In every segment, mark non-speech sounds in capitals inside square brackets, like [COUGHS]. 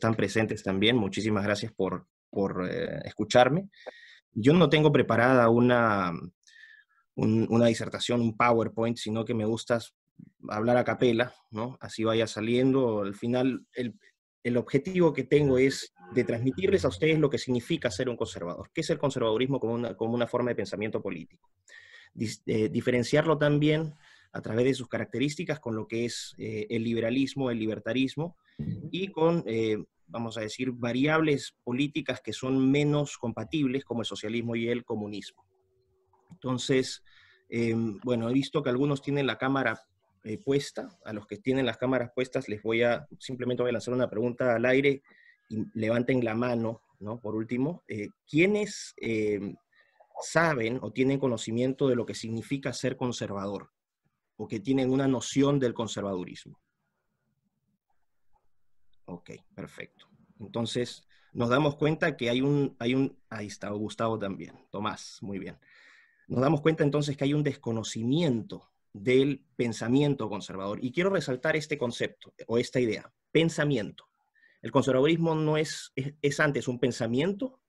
están presentes también. Muchísimas gracias por, por eh, escucharme. Yo no tengo preparada una, una disertación, un PowerPoint, sino que me gusta hablar a capela, ¿no? Así vaya saliendo. Al final, el, el objetivo que tengo es de transmitirles a ustedes lo que significa ser un conservador, qué es el conservadurismo como una, como una forma de pensamiento político. Eh, diferenciarlo también a través de sus características con lo que es eh, el liberalismo, el libertarismo y con vamos a decir, variables políticas que son menos compatibles, como el socialismo y el comunismo. Entonces, eh, bueno, he visto que algunos tienen la cámara eh, puesta. A los que tienen las cámaras puestas les voy a, simplemente voy a lanzar una pregunta al aire y levanten la mano, ¿no? Por último, eh, ¿quiénes eh, saben o tienen conocimiento de lo que significa ser conservador? O que tienen una noción del conservadurismo. Ok, perfecto. Entonces, nos damos cuenta que hay un, hay un, ahí está Gustavo también, Tomás, muy bien. Nos damos cuenta entonces que hay un desconocimiento del pensamiento conservador. Y quiero resaltar este concepto o esta idea, pensamiento. El conservadurismo no es, es, antes un pensamiento,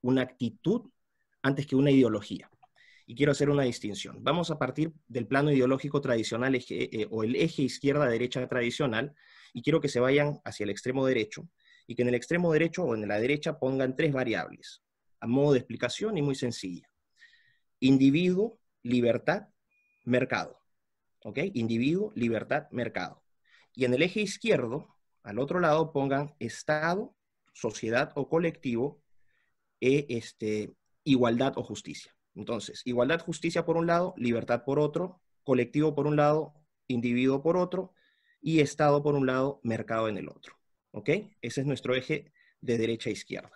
una actitud, antes que una ideología. Y quiero hacer una distinción. Vamos a partir del plano ideológico tradicional eh, o el eje izquierda-derecha tradicional, y quiero que se vayan hacia el extremo derecho y que en el extremo derecho o en la derecha pongan tres variables, a modo de explicación y muy sencilla. Individuo, libertad, mercado. ¿Ok? Individuo, libertad, mercado. Y en el eje izquierdo, al otro lado, pongan Estado, sociedad o colectivo, e, este, igualdad o justicia. Entonces, igualdad, justicia por un lado, libertad por otro, colectivo por un lado, individuo por otro, y Estado por un lado, mercado en el otro. ¿Ok? Ese es nuestro eje de derecha a izquierda.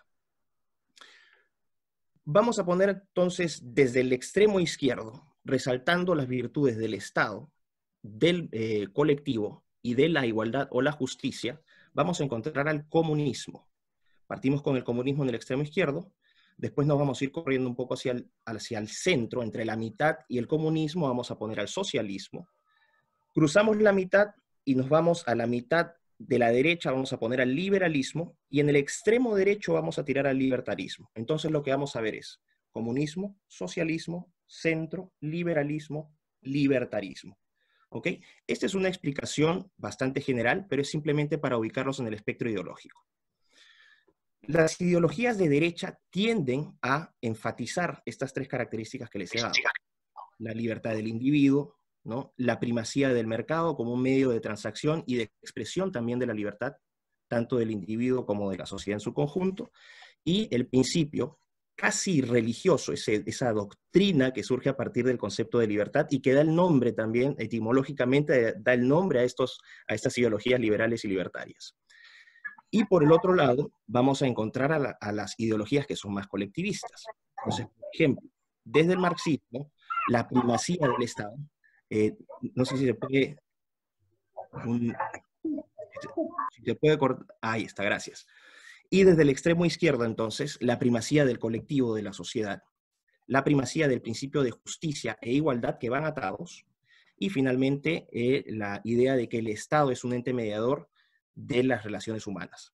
Vamos a poner entonces desde el extremo izquierdo, resaltando las virtudes del Estado, del eh, colectivo y de la igualdad o la justicia, vamos a encontrar al comunismo. Partimos con el comunismo en el extremo izquierdo, después nos vamos a ir corriendo un poco hacia hacia el centro, entre la mitad y el comunismo, vamos a poner al socialismo. Cruzamos la mitad y nos vamos a la mitad de la derecha vamos a poner al liberalismo y en el extremo derecho vamos a tirar al libertarismo. Entonces lo que vamos a ver es comunismo, socialismo, centro, liberalismo, libertarismo. ¿Ok? Esta es una explicación bastante general, pero es simplemente para ubicarlos en el espectro ideológico. Las ideologías de derecha tienden a enfatizar estas tres características que les he dado. La libertad del individuo, la primacía del mercado como un medio de transacción y de expresión también de la libertad, tanto del individuo como de la sociedad en su conjunto, y el principio casi religioso, esa doctrina que surge a partir del concepto de libertad y que da el nombre también, etimológicamente, da el nombre a, estos, a estas ideologías liberales y libertarias. Y por el otro lado, vamos a encontrar a, a las ideologías que son más colectivistas. Entonces, por ejemplo, desde el marxismo, la primacía del Estado eh, no sé si se puede... cortar... Ahí está, gracias. Y desde el extremo izquierdo, entonces, la primacía del colectivo de la sociedad, la primacía del principio de justicia e igualdad que van atados, y finalmente eh, la idea de que el Estado es un ente mediador de las relaciones humanas.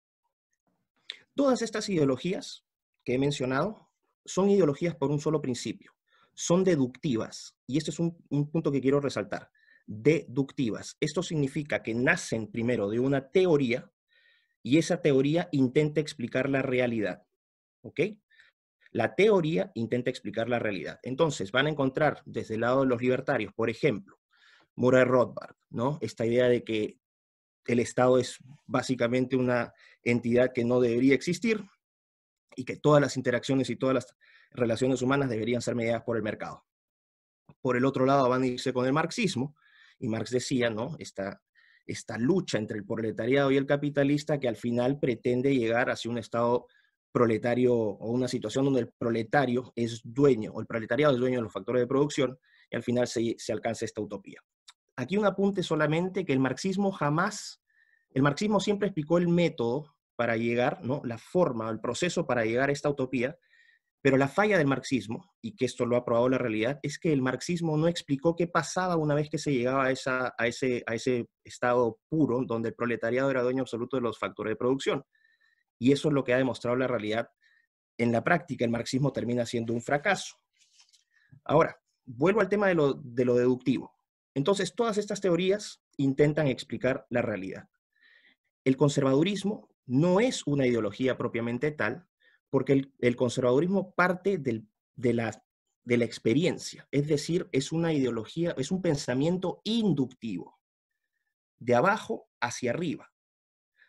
Todas estas ideologías que he mencionado son ideologías por un solo principio, son deductivas, y este es un, un punto que quiero resaltar, deductivas. Esto significa que nacen primero de una teoría y esa teoría intenta explicar la realidad. ¿Ok? La teoría intenta explicar la realidad. Entonces, van a encontrar desde el lado de los libertarios, por ejemplo, Murray Rothbard, ¿no? Esta idea de que el Estado es básicamente una entidad que no debería existir y que todas las interacciones y todas las relaciones humanas deberían ser mediadas por el mercado. Por el otro lado, van a irse con el marxismo, y Marx decía, ¿no? Esta, esta lucha entre el proletariado y el capitalista que al final pretende llegar hacia un estado proletario o una situación donde el proletario es dueño, o el proletariado es dueño de los factores de producción, y al final se, se alcanza esta utopía. Aquí un apunte solamente que el marxismo jamás, el marxismo siempre explicó el método para llegar, ¿no? la forma, el proceso para llegar a esta utopía, pero la falla del marxismo, y que esto lo ha probado la realidad, es que el marxismo no explicó qué pasaba una vez que se llegaba a, ese, estado puro donde el proletariado era dueño absoluto de los factores de producción. Y eso es lo que ha demostrado la realidad. En la práctica, el marxismo termina siendo un fracaso. Ahora, vuelvo al tema de lo deductivo. Entonces, todas estas teorías intentan explicar la realidad. El conservadurismo no es una ideología propiamente tal, porque el, conservadurismo parte de, la, de la experiencia, es decir, es una ideología, es un pensamiento inductivo, de abajo hacia arriba.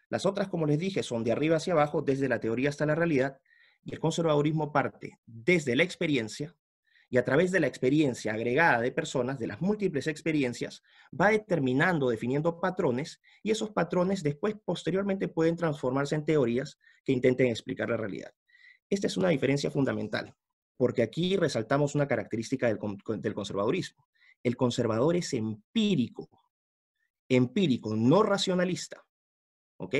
Las otras, como les dije, son de arriba hacia abajo, desde la teoría hasta la realidad, y el conservadurismo parte desde la experiencia, y a través de la experiencia agregada de personas, de las múltiples experiencias, va determinando, definiendo patrones y esos patrones después, posteriormente, pueden transformarse en teorías que intenten explicar la realidad. Esta es una diferencia fundamental, porque aquí resaltamos una característica del, del conservadurismo. El conservador es empírico, empírico, no racionalista. ¿Ok?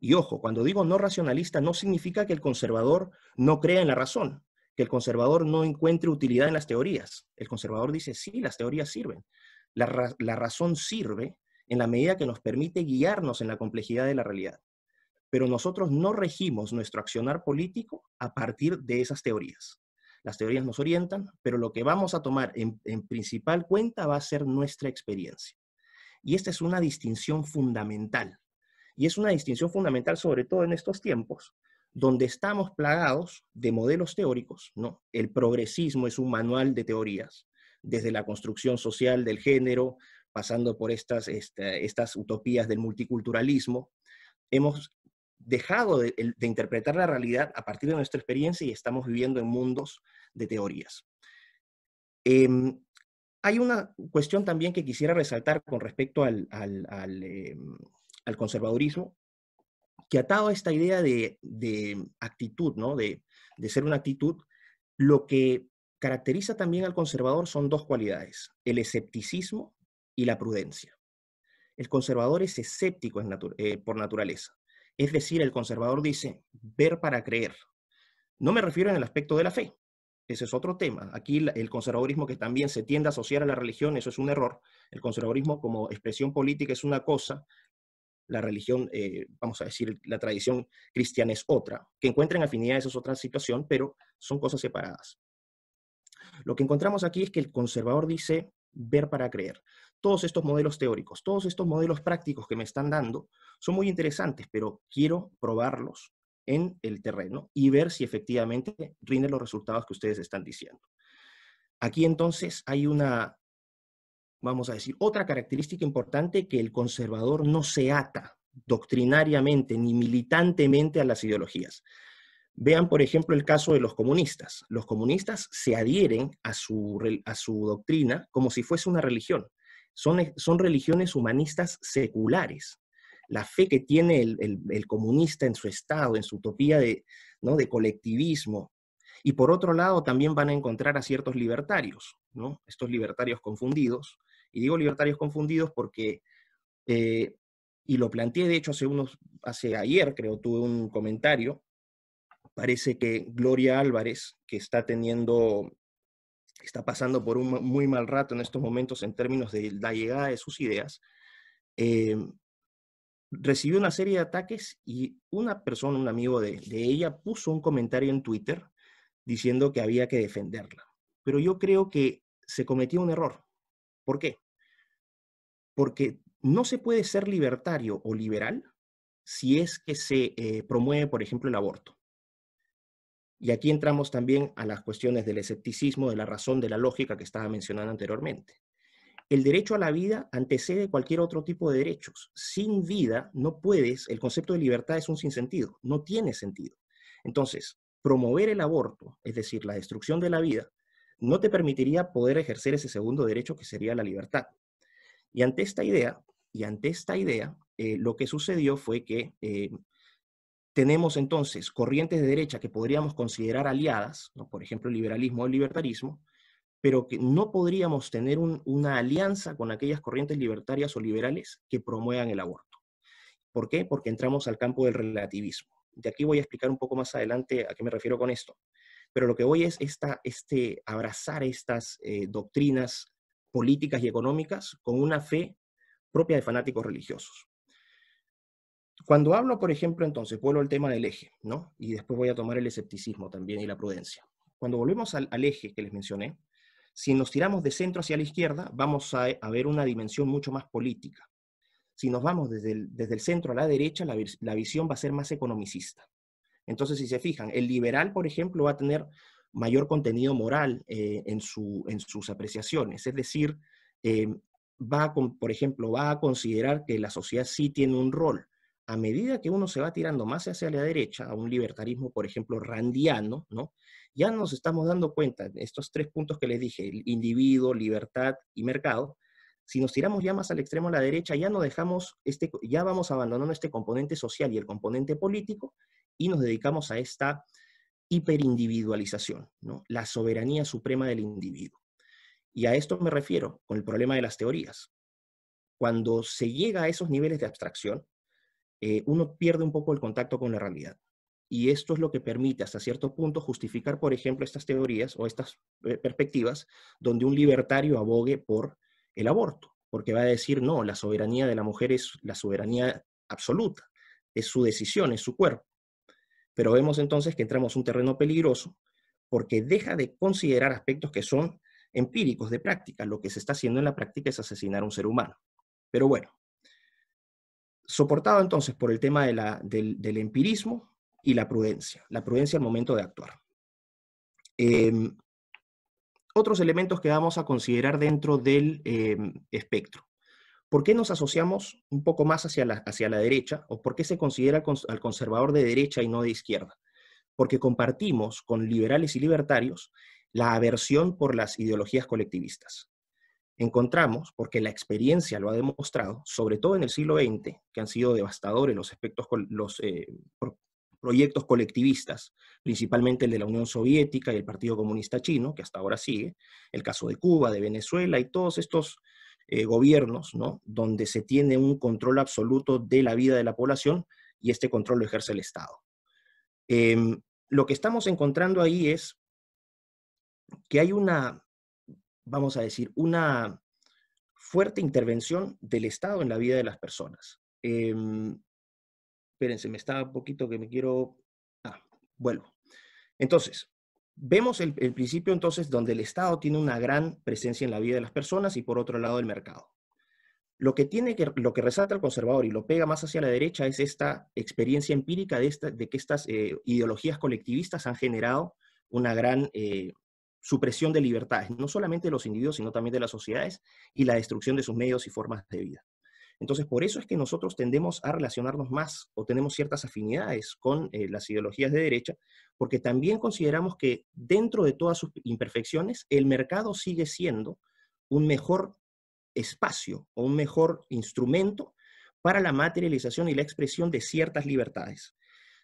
Y ojo, cuando digo no racionalista, no significa que el conservador no crea en la razón, que el conservador no encuentre utilidad en las teorías. El conservador dice, sí, las teorías sirven. la razón sirve en la medida que nos permite guiarnos en la complejidad de la realidad pero nosotros no regimos nuestro accionar político a partir de esas teorías. Las teorías nos orientan, pero lo que vamos a tomar en, principal cuenta va a ser nuestra experiencia. Y esta es una distinción fundamental. Y es una distinción fundamental sobre todo en estos tiempos, donde estamos plagados de modelos teóricos, ¿no? El progresismo es un manual de teorías, desde la construcción social del género, pasando por estas, estas utopías del multiculturalismo, hemos dejado de, interpretar la realidad a partir de nuestra experiencia y estamos viviendo en mundos de teorías. Em, hay una cuestión también que quisiera resaltar con respecto al, em, conservadurismo, que atado a esta idea de, actitud, ¿no? de, ser una actitud, lo que caracteriza también al conservador son dos cualidades, el escepticismo y la prudencia. El conservador es escéptico eh, por naturaleza. Es decir, el conservador dice, ver para creer. No me refiero en el aspecto de la fe, ese es otro tema. Aquí el conservadorismo que también se tiende a asociar a la religión, eso es un error. El conservadurismo como expresión política es una cosa, la religión, eh, vamos a decir, la tradición cristiana es otra. Que encuentren afinidades es otra situación, pero son cosas separadas. Lo que encontramos aquí es que el conservador dice, ver para creer. Todos estos modelos teóricos, todos estos modelos prácticos que me están dando son muy interesantes, pero quiero probarlos en el terreno y ver si efectivamente rinden los resultados que ustedes están diciendo. Aquí entonces hay una, vamos a decir, otra característica importante que el conservador no se ata doctrinariamente ni militantemente a las ideologías. Vean, por ejemplo, el caso de los comunistas. Los comunistas se adhieren a su, a su doctrina como si fuese una religión. Son, son religiones humanistas seculares. La fe que tiene el, el, comunista en su Estado, en su utopía de, ¿no? de colectivismo, y por otro lado, también van a encontrar a ciertos libertarios, ¿no? Estos libertarios confundidos. Y digo libertarios confundidos porque, eh, y lo planteé de hecho hace unos, hace ayer creo, tuve un comentario parece que Gloria Álvarez, que está teniendo, está pasando por un muy mal rato en estos momentos en términos de la llegada de sus ideas, em, recibió una serie de ataques y una persona, un amigo de, ella, puso un comentario en Twitter diciendo que había que defenderla. Pero yo creo que se cometió un error. ¿Por qué? Porque no se puede ser libertario o liberal si es que se eh, promueve, por ejemplo, el aborto. Y aquí entramos también a las cuestiones del escepticismo, de la razón, de la lógica que estaba mencionando anteriormente. El derecho a la vida antecede cualquier otro tipo de derechos. Sin vida no puedes, el concepto de libertad es un sinsentido, no tiene sentido. Entonces, promover el aborto, es decir, la destrucción de la vida, no te permitiría poder ejercer ese segundo derecho que sería la libertad. Y ante esta idea, y ante esta idea, eh, lo que sucedió fue que eh, tenemos entonces corrientes de derecha que podríamos considerar aliadas, por ejemplo, el liberalismo o el libertarismo, pero que no podríamos tener una alianza con aquellas corrientes libertarias o liberales que promuevan el aborto. ¿Por qué? Porque entramos al campo del relativismo. De aquí voy a explicar un poco más adelante a qué me refiero con esto. Pero lo que voy es este, abrazar estas eh, doctrinas políticas y económicas con una fe propia de fanáticos religiosos. Cuando hablo, por ejemplo, entonces, vuelvo al tema del eje, ¿no? Y después voy a tomar el escepticismo también y la prudencia. Cuando volvemos al, eje que les mencioné, si nos tiramos de centro hacia la izquierda, vamos a, ver una dimensión mucho más política. Si nos vamos desde el, desde el centro a la derecha, la, la visión va a ser más economicista. Entonces, si se fijan, el liberal, por ejemplo, va a tener mayor contenido moral eh, en, su, en, sus apreciaciones. Es decir, eh, va por ejemplo, va a considerar que la sociedad sí tiene un rol, a medida que uno se va tirando más hacia la derecha, a un libertarismo, por ejemplo, randiano, ¿no? ya nos estamos dando cuenta, estos tres puntos que les dije, el individuo, libertad y mercado, si nos tiramos ya más al extremo a la derecha, ya no dejamos este, ya vamos abandonando este componente social y el componente político y nos dedicamos a esta hiperindividualización, ¿no? la soberanía suprema del individuo. Y a esto me refiero con el problema de las teorías. Cuando se llega a esos niveles de abstracción, eh, uno pierde un poco el contacto con la realidad. Y esto es lo que permite hasta cierto punto justificar, por ejemplo, estas teorías o estas eh, perspectivas donde un libertario abogue por el aborto, porque va a decir, no, la soberanía de la mujer es la soberanía absoluta, es su decisión, es su cuerpo. Pero vemos entonces que entramos en un terreno peligroso porque deja de considerar aspectos que son empíricos de práctica. Lo que se está haciendo en la práctica es asesinar a un ser humano. Pero bueno, soportado entonces por el tema del, empirismo y la prudencia, la prudencia al momento de actuar. Em, otros elementos que vamos a considerar dentro del em, espectro. ¿Por qué nos asociamos un poco más hacia hacia la derecha o por qué se considera al conservador de derecha y no de izquierda? Porque compartimos con liberales y libertarios la aversión por las ideologías colectivistas encontramos, porque la experiencia lo ha demostrado, sobre todo en el siglo XX, que han sido devastadores los, aspectos, los eh, proyectos colectivistas, principalmente el de la Unión Soviética y el Partido Comunista Chino, que hasta ahora sigue, el caso de Cuba, de Venezuela y todos estos eh, gobiernos, ¿no? donde se tiene un control absoluto de la vida de la población y este control lo ejerce el Estado. Em, lo que estamos encontrando ahí es que hay una vamos a decir, una fuerte intervención del Estado en la vida de las personas. Em, espérense, me está un poquito que me quiero... Ah, vuelvo. Entonces, vemos el, principio entonces donde el Estado tiene una gran presencia en la vida de las personas y por otro lado el mercado. Lo que, tiene que, lo que resalta el conservador y lo pega más hacia la derecha es esta experiencia empírica de, de que estas eh, ideologías colectivistas han generado una gran eh, supresión de libertades, no solamente de los individuos, sino también de las sociedades, y la destrucción de sus medios y formas de vida. Entonces, por eso es que nosotros tendemos a relacionarnos más o tenemos ciertas afinidades con eh, las ideologías de derecha, porque también consideramos que dentro de todas sus imperfecciones, el mercado sigue siendo un mejor espacio o un mejor instrumento para la materialización y la expresión de ciertas libertades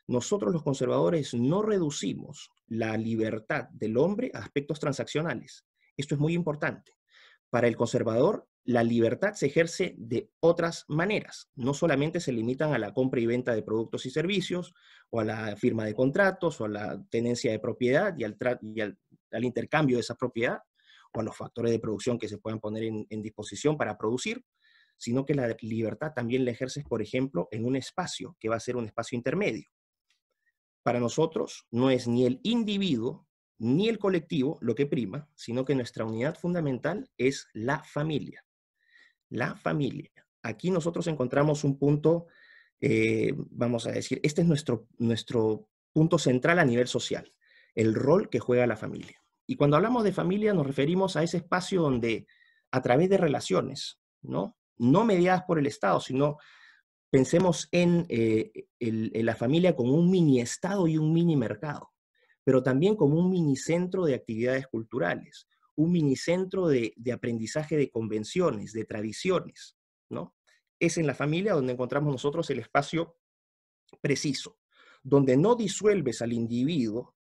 nosotros los conservadores no reducimos la libertad del hombre a aspectos transaccionales. Esto es muy importante. Para el conservador, la libertad se ejerce de otras maneras. No solamente se limitan a la compra y venta de productos y servicios, o a la firma de contratos, o a la tenencia de propiedad y al, intercambio de esa propiedad, o a los factores de producción que se puedan poner en, en disposición para producir, sino que la libertad también la ejerces, por ejemplo, en un espacio que va a ser un espacio intermedio. Para nosotros no es ni el individuo ni el colectivo lo que prima, sino que nuestra unidad fundamental es la familia. La familia. Aquí nosotros encontramos un punto, eh, vamos a decir, este es nuestro, nuestro punto central a nivel social, el rol que juega la familia. Y cuando hablamos de familia nos referimos a ese espacio donde a través de relaciones, ¿no? No mediadas por el Estado, sino Pensemos eh, en, la familia como un mini estado y un mini mercado, pero también como un mini centro de actividades culturales, un mini centro de aprendizaje de convenciones, de tradiciones, ¿no? Es en la familia donde encontramos nosotros el espacio preciso, donde no disuelves al individuo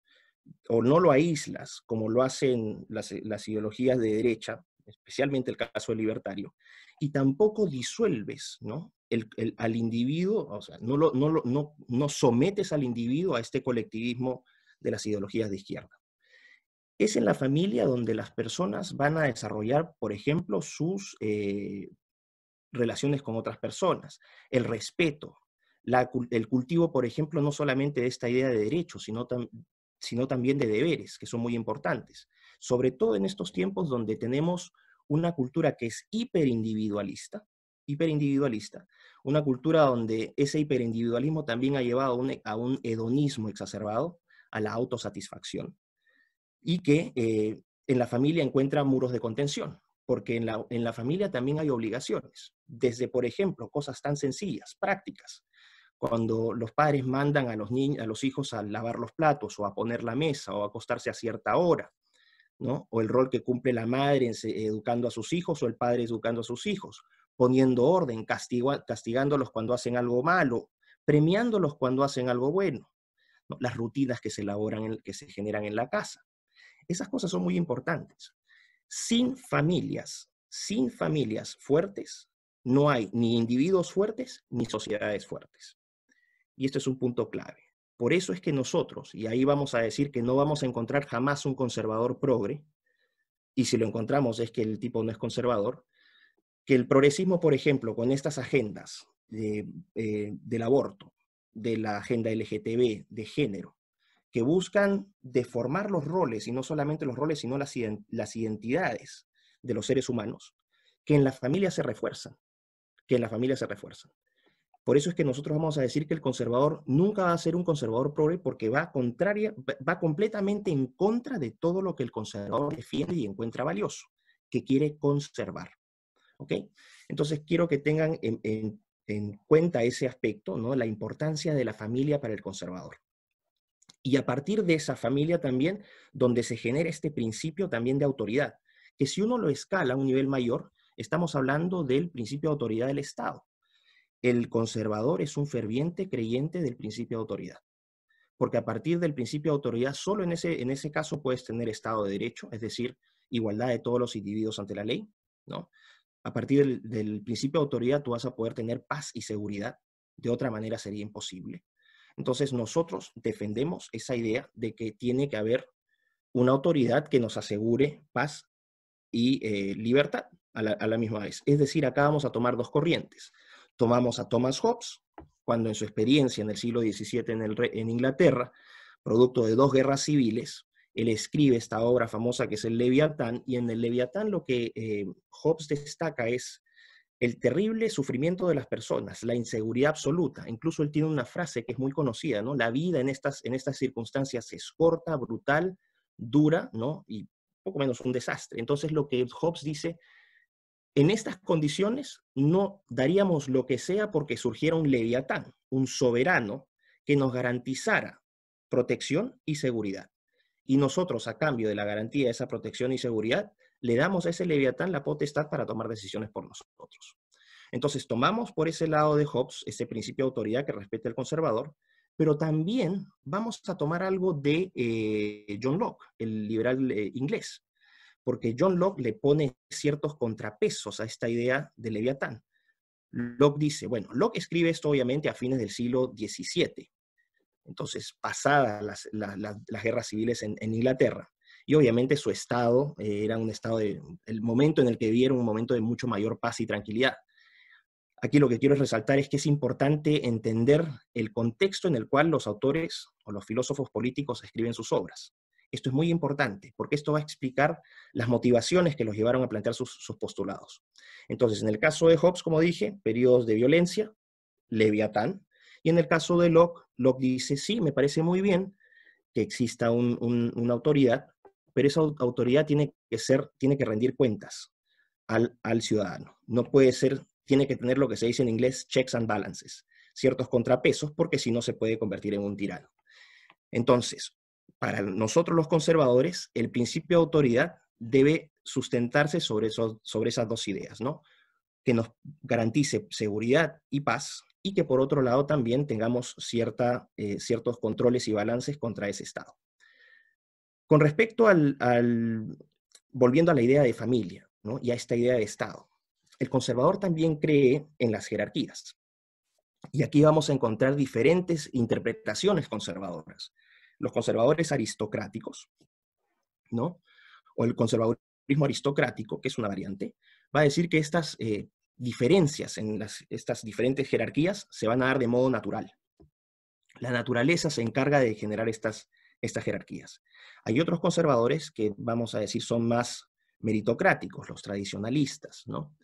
o no lo aíslas, como lo hacen las, las ideologías de derecha, especialmente el caso del libertario, y tampoco disuelves, ¿no? al individuo, o sea, no, lo, sometes al individuo a este colectivismo de las ideologías de izquierda. Es en la familia donde las personas van a desarrollar, por ejemplo, sus eh, relaciones con otras personas, el respeto, el cultivo, por ejemplo, no solamente de esta idea de derechos, sino, sino también de deberes, que son muy importantes, sobre todo en estos tiempos donde tenemos una cultura que es hiperindividualista, hiperindividualista, una cultura donde ese hiperindividualismo también ha llevado a un e, hedonismo exacerbado, a la autosatisfacción, y que eh, en la familia encuentra muros de contención, porque en la, familia también hay obligaciones, desde, por ejemplo, cosas tan sencillas, prácticas, cuando los padres mandan a los, niños, a los hijos a lavar los platos o a poner la mesa o a acostarse a cierta hora, O el rol que cumple la madre educando a sus hijos o el padre educando a sus hijos, poniendo orden, castigándolos cuando hacen algo malo, premiándolos cuando hacen algo bueno, las rutinas que se elaboran, que se generan en la casa. Esas cosas son muy importantes. Sin familias, sin familias fuertes, no hay ni individuos fuertes ni sociedades fuertes. Y esto es un punto clave. Por eso es que nosotros, y ahí vamos a decir que no vamos a encontrar jamás un conservador progre, y si lo encontramos es que el tipo no es conservador, que el progresismo, por ejemplo, con estas agendas eh, del aborto, de la agenda LGTB, de género, que buscan deformar los roles, y no solamente los roles, sino las, identidades de los seres humanos, que en la familia se refuerzan, que en la familia se refuerzan. Por eso es que nosotros vamos a decir que el conservador nunca va a ser un conservador progre porque va completamente en contra de todo lo que el conservador defiende y encuentra valioso, que quiere conservar. ¿ok? Entonces quiero que tengan en, en cuenta ese aspecto, ¿no? La importancia de la familia para el conservador. Y a partir de esa familia también, donde se genera este principio también de autoridad, que si uno lo escala a un nivel mayor, estamos hablando del principio de autoridad del Estado. El conservador es un ferviente creyente del principio de autoridad, porque a partir del principio de autoridad, solo en ese, en ese caso puedes tener Estado de Derecho, es decir, igualdad de todos los individuos ante la ley, ¿no? a partir del, principio de autoridad tú vas a poder tener paz y seguridad. De otra manera sería imposible. Entonces nosotros defendemos esa idea de que tiene que haber una autoridad que nos asegure paz y eh, libertad a la, misma vez. Es decir, acá vamos a tomar dos corrientes. Tomamos a Thomas Hobbes, cuando en su experiencia en el siglo XVII en Inglaterra, producto de dos guerras civiles, él escribe esta obra famosa que es el Leviatán, y en el Leviatán lo que eh, Hobbes destaca es el terrible sufrimiento de las personas, la inseguridad absoluta. Incluso él tiene una frase que es muy conocida, ¿no? La vida en estas, en estas circunstancias es corta, brutal, dura, ¿no? Y poco menos un desastre. Entonces lo que Hobbes dice, en estas condiciones no daríamos lo que sea porque surgiera un leviatán, un soberano que nos garantizara protección y seguridad. Y nosotros, a cambio de la garantía de esa protección y seguridad, le damos a ese leviatán la potestad para tomar decisiones por nosotros. Entonces, tomamos por ese lado de Hobbes ese principio de autoridad que respete el conservador, pero también vamos a tomar algo de eh, John Locke, el liberal eh, inglés, porque John Locke le pone ciertos contrapesos a esta idea de Leviatán. Locke dice, bueno, Locke escribe esto obviamente a fines del siglo XVII, entonces pasadas las, guerras civiles en, Inglaterra. Y obviamente su estado eh, era un estado, de, el momento en el que vivieron un momento de mucho mayor paz y tranquilidad. Aquí lo que quiero resaltar es que es importante entender el contexto en el cual los autores o los filósofos políticos escriben sus obras. Esto es muy importante porque esto va a explicar las motivaciones que los llevaron a plantear sus, sus postulados. Entonces, en el caso de Hobbes, como dije, periodos de violencia, Leviatán, y en el caso de Locke, Locke dice, sí, me parece muy bien que exista una autoridad, pero esa autoridad tiene que, ser, tiene que rendir cuentas al, ciudadano. No puede ser, tiene que tener lo que se dice en inglés checks and balances, ciertos contrapesos, porque si no se puede convertir en un tirano. Entonces, para nosotros los conservadores, el principio de autoridad debe sustentarse sobre, sobre esas dos ideas, ¿no? Que nos garantice seguridad y paz y que por otro lado también tengamos cierta, eh, ciertos controles y balances contra ese Estado. Con respecto al, volviendo a la idea de familia ¿no? y a esta idea de Estado, el conservador también cree en las jerarquías. Y aquí vamos a encontrar diferentes interpretaciones conservadoras. Los conservadores aristocráticos, ¿no? O el conservadorismo aristocrático, que es una variante, va a decir que estas eh, diferencias en estas diferentes jerarquías se van a dar de modo natural. La naturaleza se encarga de generar estas, jerarquías. Hay otros conservadores que, vamos a decir, son más meritocráticos, los tradicionalistas, ¿no?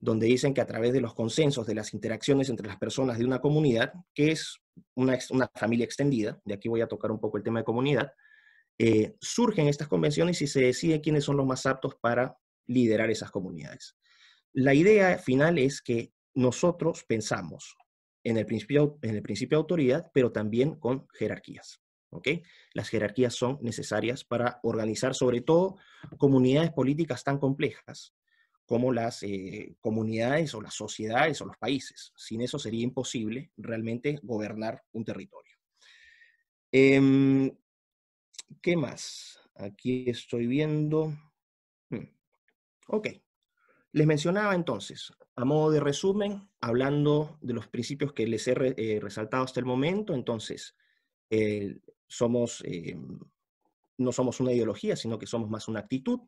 donde dicen que a través de los consensos, de las interacciones entre las personas de una comunidad, que es una, familia extendida, de aquí voy a tocar un poco el tema de comunidad, eh, surgen estas convenciones y se decide quiénes son los más aptos para liderar esas comunidades. La idea final es que nosotros pensamos en el principio, en el principio de autoridad, pero también con jerarquías. ¿okay? Las jerarquías son necesarias para organizar sobre todo comunidades políticas tan complejas como las eh, comunidades o las sociedades o los países. Sin eso sería imposible realmente gobernar un territorio. Em, ¿Qué más? Aquí estoy viendo. Hmm, ok. Les mencionaba entonces, a modo de resumen, hablando de los principios que les he eh, resaltado hasta el momento, entonces, eh, somos, eh, no somos una ideología, sino que somos más una actitud.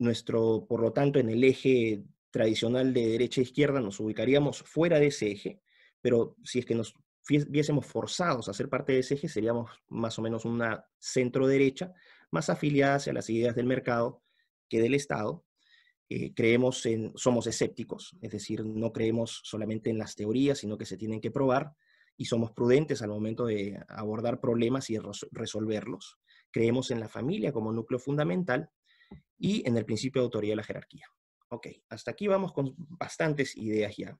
nuestro, por lo tanto, en el eje tradicional de derecha e izquierda nos ubicaríamos fuera de ese eje, pero si es que nos viésemos forzados a ser parte de ese eje, seríamos más o menos una centro derecha, más afiliada hacia las ideas del mercado que del Estado, eh, creemos en, somos escépticos, es decir, no creemos solamente en las teorías, sino que se tienen que probar y somos prudentes al momento de abordar problemas y resolverlos. Creemos en la familia como núcleo fundamental y en el principio de autoría de la jerarquía. Ok, hasta aquí vamos con bastantes ideas ya.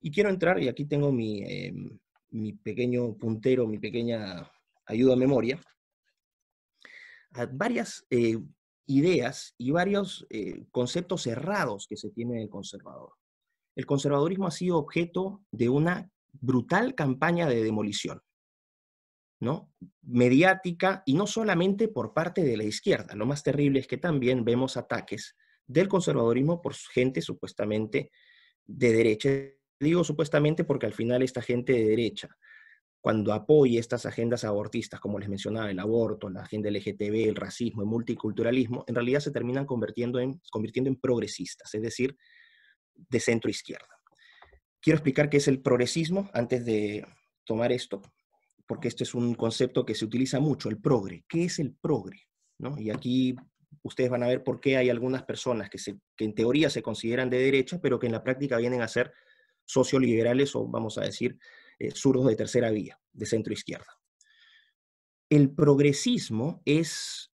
Y quiero entrar, y aquí tengo mi, eh, mi pequeño puntero, mi pequeña ayuda a memoria, a varias eh, ideas y varios eh, conceptos cerrados que se tiene del conservador. El conservadurismo ha sido objeto de una brutal campaña de demolición, ¿no? Mediática y no solamente por parte de la izquierda. Lo más terrible es que también vemos ataques del conservadurismo por gente supuestamente de derecha. Digo supuestamente porque al final esta gente de derecha cuando apoye estas agendas abortistas, como les mencionaba, el aborto, la agenda LGTB, el racismo, el multiculturalismo, en realidad se terminan convirtiendo en, convirtiendo en progresistas, es decir, de centro izquierda. Quiero explicar qué es el progresismo antes de tomar esto, porque este es un concepto que se utiliza mucho, el progre. ¿Qué es el progre? ¿No? Y aquí ustedes van a ver por qué hay algunas personas que, se, que en teoría se consideran de derecha, pero que en la práctica vienen a ser socioliberales o, vamos a decir, suros eh, de tercera vía, de centro izquierda. El progresismo es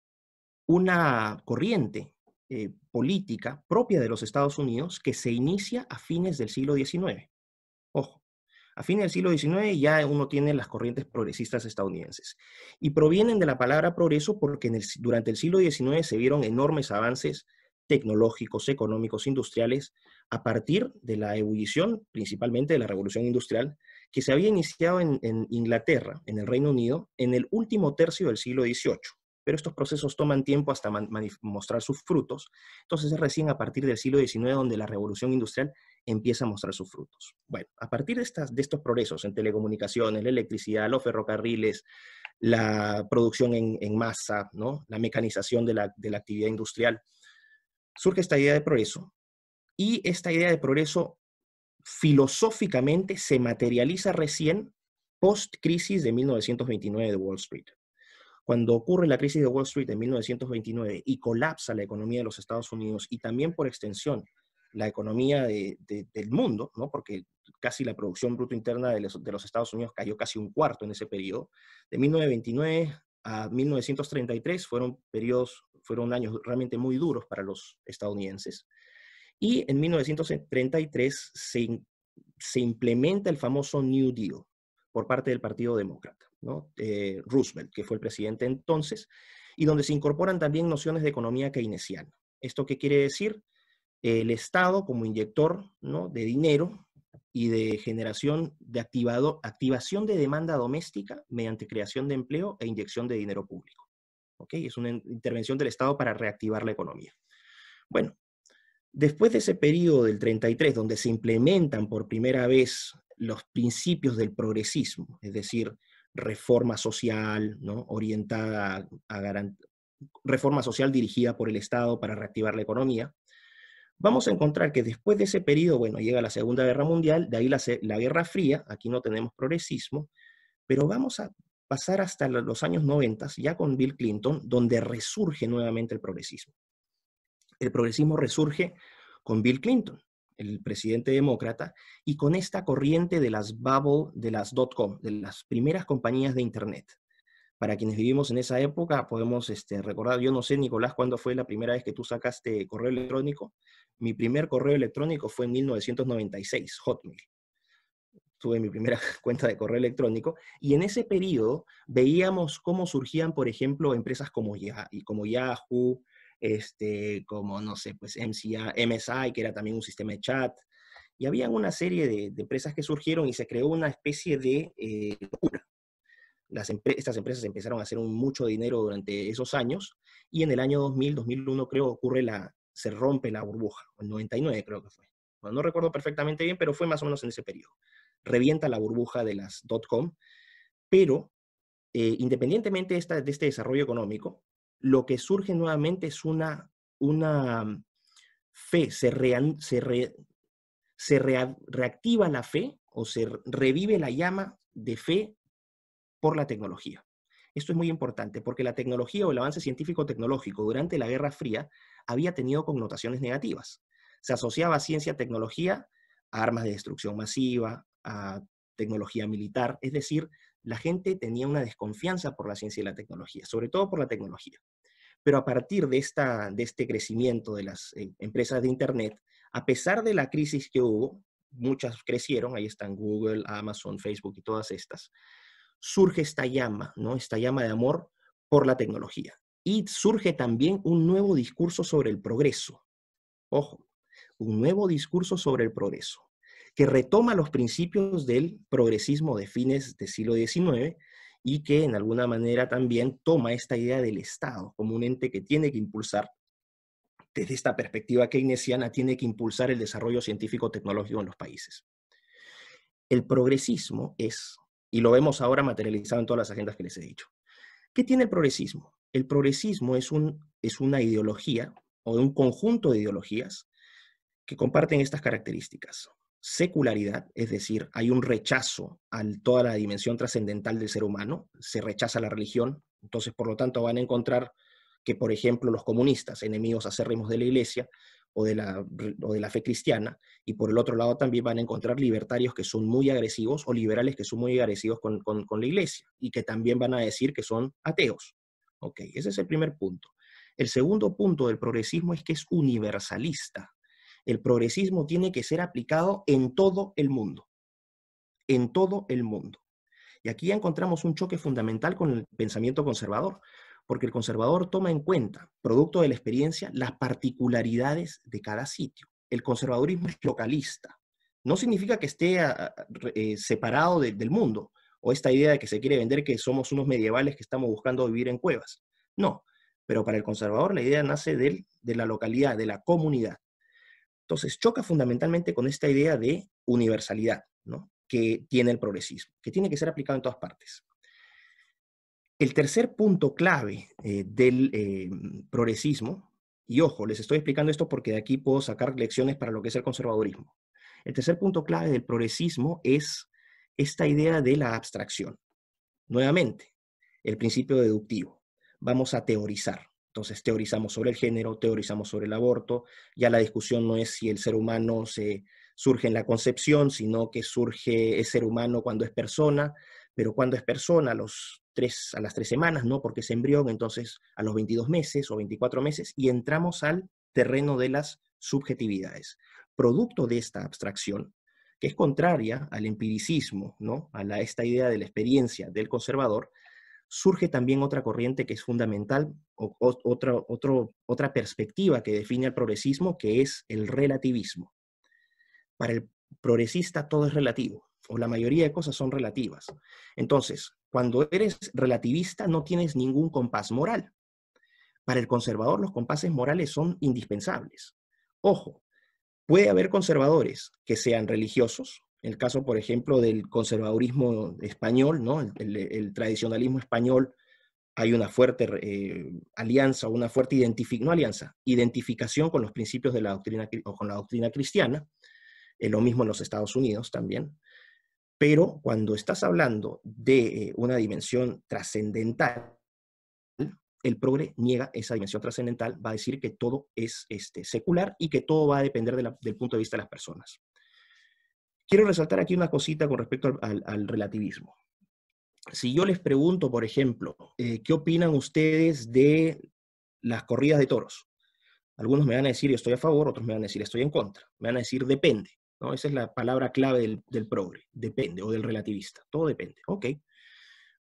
una corriente eh, política propia de los Estados Unidos que se inicia a fines del siglo XIX. Ojo, a fines del siglo XIX ya uno tiene las corrientes progresistas estadounidenses. Y provienen de la palabra progreso porque durante el siglo XIX se vieron enormes avances tecnológicos, económicos, industriales, a partir de la ebullición, principalmente de la revolución industrial, que se había iniciado en, Inglaterra, en el Reino Unido, en el último tercio del siglo XVIII pero estos procesos toman tiempo hasta mostrar sus frutos. Entonces es recién a partir del siglo XIX donde la revolución industrial empieza a mostrar sus frutos. Bueno, a partir de, estos progresos en telecomunicaciones, la electricidad, los ferrocarriles, la producción en, masa, ¿no? la mecanización de la actividad industrial, surge esta idea de progreso. Y esta idea de progreso filosóficamente se materializa recién post-crisis de 1929 de Wall Street. Cuando ocurre la crisis de Wall Street en 1929 y colapsa la economía de los Estados Unidos y también por extensión la economía del mundo, porque casi la producción bruta interna de los, de los, Estados Unidos cayó casi un cuarto en ese periodo, de 1929 a 1933 fueron periodos, fueron años realmente muy duros para los estadounidenses. Y en 1933 se, implementa el famoso New Deal por parte del Partido Demócrata, ¿no? Eh, Roosevelt, que fue el presidente entonces, y donde se incorporan también nociones de economía keynesiana. ¿Esto qué quiere decir? El Estado como inyector ¿no? de dinero y de generación de activado, activación de demanda doméstica mediante creación de empleo e inyección de dinero público. ¿Ok? Es una intervención del Estado para reactivar la economía. Bueno, Después de ese periodo del 33, donde se implementan por primera vez los principios del progresismo, es decir, reforma social, ¿no? orientada a, reforma social dirigida por el Estado para reactivar la economía, vamos a encontrar que después de ese periodo, bueno, llega la Segunda Guerra Mundial, de ahí la, la Guerra Fría, aquí no tenemos progresismo, pero vamos a pasar hasta los años 90, ya con Bill Clinton, donde resurge nuevamente el progresismo. El progresismo resurge con Bill Clinton, el presidente demócrata, y con esta corriente de las bubble, de las dot-com, de las primeras compañías de Internet. Para quienes vivimos en esa época, podemos este, recordar, yo no sé, Nicolás, cuándo fue la primera vez que tú sacaste correo electrónico. Mi primer correo electrónico fue en 1996, Hotmail. Tuve mi primera [LAUGHS] cuenta de correo electrónico y en ese periodo veíamos cómo surgían, por ejemplo, empresas como, Yahoo, como Yahoo este, como, no sé, pues MCA, MSI, que era también un sistema de chat, y había una serie de, empresas que surgieron y se creó una especie de eh, locura. estas empresas empezaron a hacer mucho dinero durante esos años, y en el año 2000, 2001 creo ocurre la, se rompe la burbuja, el 99 creo que fue. Bueno, no recuerdo perfectamente bien, pero fue más o menos en ese periodo. Revienta la burbuja de las .com, pero eh, independientemente de, este desarrollo económico, lo que surge nuevamente es una, fe, se, reactiva la fe o se revive la llama de fe por la tecnología. Esto es muy importante porque la tecnología o el avance científico-tecnológico durante la Guerra Fría había tenido connotaciones negativas. Se asociaba a ciencia, tecnología, a armas de destrucción masiva, a tecnología militar, es decir, la gente tenía una desconfianza por la ciencia y la tecnología, sobre todo por la tecnología. Pero a partir de, esta, de este crecimiento de las eh, empresas de Internet, a pesar de la crisis que hubo, muchas crecieron, ahí están Google, Amazon, Facebook y todas estas, surge esta llama, ¿no? Esta llama de amor por la tecnología. Y surge también un nuevo discurso sobre el progreso. Ojo, un nuevo discurso sobre el progreso que retoma los principios del progresismo de fines del siglo XIX y que en alguna manera también toma esta idea del Estado como un ente que tiene que impulsar, desde esta perspectiva keynesiana, tiene que impulsar el desarrollo científico-tecnológico en los países. El progresismo es, y lo vemos ahora materializado en todas las agendas que les he dicho, ¿qué tiene el progresismo? El progresismo es, un, es una ideología o un conjunto de ideologías que comparten estas características secularidad, es decir, hay un rechazo a toda la dimensión trascendental del ser humano, se rechaza la religión, entonces por lo tanto van a encontrar que, por ejemplo, los comunistas, enemigos acérrimos de la Iglesia o de la, o de la fe cristiana, y por el otro lado también van a encontrar libertarios que son muy agresivos o liberales que son muy agresivos con, con la Iglesia y que también van a decir que son ateos. Ok, ese es el primer punto. El segundo punto del progresismo es que es universalista el progresismo tiene que ser aplicado en todo el mundo, en todo el mundo. Y aquí encontramos un choque fundamental con el pensamiento conservador, porque el conservador toma en cuenta, producto de la experiencia, las particularidades de cada sitio. El conservadurismo es localista. No significa que esté ah, eh, separado del mundo, o esta idea de que se quiere vender que somos unos medievales que estamos buscando vivir en cuevas. No, pero para el conservador la idea nace de la localidad, de la comunidad. Entonces, choca fundamentalmente con esta idea de universalidad que tiene el progresismo, que tiene que ser aplicado en todas partes. El tercer punto clave eh, del eh, progresismo, y ojo, les estoy explicando esto porque de aquí puedo sacar lecciones para lo que es el conservadurismo. El tercer punto clave del progresismo es esta idea de la abstracción. Nuevamente, el principio deductivo. Vamos a teorizar. Entonces teorizamos sobre el género, teorizamos sobre el aborto, ya la discusión no es si el ser humano se surge en la concepción, sino que surge el ser humano cuando es persona, pero cuando es persona a, los tres, a las tres semanas, ¿no? Porque es embrión, entonces a los 22 meses o 24 meses, y entramos al terreno de las subjetividades. Producto de esta abstracción, que es contraria al empiricismo, ¿no? A esta idea de la experiencia del conservador, surge también otra corriente que es fundamental, o, otra, otra perspectiva que define al progresismo, que es el relativismo. Para el progresista todo es relativo, o la mayoría de cosas son relativas. Entonces, cuando eres relativista no tienes ningún compás moral. Para el conservador los compases morales son indispensables. Ojo, puede haber conservadores que sean religiosos, el caso, por ejemplo, del conservadurismo español, ¿no? el, tradicionalismo español, hay una fuerte eh, alianza, una fuerte no alianza, identificación con los principios de la doctrina, o con la doctrina cristiana, eh, lo mismo en los Estados Unidos también, pero cuando estás hablando de eh, una dimensión trascendental, el progre niega esa dimensión trascendental, va a decir que todo es este, secular y que todo va a depender del punto de vista de las personas. Quiero resaltar aquí una cosita con respecto al, relativismo. Si yo les pregunto, por ejemplo, eh, ¿qué opinan ustedes de las corridas de toros? Algunos me van a decir yo estoy a favor, otros me van a decir estoy en contra. Me van a decir depende. ¿no? Esa es la palabra clave del, progre, depende, o del relativista. Todo depende. Ok.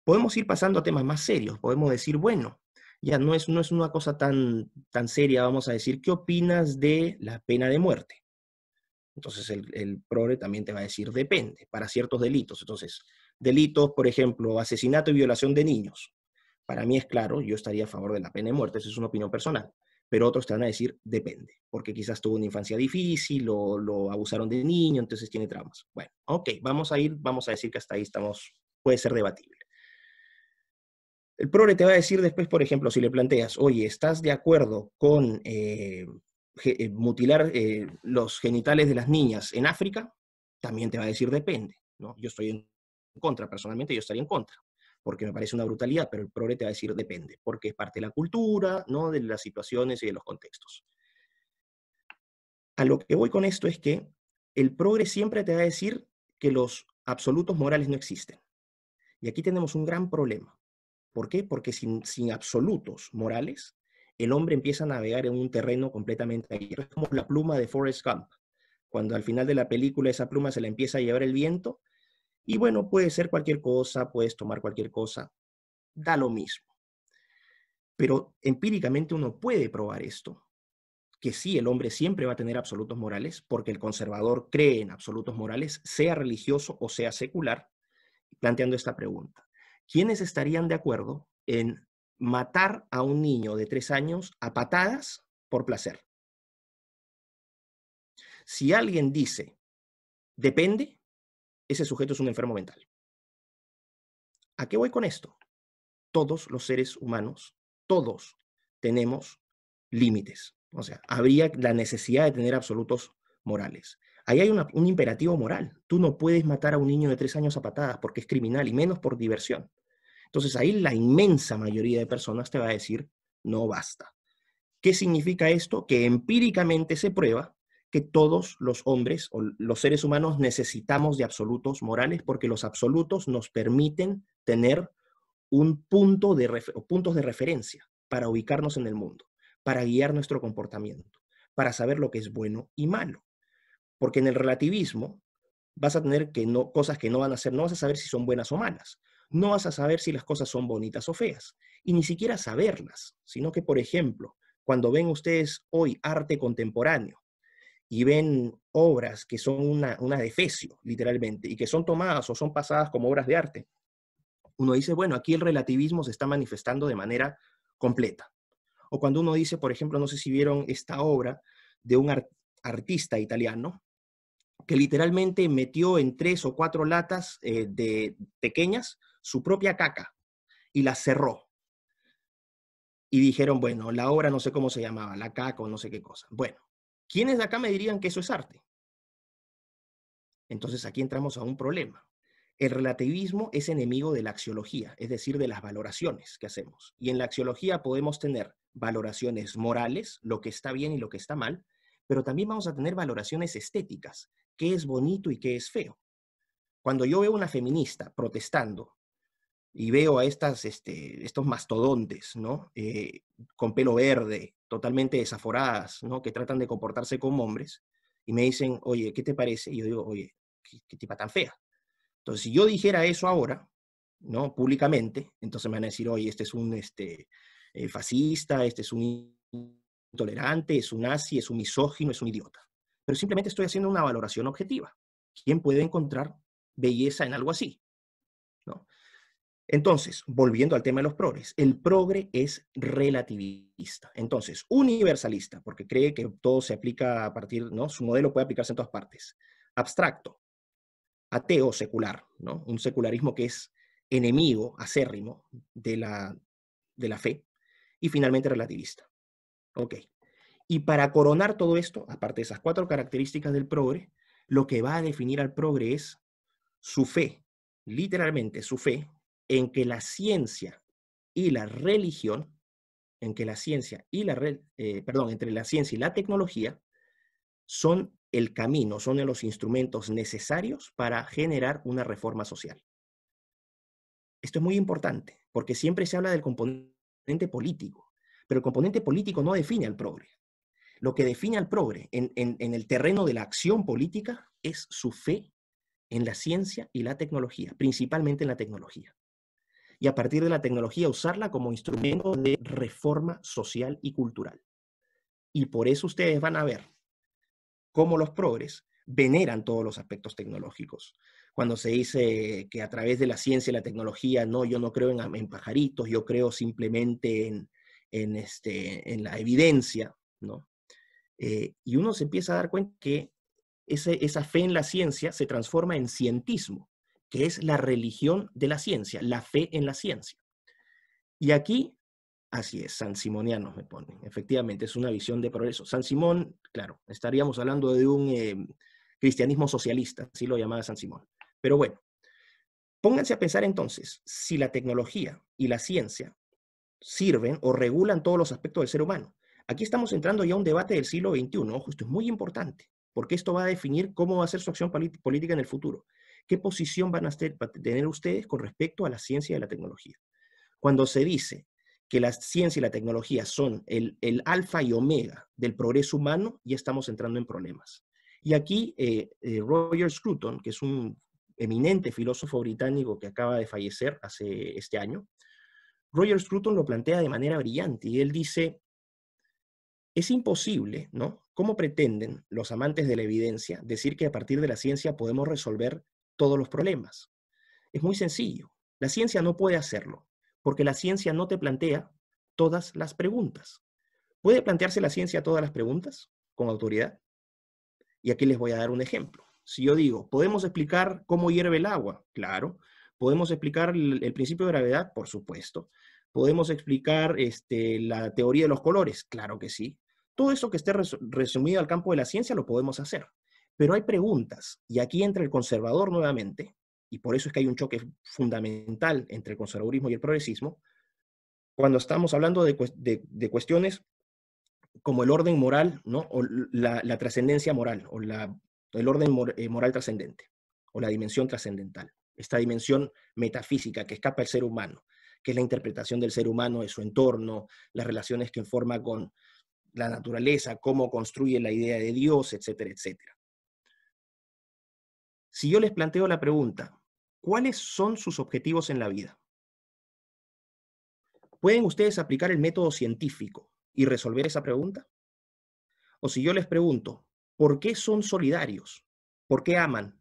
Podemos ir pasando a temas más serios. Podemos decir, bueno, ya no es, no es una cosa tan, tan seria, vamos a decir, ¿qué opinas de la pena de muerte? Entonces el, PRORE también te va a decir depende para ciertos delitos. Entonces, delitos, por ejemplo, asesinato y violación de niños. Para mí es claro, yo estaría a favor de la pena de muerte, Esa es una opinión personal. Pero otros te van a decir depende, porque quizás tuvo una infancia difícil o lo abusaron de niño, entonces tiene traumas. Bueno, ok, vamos a ir, vamos a decir que hasta ahí estamos, puede ser debatible. El PRORE te va a decir después, por ejemplo, si le planteas, oye, ¿estás de acuerdo con eh, eh, mutilar eh, los genitales de las niñas en África, también te va a decir depende. ¿no? Yo estoy en contra, personalmente yo estaría en contra, porque me parece una brutalidad, pero el progre te va a decir depende, porque es parte de la cultura, ¿no? de las situaciones y de los contextos. A lo que voy con esto es que el progre siempre te va a decir que los absolutos morales no existen. Y aquí tenemos un gran problema. ¿Por qué? Porque sin absolutos morales el hombre empieza a navegar en un terreno completamente abierto. Es como la pluma de Forrest Gump, cuando al final de la película esa pluma se la empieza a llevar el viento, y bueno, puede ser cualquier cosa, puedes tomar cualquier cosa, da lo mismo. Pero empíricamente uno puede probar esto, que sí, el hombre siempre va a tener absolutos morales, porque el conservador cree en absolutos morales, sea religioso o sea secular, planteando esta pregunta. ¿Quiénes estarían de acuerdo en matar a un niño de tres años a patadas por placer. Si alguien dice, depende, ese sujeto es un enfermo mental. ¿A qué voy con esto? Todos los seres humanos, todos tenemos límites. O sea, habría la necesidad de tener absolutos morales. Ahí hay un imperativo moral. Tú no puedes matar a un niño de tres años a patadas porque es criminal y menos por diversión. Entonces ahí la inmensa mayoría de personas te va a decir, no basta. ¿Qué significa esto? Que empíricamente se prueba que todos los hombres o los seres humanos necesitamos de absolutos morales porque los absolutos nos permiten tener un punto de puntos de referencia para ubicarnos en el mundo, para guiar nuestro comportamiento, para saber lo que es bueno y malo. Porque en el relativismo vas a tener que no, cosas que no van a ser, no vas a saber si son buenas o malas, no vas a saber si las cosas son bonitas o feas, y ni siquiera saberlas, sino que, por ejemplo, cuando ven ustedes hoy arte contemporáneo y ven obras que son una, una defecio, literalmente, y que son tomadas o son pasadas como obras de arte, uno dice, bueno, aquí el relativismo se está manifestando de manera completa. O cuando uno dice, por ejemplo, no sé si vieron esta obra de un artista italiano, que literalmente metió en tres o cuatro latas eh, de pequeñas su propia caca y la cerró. Y dijeron, bueno, la obra no sé cómo se llamaba, la caca o no sé qué cosa. Bueno, ¿quiénes de acá me dirían que eso es arte? Entonces aquí entramos a un problema. El relativismo es enemigo de la axiología, es decir, de las valoraciones que hacemos. Y en la axiología podemos tener valoraciones morales, lo que está bien y lo que está mal, pero también vamos a tener valoraciones estéticas, qué es bonito y qué es feo. Cuando yo veo una feminista protestando y veo a estas, este, estos mastodontes, ¿no? Eh, con pelo verde, totalmente desaforadas, ¿no? Que tratan de comportarse como hombres y me dicen, oye, ¿qué te parece? Y yo digo, oye, qué, tipa tan fea. Entonces, si yo dijera eso ahora, ¿no? Públicamente, entonces me van a decir, oye, este es un este, eh, fascista, este es un intolerante, es un nazi, es un misógino, es un idiota. Pero simplemente estoy haciendo una valoración objetiva. ¿Quién puede encontrar belleza en algo así? Entonces, volviendo al tema de los progres, el progre es relativista, entonces universalista, porque cree que todo se aplica a partir, ¿no? Su modelo puede aplicarse en todas partes. Abstracto, ateo, secular, ¿no? Un secularismo que es enemigo, acérrimo de la, de la fe. Y finalmente relativista. Ok. Y para coronar todo esto, aparte de esas cuatro características del progre, lo que va a definir al progre es su fe, literalmente su fe, en que la ciencia y la religión, en que la ciencia y la, eh, perdón, entre la ciencia y la tecnología son el camino, son los instrumentos necesarios para generar una reforma social. Esto es muy importante, porque siempre se habla del componente político, pero el componente político no define al progre. Lo que define al progre en el terreno de la acción política es su fe en la ciencia y la tecnología, principalmente en la tecnología y a partir de la tecnología usarla como instrumento de reforma social y cultural. Y por eso ustedes van a ver cómo los progres veneran todos los aspectos tecnológicos. Cuando se dice que a través de la ciencia y la tecnología, no, yo no creo en, en pajaritos, yo creo simplemente en, este, en la evidencia, ¿no? Eh, y uno se empieza a dar cuenta que esa fe en la ciencia se transforma en cientismo que es la religión de la ciencia, la fe en la ciencia. Y aquí, así es, San simoniano me pone. efectivamente, es una visión de progreso. San Simón, claro, estaríamos hablando de un eh, cristianismo socialista, así lo llamaba San Simón. Pero bueno, pónganse a pensar entonces, si la tecnología y la ciencia sirven o regulan todos los aspectos del ser humano. Aquí estamos entrando ya a un debate del siglo XXI, ojo, esto es muy importante, porque esto va a definir cómo va a ser su acción política en el futuro. ¿Qué posición van a tener ustedes con respecto a la ciencia y la tecnología? Cuando se dice que la ciencia y la tecnología son el, alfa y omega del progreso humano, ya estamos entrando en problemas. Y aquí eh, eh, Roger Scruton, que es un eminente filósofo británico que acaba de fallecer hace este año, Roger Scruton lo plantea de manera brillante y él dice, es imposible, ¿no? ¿Cómo pretenden los amantes de la evidencia decir que a partir de la ciencia podemos resolver todos los problemas. Es muy sencillo. La ciencia no puede hacerlo, porque la ciencia no te plantea todas las preguntas. ¿Puede plantearse la ciencia todas las preguntas con autoridad? Y aquí les voy a dar un ejemplo. Si yo digo, ¿podemos explicar cómo hierve el agua? Claro. ¿Podemos explicar el, principio de gravedad? Por supuesto. ¿Podemos explicar este, la teoría de los colores? Claro que sí. Todo eso que esté resumido al campo de la ciencia lo podemos hacer. Pero hay preguntas, y aquí entra el conservador nuevamente, y por eso es que hay un choque fundamental entre el conservadurismo y el progresismo, cuando estamos hablando de, cuestiones como el orden moral, ¿no? o la, trascendencia moral, o la, el orden eh, moral trascendente, o la dimensión trascendental, esta dimensión metafísica que escapa al ser humano, que es la interpretación del ser humano, de su entorno, las relaciones que forma con la naturaleza, cómo construye la idea de Dios, etcétera, etcétera. Si yo les planteo la pregunta, ¿cuáles son sus objetivos en la vida? ¿Pueden ustedes aplicar el método científico y resolver esa pregunta? O si yo les pregunto, ¿por qué son solidarios? ¿Por qué aman?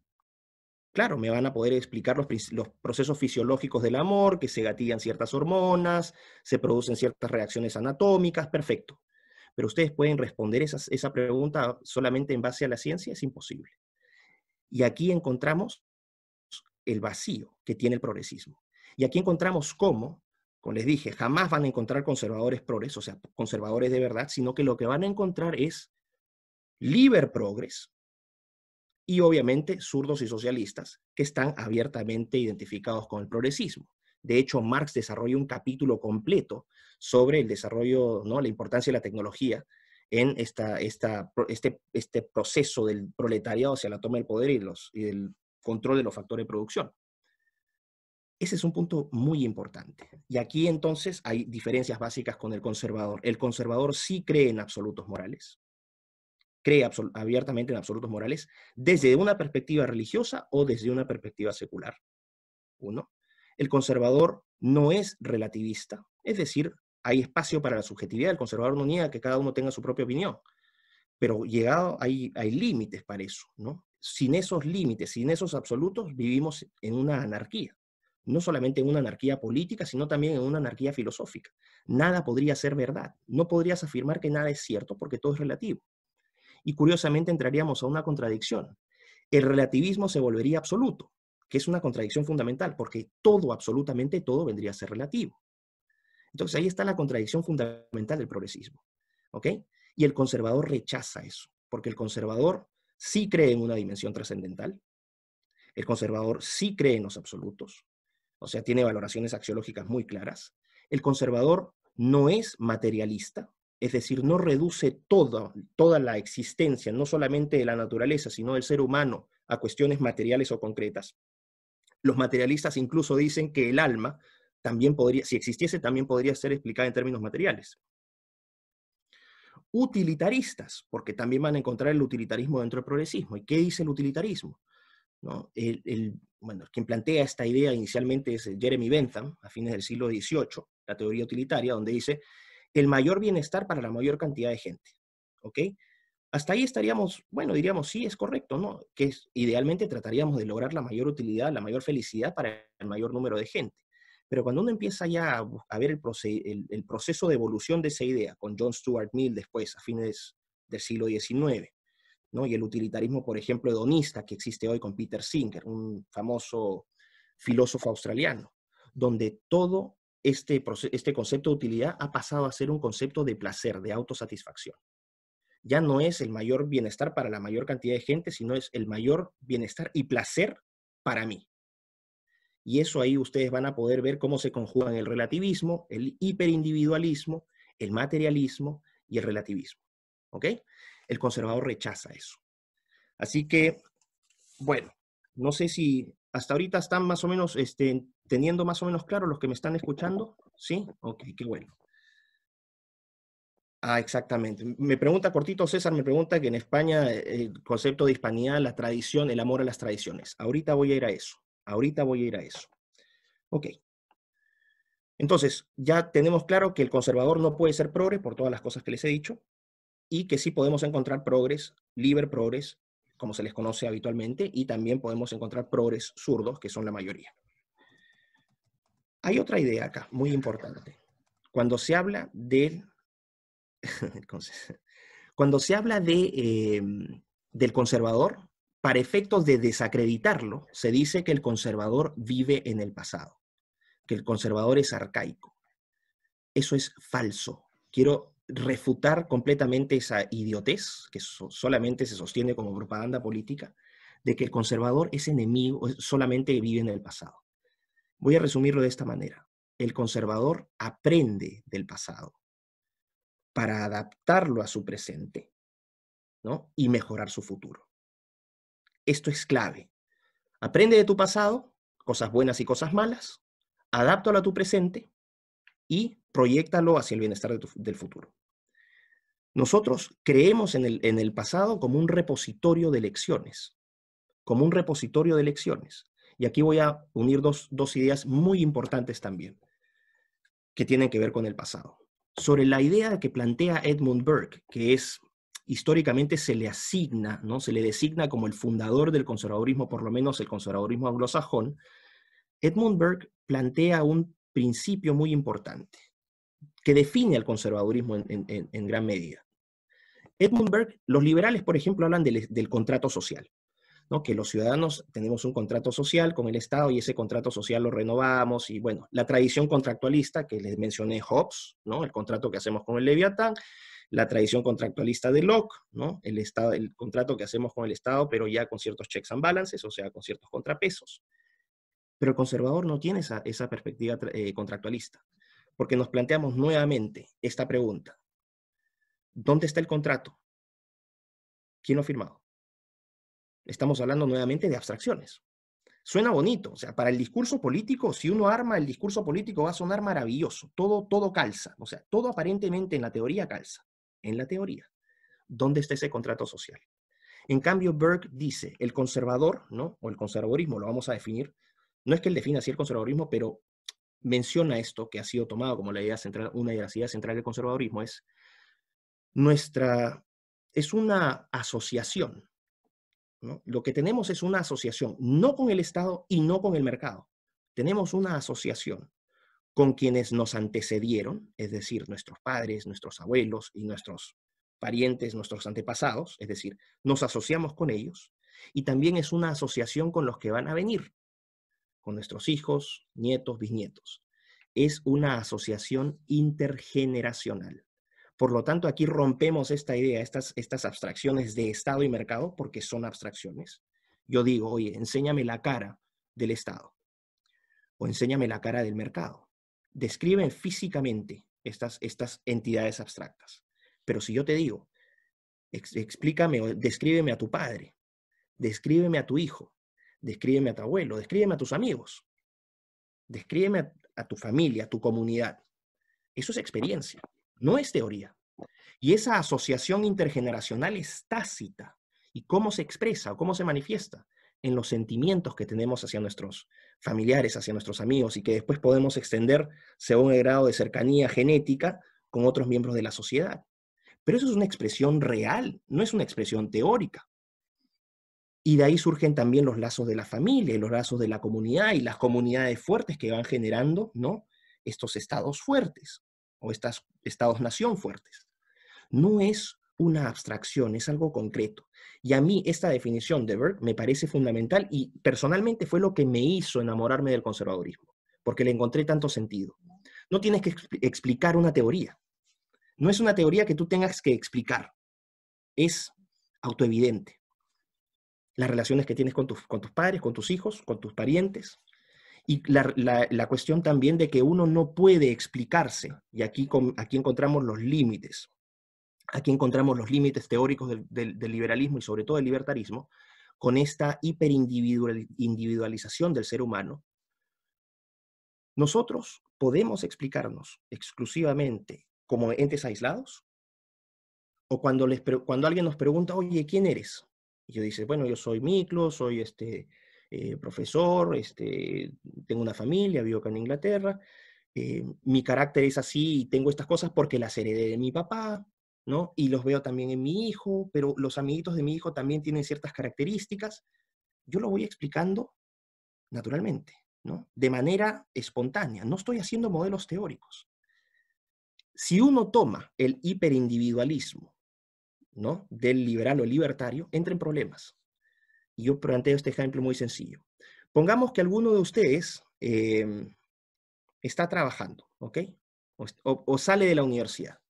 Claro, me van a poder explicar los, procesos fisiológicos del amor, que se gatillan ciertas hormonas, se producen ciertas reacciones anatómicas, perfecto. Pero ustedes pueden responder esa pregunta solamente en base a la ciencia, es imposible. Y aquí encontramos el vacío que tiene el progresismo. Y aquí encontramos cómo, como les dije, jamás van a encontrar conservadores progres, o sea, conservadores de verdad, sino que lo que van a encontrar es liber progres y obviamente zurdos y socialistas que están abiertamente identificados con el progresismo. De hecho, Marx desarrolla un capítulo completo sobre el desarrollo, ¿no? la importancia de la tecnología en esta, esta, este, este proceso del proletariado hacia la toma del poder y, los, y control de los factores de producción. Ese es un punto muy importante. Y aquí entonces hay diferencias básicas con el conservador. El conservador sí cree en absolutos morales, cree abiertamente en absolutos morales desde una perspectiva religiosa o desde una perspectiva secular. Uno, el conservador no es relativista, es decir, hay espacio para la subjetividad el conservador no niega que cada uno tenga su propia opinión, pero llegado hay, hay límites para eso, ¿no? Sin esos límites, sin esos absolutos, vivimos en una anarquía. No solamente en una anarquía política, sino también en una anarquía filosófica. Nada podría ser verdad. No podrías afirmar que nada es cierto porque todo es relativo. Y curiosamente entraríamos a una contradicción. El relativismo se volvería absoluto, que es una contradicción fundamental, porque todo, absolutamente todo, vendría a ser relativo. Entonces ahí está la contradicción fundamental del progresismo. ¿Ok? Y el conservador rechaza eso, porque el conservador sí cree en una dimensión trascendental, el conservador sí cree en los absolutos, o sea, tiene valoraciones axiológicas muy claras. El conservador no es materialista, es decir, no reduce toda, toda la existencia, no solamente de la naturaleza, sino del ser humano, a cuestiones materiales o concretas. Los materialistas incluso dicen que el alma también podría, si existiese, también podría ser explicada en términos materiales. Utilitaristas, porque también van a encontrar el utilitarismo dentro del progresismo. ¿Y qué dice el utilitarismo? El, bueno, quien plantea esta idea inicialmente es Jeremy Bentham, a fines del siglo XVIII, la teoría utilitaria, donde dice el mayor bienestar para la mayor cantidad de gente. ¿Ok? Hasta ahí estaríamos, bueno, diríamos, sí, es correcto, ¿no? Que idealmente trataríamos de lograr la mayor utilidad, la mayor felicidad para el mayor número de gente. Pero cuando uno empieza ya a, ver el, proceso de evolución de esa idea, con John Stuart Mill después, a fines del siglo XIX, ¿no? y el utilitarismo, por ejemplo, hedonista que existe hoy con Peter Singer, un famoso filósofo australiano, donde todo este, este concepto de utilidad ha pasado a ser un concepto de placer, de autosatisfacción. Ya no es el mayor bienestar para la mayor cantidad de gente, sino es el mayor bienestar y placer para mí y eso ahí ustedes van a poder ver cómo se conjugan el relativismo, el hiperindividualismo, el materialismo y el relativismo. ¿Ok? El conservador rechaza eso. Así que, bueno, no sé si hasta ahorita están más o menos este, teniendo más o menos claro los que me están escuchando. ¿Sí? Ok, qué bueno. Ah, exactamente. Me pregunta cortito César, me pregunta que en España eh, el concepto de hispanidad, la tradición, el amor a las tradiciones. Ahorita voy a ir a eso. Ahorita voy a ir a eso. Ok. Entonces, ya tenemos claro que el conservador no puede ser progres por todas las cosas que les he dicho y que sí podemos encontrar progres, liber progres, como se les conoce habitualmente, y también podemos encontrar progres zurdos, que son la mayoría. Hay otra idea acá, muy importante. Cuando se habla del, [LAUGHS] cuando se habla de, em, del conservador, para efectos de desacreditarlo, se dice que el conservador vive en el pasado, que el conservador es arcaico. Eso es falso. Quiero refutar completamente esa idiotez que solamente se sostiene como propaganda política de que el conservador es enemigo, solamente vive en el pasado. Voy a resumirlo de esta manera. El conservador aprende del pasado para adaptarlo a su presente ¿no? y mejorar su futuro. Esto es clave. Aprende de tu pasado, cosas buenas y cosas malas, adáptalo a tu presente y proyectalo hacia el bienestar del futuro. Nosotros creemos en el, en el pasado como un repositorio de lecciones, como un repositorio de lecciones. Y aquí voy a unir dos, dos ideas muy importantes también, que tienen que ver con el pasado. Sobre la idea que plantea Edmund Burke, que es históricamente se le asigna, ¿no? se le designa como el fundador del conservadurismo, por lo menos el conservadurismo anglosajón, Edmund Burke plantea un principio muy importante que define al conservadurismo en, gran medida. Edmund Burke, los liberales, por ejemplo, hablan del, contrato social, ¿no? que los ciudadanos tenemos un contrato social con el Estado y ese contrato social lo renovamos y bueno, la tradición contractualista que les mencioné Hobbes, ¿no? el contrato que hacemos con el Leviatán, la tradición contractualista de Locke, ¿no? el, estado, el contrato que hacemos con el Estado, pero ya con ciertos checks and balances, o sea, con ciertos contrapesos. Pero el conservador no tiene esa, perspectiva eh, contractualista, porque nos planteamos nuevamente esta pregunta. ¿Dónde está el contrato? ¿Quién lo ha firmado? Estamos hablando nuevamente de abstracciones. Suena bonito, o sea, para el discurso político, si uno arma el discurso político va a sonar maravilloso, todo, todo calza, o sea, todo aparentemente en la teoría calza en la teoría. ¿Dónde está ese contrato social? En cambio, Burke dice, el conservador, ¿no? O el conservadurismo, lo vamos a definir. No es que él defina así el conservadurismo, pero menciona esto que ha sido tomado como la idea central, una de las ideas centrales del conservadurismo es nuestra, es una asociación. Lo que tenemos es una asociación, no con el Estado y no con el mercado. Tenemos una asociación con quienes nos antecedieron, es decir, nuestros padres, nuestros abuelos y nuestros parientes, nuestros antepasados, es decir, nos asociamos con ellos y también es una asociación con los que van a venir, con nuestros hijos, nietos, bisnietos. Es una asociación intergeneracional. Por lo tanto, aquí rompemos esta idea, estas, estas abstracciones de Estado y mercado, porque son abstracciones. Yo digo, oye, enséñame la cara del Estado o enséñame la cara del mercado describen físicamente estas, estas entidades abstractas. Pero si yo te digo, explícame descríbeme a tu padre, descríbeme a tu hijo, descríbeme a tu abuelo, descríbeme a tus amigos, descríbeme a, tu familia, a tu comunidad. Eso es experiencia, no es teoría. Y esa asociación intergeneracional es tácita. ¿Y cómo se expresa o cómo se manifiesta? En los sentimientos que tenemos hacia nuestros, familiares, hacia nuestros amigos y que después podemos extender según el grado de cercanía genética con otros miembros de la sociedad. Pero eso es una expresión real, no es una expresión teórica. Y de ahí surgen también los lazos de la familia, y los lazos de la comunidad y las comunidades fuertes que van generando, ¿no? Estos estados fuertes o estas estados-nación fuertes. No es una abstracción, es algo concreto. Y a mí esta definición de Berg me parece fundamental y personalmente fue lo que me hizo enamorarme del conservadurismo, porque le encontré tanto sentido. No tienes que explicar una teoría. No es una teoría que tú tengas que explicar. Es autoevidente. Las relaciones que tienes con tus, padres, con tus hijos, con tus parientes, y la, cuestión también de que uno no puede explicarse, y aquí, aquí encontramos los límites aquí encontramos los límites teóricos del, liberalismo y sobre todo del libertarismo, con esta hiperindividualización del ser humano, nosotros podemos explicarnos exclusivamente como entes aislados, o cuando, les, cuando alguien nos pregunta, oye, ¿quién eres? Y yo dice, bueno, yo soy Miklo, soy este eh, profesor, este, tengo una familia, vivo acá en Inglaterra, eh, mi carácter es así y tengo estas cosas porque las heredé de mi papá, y los veo también en mi hijo, pero los amiguitos de mi hijo también tienen ciertas características. Yo lo voy explicando naturalmente, De manera espontánea. No estoy haciendo modelos teóricos. Si uno toma el hiperindividualismo, ¿no? Del liberal o libertario, entra en problemas. Y yo planteo este ejemplo muy sencillo. Pongamos que alguno de ustedes em, está trabajando, ¿ok? o, sale de la universidad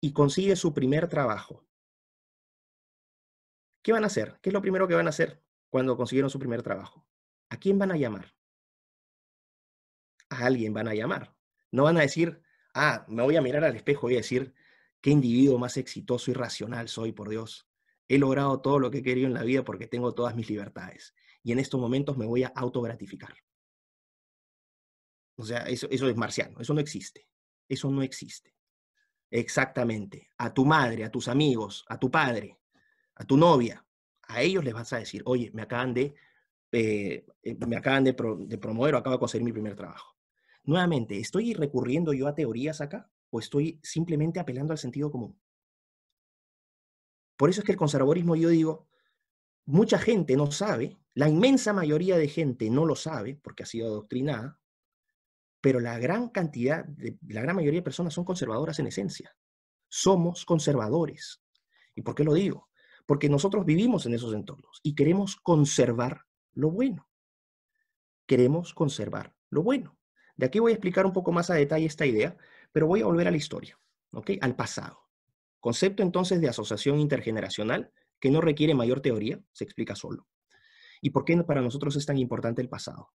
y consigue su primer trabajo. ¿Qué van a hacer? ¿Qué es lo primero que van a hacer cuando consiguieron su primer trabajo? ¿A quién van a llamar? A alguien van a llamar. No van a decir, ah, me voy a mirar al espejo y a decir, qué individuo más exitoso y racional soy, por Dios. He logrado todo lo que he querido en la vida porque tengo todas mis libertades. Y en estos momentos me voy a autogratificar. O sea, eso, eso es marciano, eso no existe. Eso no existe. Exactamente. A tu madre, a tus amigos, a tu padre, a tu novia, a ellos les vas a decir, oye, me acaban de, eh, eh, me de, promover o acabo de conseguir mi primer trabajo. Nuevamente, ¿estoy recurriendo yo a teorías acá o estoy simplemente apelando al sentido común? Por eso es que el conservadurismo, yo digo, mucha gente no sabe, la inmensa mayoría de gente no lo sabe porque ha sido adoctrinada, pero la gran cantidad, de, la gran mayoría de personas son conservadoras en esencia. Somos conservadores. ¿Y por qué lo digo? Porque nosotros vivimos en esos entornos y queremos conservar lo bueno. Queremos conservar lo bueno. De aquí voy a explicar un poco más a detalle esta idea, pero voy a volver a la historia, ¿ok? Al pasado. Concepto entonces de asociación intergeneracional que no requiere mayor teoría, se explica solo. ¿Y por qué para nosotros es tan importante el pasado?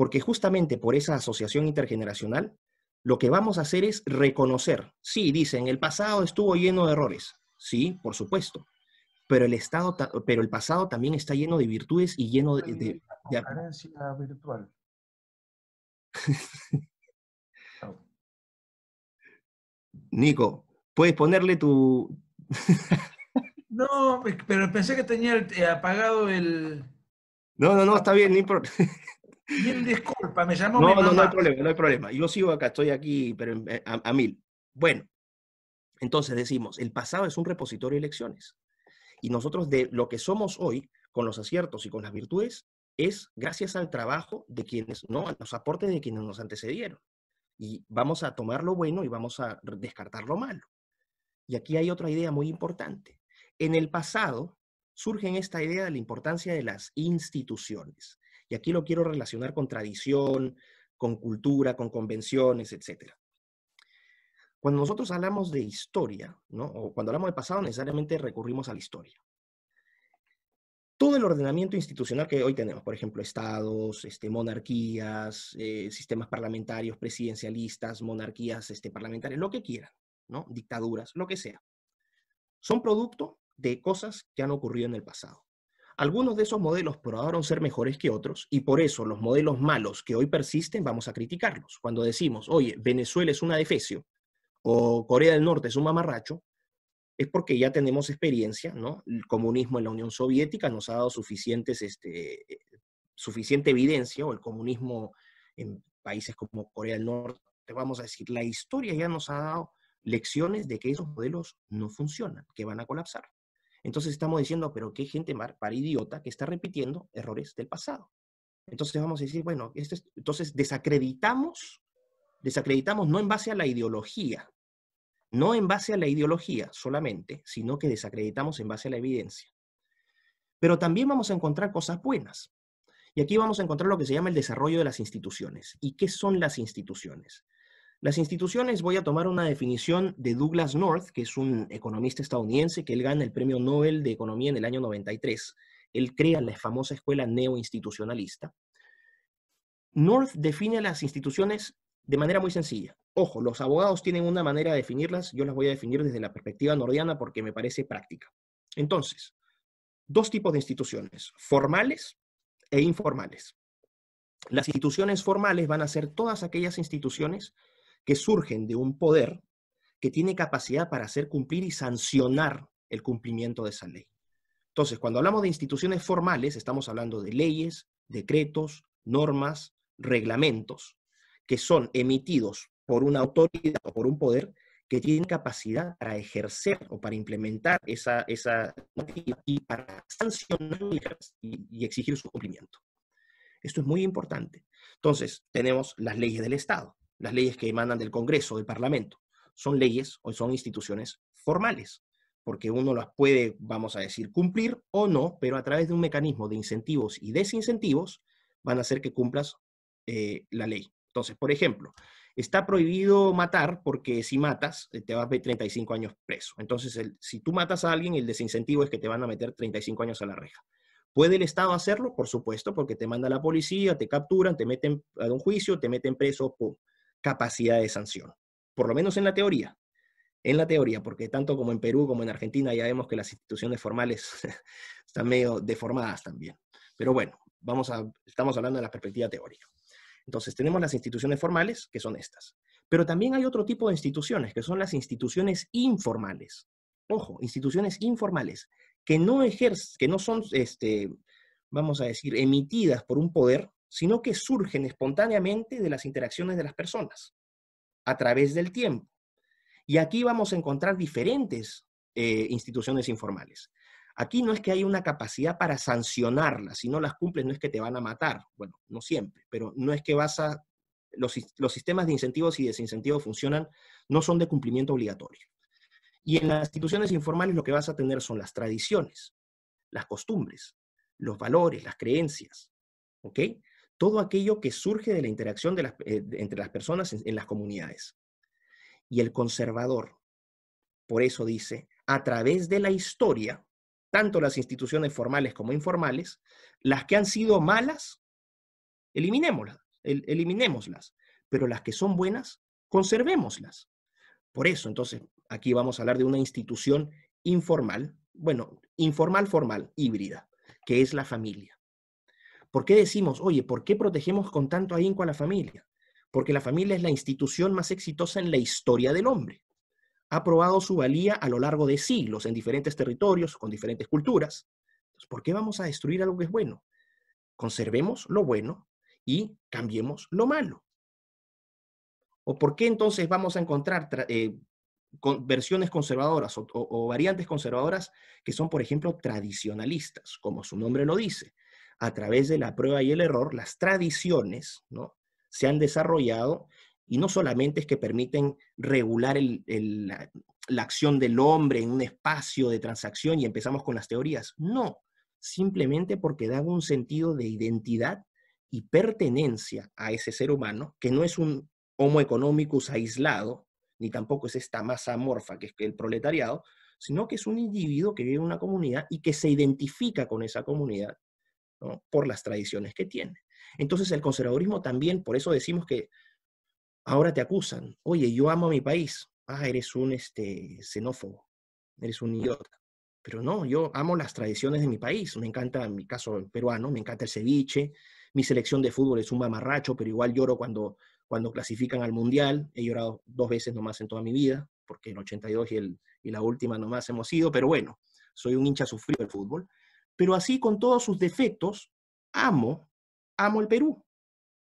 porque justamente por esa asociación intergeneracional, lo que vamos a hacer es reconocer, sí, dicen, el pasado estuvo lleno de errores, sí, por supuesto, pero el, estado, pero el pasado también está lleno de virtudes y lleno de... de, virtual. [LAUGHS] Nico, puedes ponerle tu... [LAUGHS] no, pero pensé que tenía eh, apagado el... No, no, no, ah. está bien, ni importa. Bien, disculpa, me llamo, no, No, no hay problema, no hay problema. Yo sigo acá, estoy aquí, pero eh, a, a mil. Bueno, entonces decimos, el pasado es un repositorio de lecciones. Y nosotros de lo que somos hoy, con los aciertos y con las virtudes, es gracias al trabajo de quienes, ¿no? A los aportes de quienes nos antecedieron. Y vamos a tomar lo bueno y vamos a descartar lo malo. Y aquí hay otra idea muy importante. En el pasado surge esta idea de la importancia de las instituciones. Y aquí lo quiero relacionar con tradición, con cultura, con convenciones, etc. Cuando nosotros hablamos de historia, ¿no? o cuando hablamos de pasado, necesariamente recurrimos a la historia. Todo el ordenamiento institucional que hoy tenemos, por ejemplo, estados, este, monarquías, eh, sistemas parlamentarios, presidencialistas, monarquías este, parlamentarias, lo que quieran, ¿no? dictaduras, lo que sea, son producto de cosas que han ocurrido en el pasado. Algunos de esos modelos probaron ser mejores que otros y por eso los modelos malos que hoy persisten vamos a criticarlos. Cuando decimos, oye, Venezuela es un adefesio o Corea del Norte es un mamarracho, es porque ya tenemos experiencia, ¿no? El comunismo en la Unión Soviética nos ha dado suficientes, este, suficiente evidencia, o el comunismo en países como Corea del Norte, vamos a decir, la historia ya nos ha dado lecciones de que esos modelos no funcionan, que van a colapsar. Entonces estamos diciendo, pero qué gente mar, para idiota que está repitiendo errores del pasado. Entonces vamos a decir, bueno, entonces desacreditamos, desacreditamos no en base a la ideología, no en base a la ideología solamente, sino que desacreditamos en base a la evidencia. Pero también vamos a encontrar cosas buenas. Y aquí vamos a encontrar lo que se llama el desarrollo de las instituciones. ¿Y qué son las instituciones? Las instituciones, voy a tomar una definición de Douglas North, que es un economista estadounidense que él gana el Premio Nobel de Economía en el año 93. Él crea la famosa escuela neoinstitucionalista. North define las instituciones de manera muy sencilla. Ojo, los abogados tienen una manera de definirlas, yo las voy a definir desde la perspectiva nordiana porque me parece práctica. Entonces, dos tipos de instituciones, formales e informales. Las instituciones formales van a ser todas aquellas instituciones que surgen de un poder que tiene capacidad para hacer cumplir y sancionar el cumplimiento de esa ley. Entonces, cuando hablamos de instituciones formales, estamos hablando de leyes, decretos, normas, reglamentos, que son emitidos por una autoridad o por un poder que tiene capacidad para ejercer o para implementar esa, esa y para sancionar y, y exigir su cumplimiento. Esto es muy importante. Entonces, tenemos las leyes del Estado, las leyes que emanan del Congreso, del Parlamento. Son leyes o son instituciones formales, porque uno las puede, vamos a decir, cumplir o no, pero a través de un mecanismo de incentivos y desincentivos van a hacer que cumplas eh, la ley. Entonces, por ejemplo, está prohibido matar porque si matas eh, te vas a ver 35 años preso. Entonces, si tú matas a alguien, el desincentivo es que te van a meter 35 años a la reja. ¿Puede el Estado hacerlo? Por supuesto, porque te manda la policía, te capturan, te meten a un juicio, te meten preso, pum capacidad de sanción, por lo menos en la teoría. En la teoría, porque tanto como en Perú como en Argentina ya vemos que las instituciones formales [LAUGHS] están medio deformadas también. Pero bueno, vamos a, estamos hablando de la perspectiva teórica. Entonces, tenemos las instituciones formales, que son estas. Pero también hay otro tipo de instituciones, que son las instituciones informales. Ojo, instituciones informales, que no, ejercen, que no son, este, vamos a decir, emitidas por un poder, sino que surgen espontáneamente de las interacciones de las personas a través del tiempo. Y aquí vamos a encontrar diferentes eh, instituciones informales. Aquí no es que haya una capacidad para sancionarlas, si no las cumples no es que te van a matar, bueno, no siempre, pero no es que vas a... Los, los sistemas de incentivos y desincentivos funcionan, no son de cumplimiento obligatorio. Y en las instituciones informales lo que vas a tener son las tradiciones, las costumbres, los valores, las creencias, ¿ok? todo aquello que surge de la interacción eh, entre las personas en, las comunidades. Y el conservador, por eso dice, a través de la historia, tanto las instituciones formales como informales, las que han sido malas, eliminémoslas, eliminémoslas, pero las que son buenas, conservémoslas. Por eso, entonces, aquí vamos a hablar de una institución informal, bueno, informal, formal, híbrida, que es la familia. ¿Por qué decimos, oye, ¿por qué protegemos con tanto ahínco a la familia? Porque la familia es la institución más exitosa en la historia del hombre. Ha probado su valía a lo largo de siglos en diferentes territorios, con diferentes culturas. Entonces, ¿Por qué vamos a destruir algo que es bueno? Conservemos lo bueno y cambiemos lo malo. ¿O por qué entonces vamos a encontrar eh, versiones conservadoras o, variantes conservadoras que son, por ejemplo, tradicionalistas, como su nombre lo dice, a través de la prueba y el error, las tradiciones ¿no? se han desarrollado y no solamente es que permiten regular la, acción del hombre en un espacio de transacción y empezamos con las teorías, no, simplemente porque dan un sentido de identidad y pertenencia a ese ser humano, que no es un homo economicus aislado, ni tampoco es esta masa amorfa que es el proletariado, sino que es un individuo que vive en una comunidad y que se identifica con esa comunidad por las tradiciones que tiene. Entonces el conservadurismo también, por eso decimos que ahora te acusan, oye, yo amo a mi país, ah, eres un este, xenófobo, eres un idiota. Pero no, yo amo las tradiciones de mi país, me encanta, en mi caso peruano, me encanta el ceviche, mi selección de fútbol es un mamarracho, pero igual lloro cuando, cuando clasifican al Mundial, he llorado dos veces nomás en toda mi vida, porque el 82 y, el, y la última nomás hemos ido, pero bueno, soy un hincha sufrido del fútbol. Pero así con todos sus defectos, amo, amo el Perú.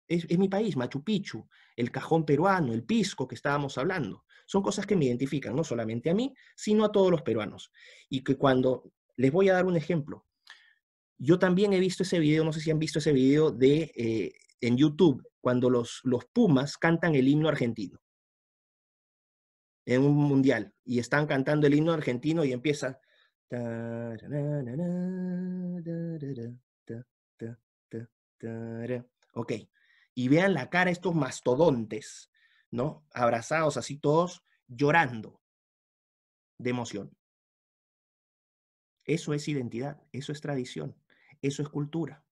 Es, mi país, Machu Picchu, el cajón peruano, el pisco que estábamos hablando. Son cosas que me identifican, no solamente a mí, sino a todos los peruanos. Y que cuando, les voy a dar un ejemplo. Yo también he visto ese video, no sé si han visto ese video de eh, en YouTube, cuando los, los Pumas cantan el himno argentino en un mundial y están cantando el himno argentino y empieza Ok, y vean la cara de estos mastodontes, ¿no? Abrazados así todos, llorando de emoción. Eso es identidad, eso es tradición, eso es cultura.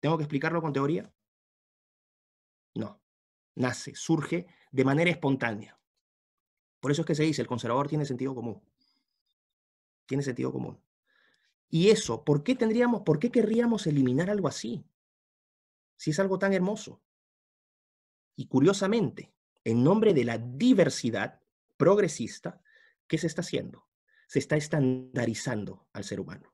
¿Tengo que explicarlo con teoría? No, nace, surge de manera espontánea. Por eso es que se dice, el conservador tiene sentido común. Tiene sentido común. Y eso, ¿por qué tendríamos, por qué querríamos eliminar algo así? Si es algo tan hermoso. Y curiosamente, en nombre de la diversidad progresista, ¿qué se está haciendo? Se está estandarizando al ser humano.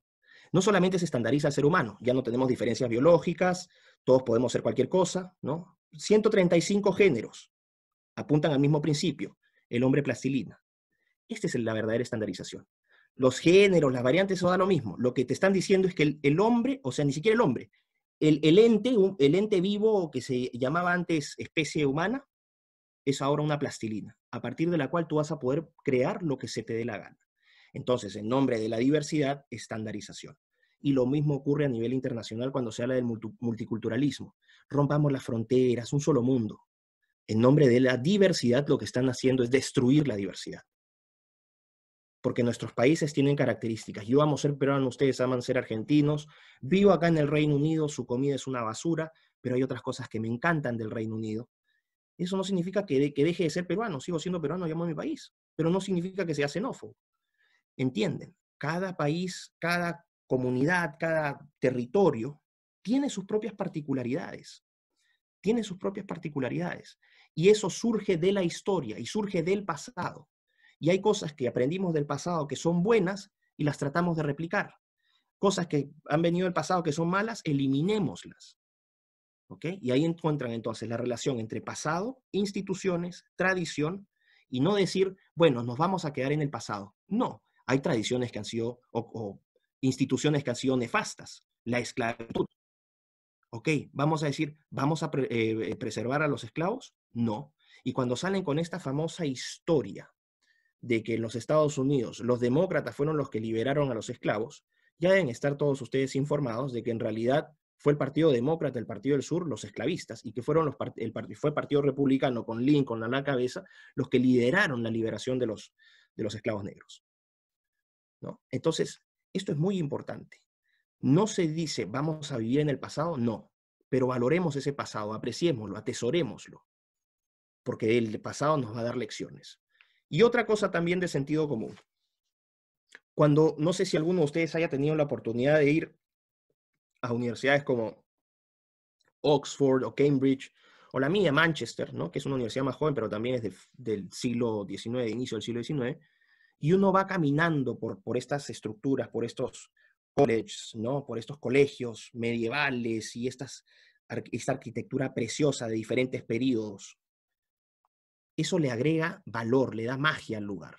No solamente se estandariza al ser humano, ya no tenemos diferencias biológicas, todos podemos ser cualquier cosa, ¿no? 135 géneros apuntan al mismo principio, el hombre plastilina. Esta es la verdadera estandarización los géneros, las variantes, son da lo mismo. Lo que te están diciendo es que el, hombre, o sea, ni siquiera el hombre, el, ente, el ente vivo que se llamaba antes especie humana, es ahora una plastilina, a partir de la cual tú vas a poder crear lo que se te dé la gana. Entonces, en nombre de la diversidad, estandarización. Y lo mismo ocurre a nivel internacional cuando se habla del multiculturalismo. Rompamos las fronteras, un solo mundo. En nombre de la diversidad, lo que están haciendo es destruir la diversidad porque nuestros países tienen características. Yo amo ser peruano, ustedes aman ser argentinos. Vivo acá en el Reino Unido, su comida es una basura, pero hay otras cosas que me encantan del Reino Unido. Eso no significa que, deje de ser peruano, sigo siendo peruano llamo a mi país, pero no significa que sea xenófobo. ¿Entienden? Cada país, cada comunidad, cada territorio tiene sus propias particularidades. Tiene sus propias particularidades. Y eso surge de la historia y surge del pasado. Y hay cosas que aprendimos del pasado que son buenas y las tratamos de replicar. Cosas que han venido del pasado que son malas, eliminémoslas. ¿Ok? Y ahí encuentran entonces la relación entre pasado, instituciones, tradición, y no decir, bueno, nos vamos a quedar en el pasado. No, hay tradiciones que han sido, o, instituciones que han sido nefastas. La esclavitud. ¿Ok? Vamos a decir, ¿vamos a eh, preservar a los esclavos? No. Y cuando salen con esta famosa historia de que en los Estados Unidos los demócratas fueron los que liberaron a los esclavos, ya deben estar todos ustedes informados de que en realidad fue el Partido Demócrata, el Partido del Sur, los esclavistas, y que fueron el fue el Partido Republicano con Lincoln a la cabeza los que lideraron la liberación de los, de los esclavos negros. ¿No? Entonces, esto es muy importante. No se dice vamos a vivir en el pasado, no, pero valoremos ese pasado, apreciémoslo, atesorémoslo, porque el pasado nos va a dar lecciones. Y otra cosa también de sentido común. Cuando, no sé si alguno de ustedes haya tenido la oportunidad de ir a universidades como Oxford o Cambridge, o la mía, Manchester, ¿no? que es una universidad más joven, pero también es del siglo XIX, inicio del siglo XIX, y uno va caminando por, por estas estructuras, por estos colleges, ¿no? por estos colegios medievales y estas, esta arquitectura preciosa de diferentes periodos eso le agrega valor, le da magia al lugar.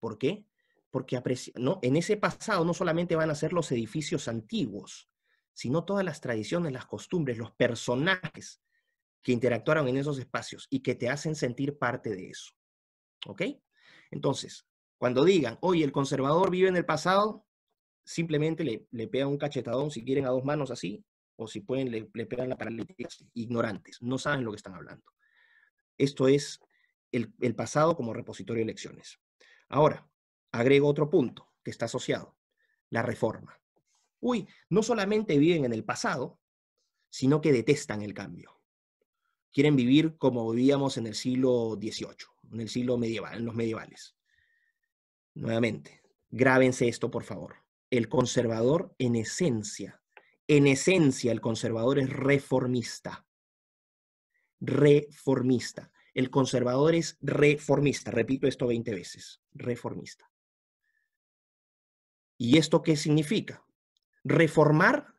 ¿Por qué? Porque ¿no? en ese pasado no solamente van a ser los edificios antiguos, sino todas las tradiciones, las costumbres, los personajes que interactuaron en esos espacios y que te hacen sentir parte de eso. ¿Ok? Entonces, cuando digan, oye, el conservador vive en el pasado, simplemente le, le pega un cachetadón, si quieren, a dos manos así, o si pueden, le, le pegan la paralítica, ignorantes, no saben lo que están hablando. Esto es el, pasado como repositorio de elecciones. Ahora, agrego otro punto que está asociado, la reforma. Uy, no solamente viven en el pasado, sino que detestan el cambio. Quieren vivir como vivíamos en el siglo XVIII, en el siglo medieval, en los medievales. Nuevamente, grábense esto, por favor. El conservador, en esencia, en esencia, el conservador es reformista reformista. El conservador es reformista, repito esto 20 veces, reformista. ¿Y esto qué significa? Reformar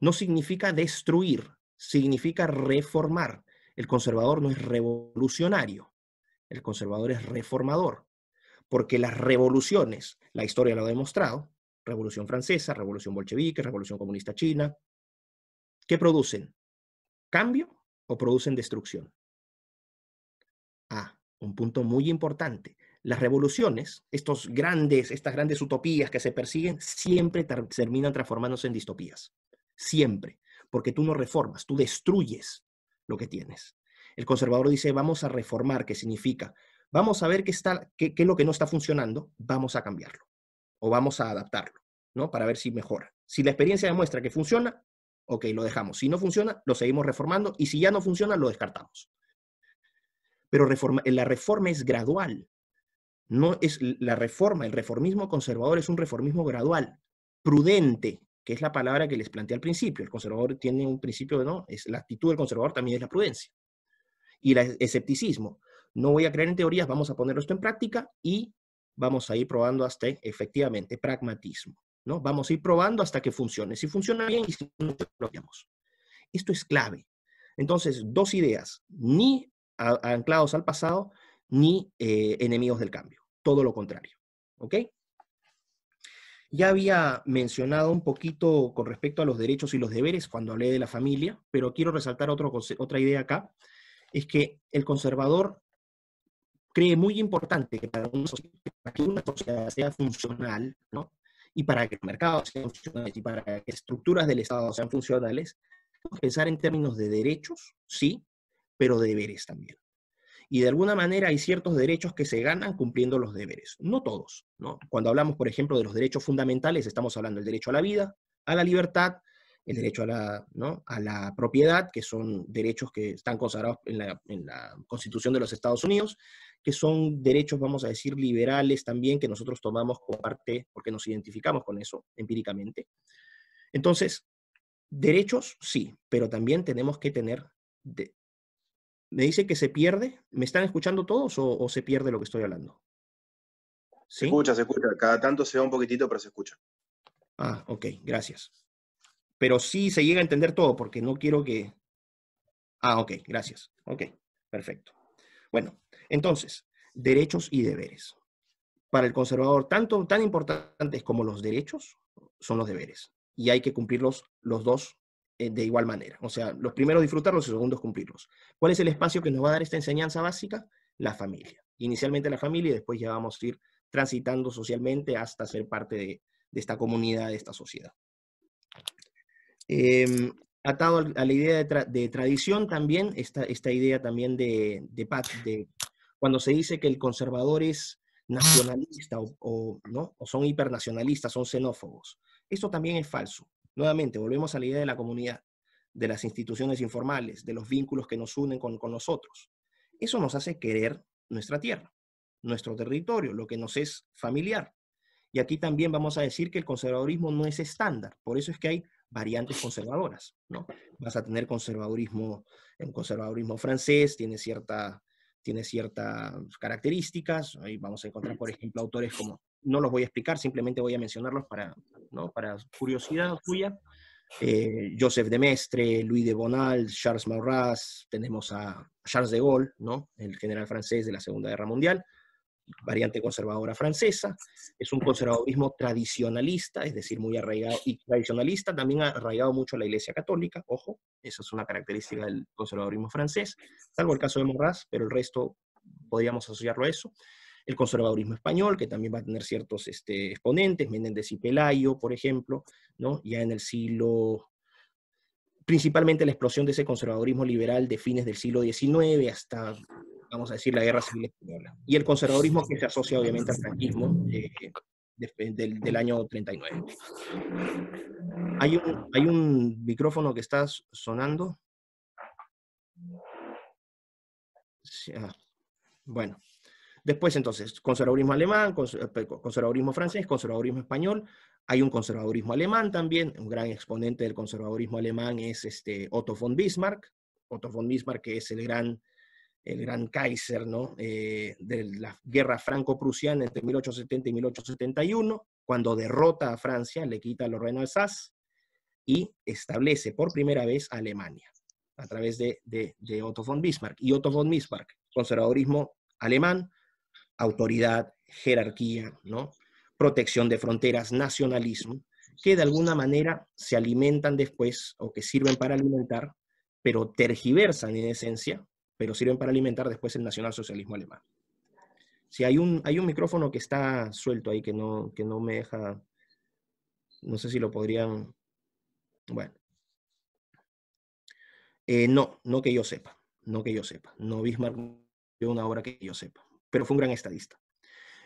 no significa destruir, significa reformar. El conservador no es revolucionario, el conservador es reformador, porque las revoluciones, la historia lo ha demostrado, revolución francesa, revolución bolchevique, revolución comunista china, ¿qué producen? Cambio o producen destrucción. Ah, un punto muy importante. Las revoluciones, estos grandes, estas grandes utopías que se persiguen, siempre terminan transformándose en distopías. Siempre. Porque tú no reformas, tú destruyes lo que tienes. El conservador dice, vamos a reformar, ¿Qué significa, vamos a ver qué, está, qué, qué es lo que no está funcionando, vamos a cambiarlo o vamos a adaptarlo, ¿no? Para ver si mejora. Si la experiencia demuestra que funciona, ok, lo dejamos. Si no funciona, lo seguimos reformando y si ya no funciona, lo descartamos. Pero la reforma es gradual. No es la reforma, el reformismo conservador es un reformismo gradual, prudente, que es la palabra que les planteé al principio. El conservador tiene un principio, ¿no? Es la actitud del conservador también es la prudencia. Y el escepticismo. No voy a creer en teorías, vamos a poner esto en práctica y vamos a ir probando hasta efectivamente pragmatismo. ¿no? Vamos a ir probando hasta que funcione. Si funciona bien y si no, lo probamos. Esto es clave. Entonces, dos ideas, ni anclados al pasado, ni eh, enemigos del cambio. Todo lo contrario. ¿Ok? Ya había mencionado un poquito con respecto a los derechos y los deberes cuando hablé de la familia, pero quiero resaltar otra idea acá. Es que el conservador cree muy importante que para que una sociedad sea funcional, ¿no? y para que los mercados sean funcionales y para que estructuras del Estado sean funcionales, pensar en términos de derechos, sí, pero de deberes también. Y de alguna manera hay ciertos derechos que se ganan cumpliendo los deberes. No todos. ¿no? Cuando hablamos, por ejemplo, de los derechos fundamentales, estamos hablando del derecho a la vida, a la libertad, el derecho a la, ¿no? a la propiedad, que son derechos que están consagrados en la, en la Constitución de los Estados Unidos, que son derechos, vamos a decir, liberales también, que nosotros tomamos como parte, porque nos identificamos con eso empíricamente. Entonces, derechos sí, pero también tenemos que tener... me dice que se pierde, ¿me están escuchando todos o, se pierde lo que estoy hablando? Se escucha, se escucha, cada tanto se va un poquitito, pero se escucha. Ah, ok, gracias. Pero sí se llega a entender todo, porque no quiero que... Ah, ok, gracias. Ok, perfecto. Bueno, entonces, derechos y deberes. Para el conservador, tanto tan importantes como los derechos son los deberes. Y hay que cumplirlos los dos eh, de igual manera. O sea, los primeros disfrutarlos y los segundos cumplirlos. ¿Cuál es el espacio que nos va a dar esta enseñanza básica? La familia. Inicialmente la familia y después ya vamos a ir transitando socialmente hasta ser parte de, esta comunidad, de esta sociedad. Em, atado a la idea de, tradición también, esta, esta idea también de, de, de cuando se dice que el conservador es nacionalista o, ¿no? o son hipernacionalistas, son xenófobos. Esto también es falso. Nuevamente, volvemos a la idea de la comunidad, de las instituciones informales, de los vínculos que nos unen con, nosotros. Eso nos hace querer nuestra tierra, nuestro territorio, lo que nos es familiar. Y aquí también vamos a decir que el conservadurismo no es estándar, por eso es que hay variantes conservadoras, ¿no? Vas a tener conservadurismo, un conservadurismo francés, tiene cierta tiene ciertas características. Ahí vamos a encontrar, por ejemplo, autores como, no los voy a explicar, simplemente voy a mencionarlos para, para curiosidad suya. Eh, Joseph de Mestre, Louis de Bonal, Charles Maurras, tenemos a Charles de Gaulle, ¿no? el general francés de la Segunda Guerra Mundial, variante conservadora francesa, es un conservadurismo tradicionalista, es decir, muy arraigado, y tradicionalista también ha arraigado mucho la Iglesia Católica, ojo, esa es una característica del conservadurismo francés, salvo el caso de Morras, pero el resto podríamos asociarlo a eso. El conservadurismo español, que también va a tener ciertos este, exponentes, Menéndez y Pelayo, por ejemplo, ¿no? ya en el siglo principalmente la explosión de ese conservadurismo liberal de fines del siglo XIX hasta vamos a decir, la guerra civil española. Y el conservadurismo que se asocia obviamente al franquismo eh, del, del, año 39. Hay un, hay un micrófono que está sonando. Ah, bueno, después entonces, conservadurismo alemán, eh, conservadurismo francés, conservadurismo español, hay un conservadurismo alemán también, un gran exponente del conservadurismo alemán es este Otto von Bismarck, Otto von Bismarck que es el gran el gran Kaiser ¿no? Eh, de la guerra franco-prusiana entre 1870 y 1871, cuando derrota a Francia, le quita los reinos de Sass y establece por primera vez Alemania a través de, de, Otto von Bismarck. Y Otto von Bismarck, conservadurismo alemán, autoridad, jerarquía, ¿no? protección de fronteras, nacionalismo, que de alguna manera se alimentan después o que sirven para alimentar, pero tergiversan en esencia pero sirven para alimentar después el nacionalsocialismo alemán. Si hay un, hay un micrófono que está suelto ahí, que no, que no me deja, no sé si lo podrían, bueno. Eh, no, no que yo sepa, no que yo sepa. No Bismarck dio una obra que yo sepa, pero fue un gran estadista.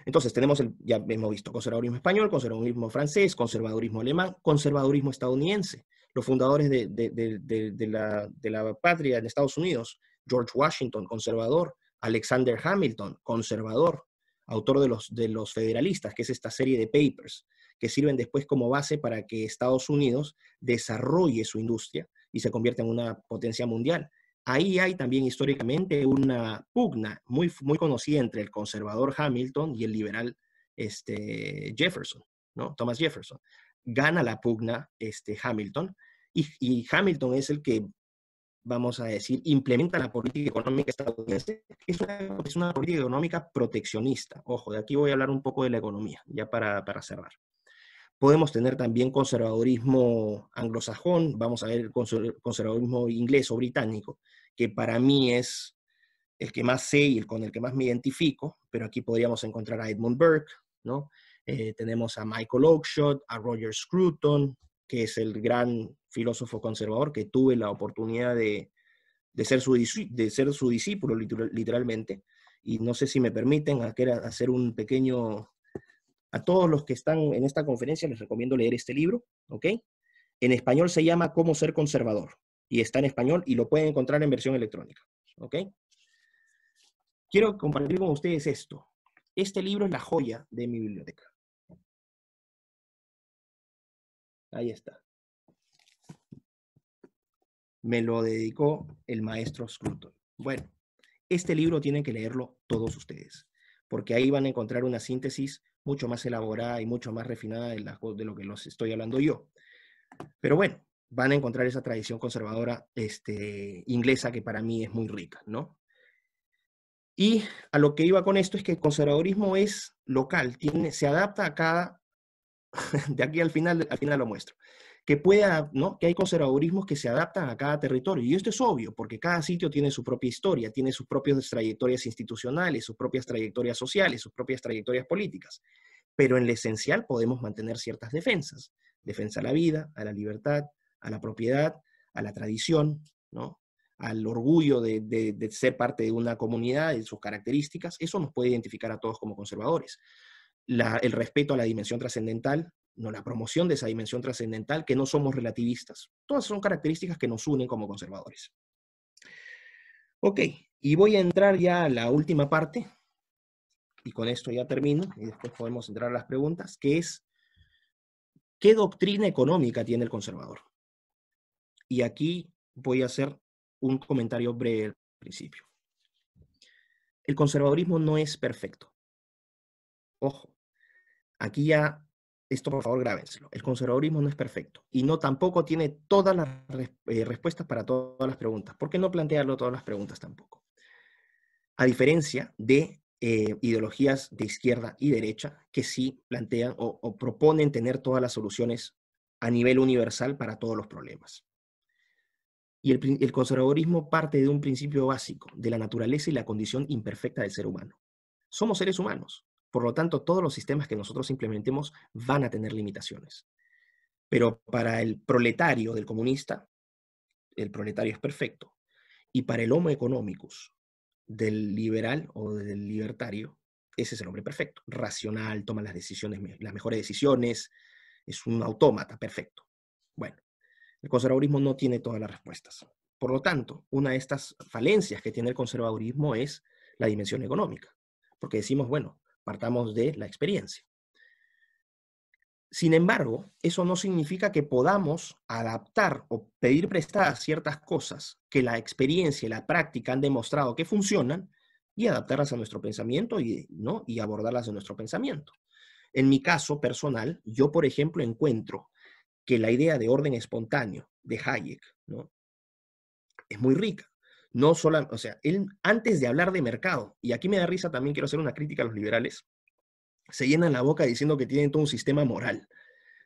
Entonces tenemos, el, ya hemos visto, conservadurismo español, conservadurismo francés, conservadurismo alemán, conservadurismo estadounidense. Los fundadores de, de, de, de la, la patria en Estados Unidos George Washington, conservador, Alexander Hamilton, conservador, autor de los, de los federalistas, que es esta serie de papers que sirven después como base para que Estados Unidos desarrolle su industria y se convierta en una potencia mundial. Ahí hay también históricamente una pugna muy, muy conocida entre el conservador Hamilton y el liberal este, Jefferson, ¿no? Thomas Jefferson. Gana la pugna este, Hamilton y, y Hamilton es el que vamos a decir, implementa la política económica estadounidense, es una, es una política económica proteccionista. Ojo, de aquí voy a hablar un poco de la economía, ya para, para cerrar. Podemos tener también conservadurismo anglosajón, vamos a ver el conservadurismo inglés o británico, que para mí es el que más sé y el con el que más me identifico, pero aquí podríamos encontrar a Edmund Burke, ¿no? Eh, tenemos a Michael Oakeshott, a Roger Scruton, que es el gran filósofo conservador que tuve la oportunidad de, ser, su, de ser su discípulo literalmente. Y no sé si me permiten hacer un pequeño... A todos los que están en esta conferencia les recomiendo leer este libro, ¿ok? En español se llama Cómo ser conservador y está en español y lo pueden encontrar en versión electrónica, ¿ok? Quiero compartir con ustedes esto. Este libro es la joya de mi biblioteca. Ahí está me lo dedicó el maestro Scruton. Bueno, este libro tienen que leerlo todos ustedes, porque ahí van a encontrar una síntesis mucho más elaborada y mucho más refinada de, lo que los estoy hablando yo. Pero bueno, van a encontrar esa tradición conservadora este, inglesa que para mí es muy rica, ¿no? Y a lo que iba con esto es que el conservadorismo es local, se adapta a cada, [LAUGHS] de aquí al final, al final lo muestro, que pueda, ¿no? que hay conservadurismos que se adaptan a cada territorio. Y esto es obvio, porque cada sitio tiene su propia historia, tiene sus propias trayectorias institucionales, sus propias trayectorias sociales, sus propias trayectorias políticas. Pero en lo esencial podemos mantener ciertas defensas. Defensa a la vida, a la libertad, a la propiedad, a la tradición, ¿no? al orgullo de, ser parte de una comunidad, de sus características. Eso nos puede identificar a todos como conservadores. el respeto a la dimensión trascendental, no, la promoción de esa dimensión trascendental, que no somos relativistas. Todas son características que nos unen como conservadores. Ok, y voy a entrar ya a la última parte, y con esto ya termino, y después podemos entrar a las preguntas, que es, ¿qué doctrina económica tiene el conservador? Y aquí voy a hacer un comentario breve al principio. El conservadurismo no es perfecto. Ojo, aquí ya esto por favor grábenselo, el conservadurismo no es perfecto y no tampoco tiene todas las eh, respuestas para todas las preguntas. ¿Por qué no plantearlo todas las preguntas tampoco? A diferencia de eh, ideologías de izquierda y derecha que sí plantean o, proponen tener todas las soluciones a nivel universal para todos los problemas. Y el, el, conservadurismo parte de un principio básico, de la naturaleza y la condición imperfecta del ser humano. Somos seres humanos. Por lo tanto, todos los sistemas que nosotros implementemos van a tener limitaciones. Pero para el proletario del comunista, el proletario es perfecto. Y para el homo economicus, del liberal o del libertario, ese es el hombre perfecto. Racional, toma las decisiones, las mejores decisiones, es un autómata perfecto. Bueno, el conservadurismo no tiene todas las respuestas. Por lo tanto, una de estas falencias que tiene el conservadurismo es la dimensión económica. Porque decimos, bueno, partamos de la experiencia. Sin embargo, eso no significa que podamos adaptar o pedir prestadas ciertas cosas que la experiencia y la práctica han demostrado que funcionan y adaptarlas a nuestro pensamiento y, ¿no? y abordarlas en nuestro pensamiento. En mi caso personal, yo, por ejemplo, encuentro que la idea de orden espontáneo de Hayek ¿no? es muy rica. No solo, o sea, él antes de hablar de mercado, y aquí me da risa también, quiero hacer una crítica a los liberales, se llenan la boca diciendo que tienen todo un sistema moral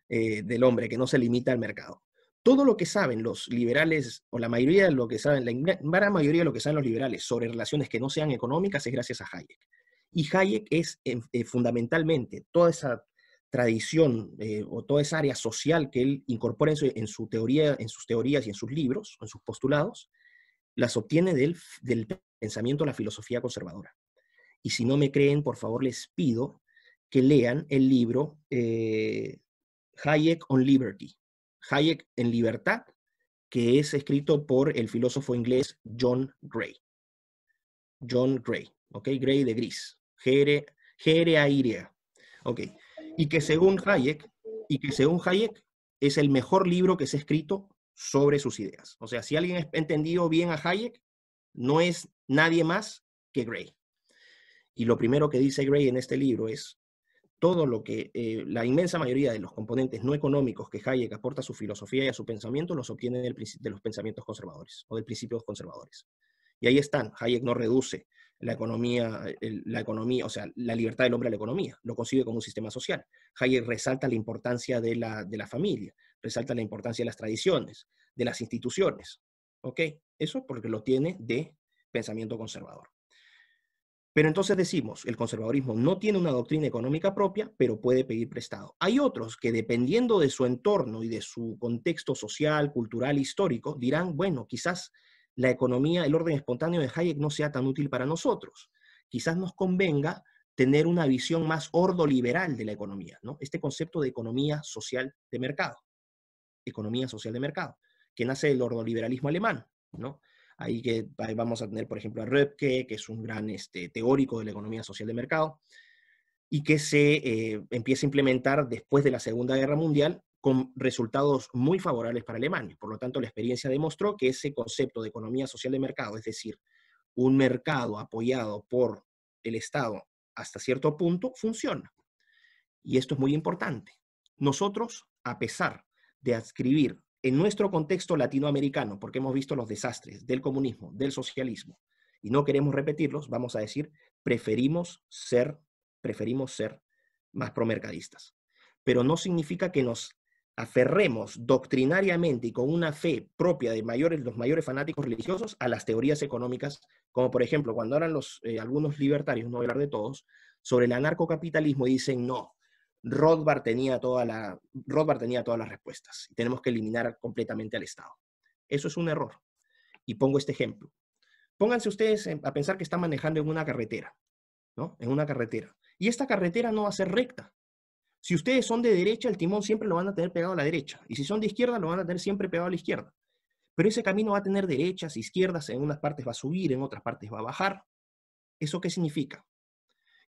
eh, del hombre que no se limita al mercado. Todo lo que saben los liberales, o la mayoría de lo que saben, la gran mayoría de lo que saben los liberales sobre relaciones que no sean económicas es gracias a Hayek. Y Hayek es eh, fundamentalmente toda esa tradición eh, o toda esa área social que él incorpora teoría, en sus teorías y en sus libros, en sus postulados, las obtiene del, del pensamiento, la filosofía conservadora. Y si no me creen, por favor les pido que lean el libro eh, Hayek on Liberty, Hayek en Libertad, que es escrito por el filósofo inglés John Gray. John Gray, ¿ok? Gray de gris, G-R-A-Y, ok Y que según Hayek, y que según Hayek es el mejor libro que se ha escrito sobre sus ideas. O sea, si alguien ha entendido bien a Hayek, no es nadie más que Gray. Y lo primero que dice Gray en este libro es, todo lo que eh, la inmensa mayoría de los componentes no económicos que Hayek aporta a su filosofía y a su pensamiento los obtiene de los pensamientos conservadores o de principios conservadores. Y ahí están, Hayek no reduce la economía, la economía, o sea, la libertad del hombre a la economía, lo concibe como un sistema social. Hayek resalta la importancia de la, de la familia, resalta la importancia de las tradiciones, de las instituciones. ¿Ok? Eso porque lo tiene de pensamiento conservador. Pero entonces decimos, el conservadurismo no tiene una doctrina económica propia, pero puede pedir prestado. Hay otros que dependiendo de su entorno y de su contexto social, cultural, histórico, dirán, bueno, quizás la economía, el orden espontáneo de Hayek no sea tan útil para nosotros. Quizás nos convenga tener una visión más ordoliberal de la economía, ¿no? Este concepto de economía social de mercado economía social de mercado, que nace del ordoliberalismo alemán, ¿no? Ahí que vamos a tener, por ejemplo, a Röpke, que es un gran este, teórico de la economía social de mercado, y que se eh, empieza a implementar después de la Segunda Guerra Mundial con resultados muy favorables para Alemania. Por lo tanto, la experiencia demostró que ese concepto de economía social de mercado, es decir, un mercado apoyado por el Estado hasta cierto punto, funciona. Y esto es muy importante. Nosotros, a pesar de adscribir en nuestro contexto latinoamericano, porque hemos visto los desastres del comunismo, del socialismo, y no queremos repetirlos, vamos a decir, preferimos ser, preferimos ser más promercadistas. Pero no significa que nos aferremos doctrinariamente y con una fe propia de mayores, los mayores fanáticos religiosos a las teorías económicas, como por ejemplo cuando hablan los, eh, algunos libertarios, no hablar de todos, sobre el anarcocapitalismo y dicen, no, Rothbard tenía, toda tenía todas las respuestas. Y tenemos que eliminar completamente al Estado. Eso es un error. Y pongo este ejemplo. Pónganse ustedes a pensar que están manejando en una carretera, ¿no? En una carretera. Y esta carretera no va a ser recta. Si ustedes son de derecha, el timón siempre lo van a tener pegado a la derecha. Y si son de izquierda, lo van a tener siempre pegado a la izquierda. Pero ese camino va a tener derechas, izquierdas, en unas partes va a subir, en otras partes va a bajar. ¿Eso qué significa?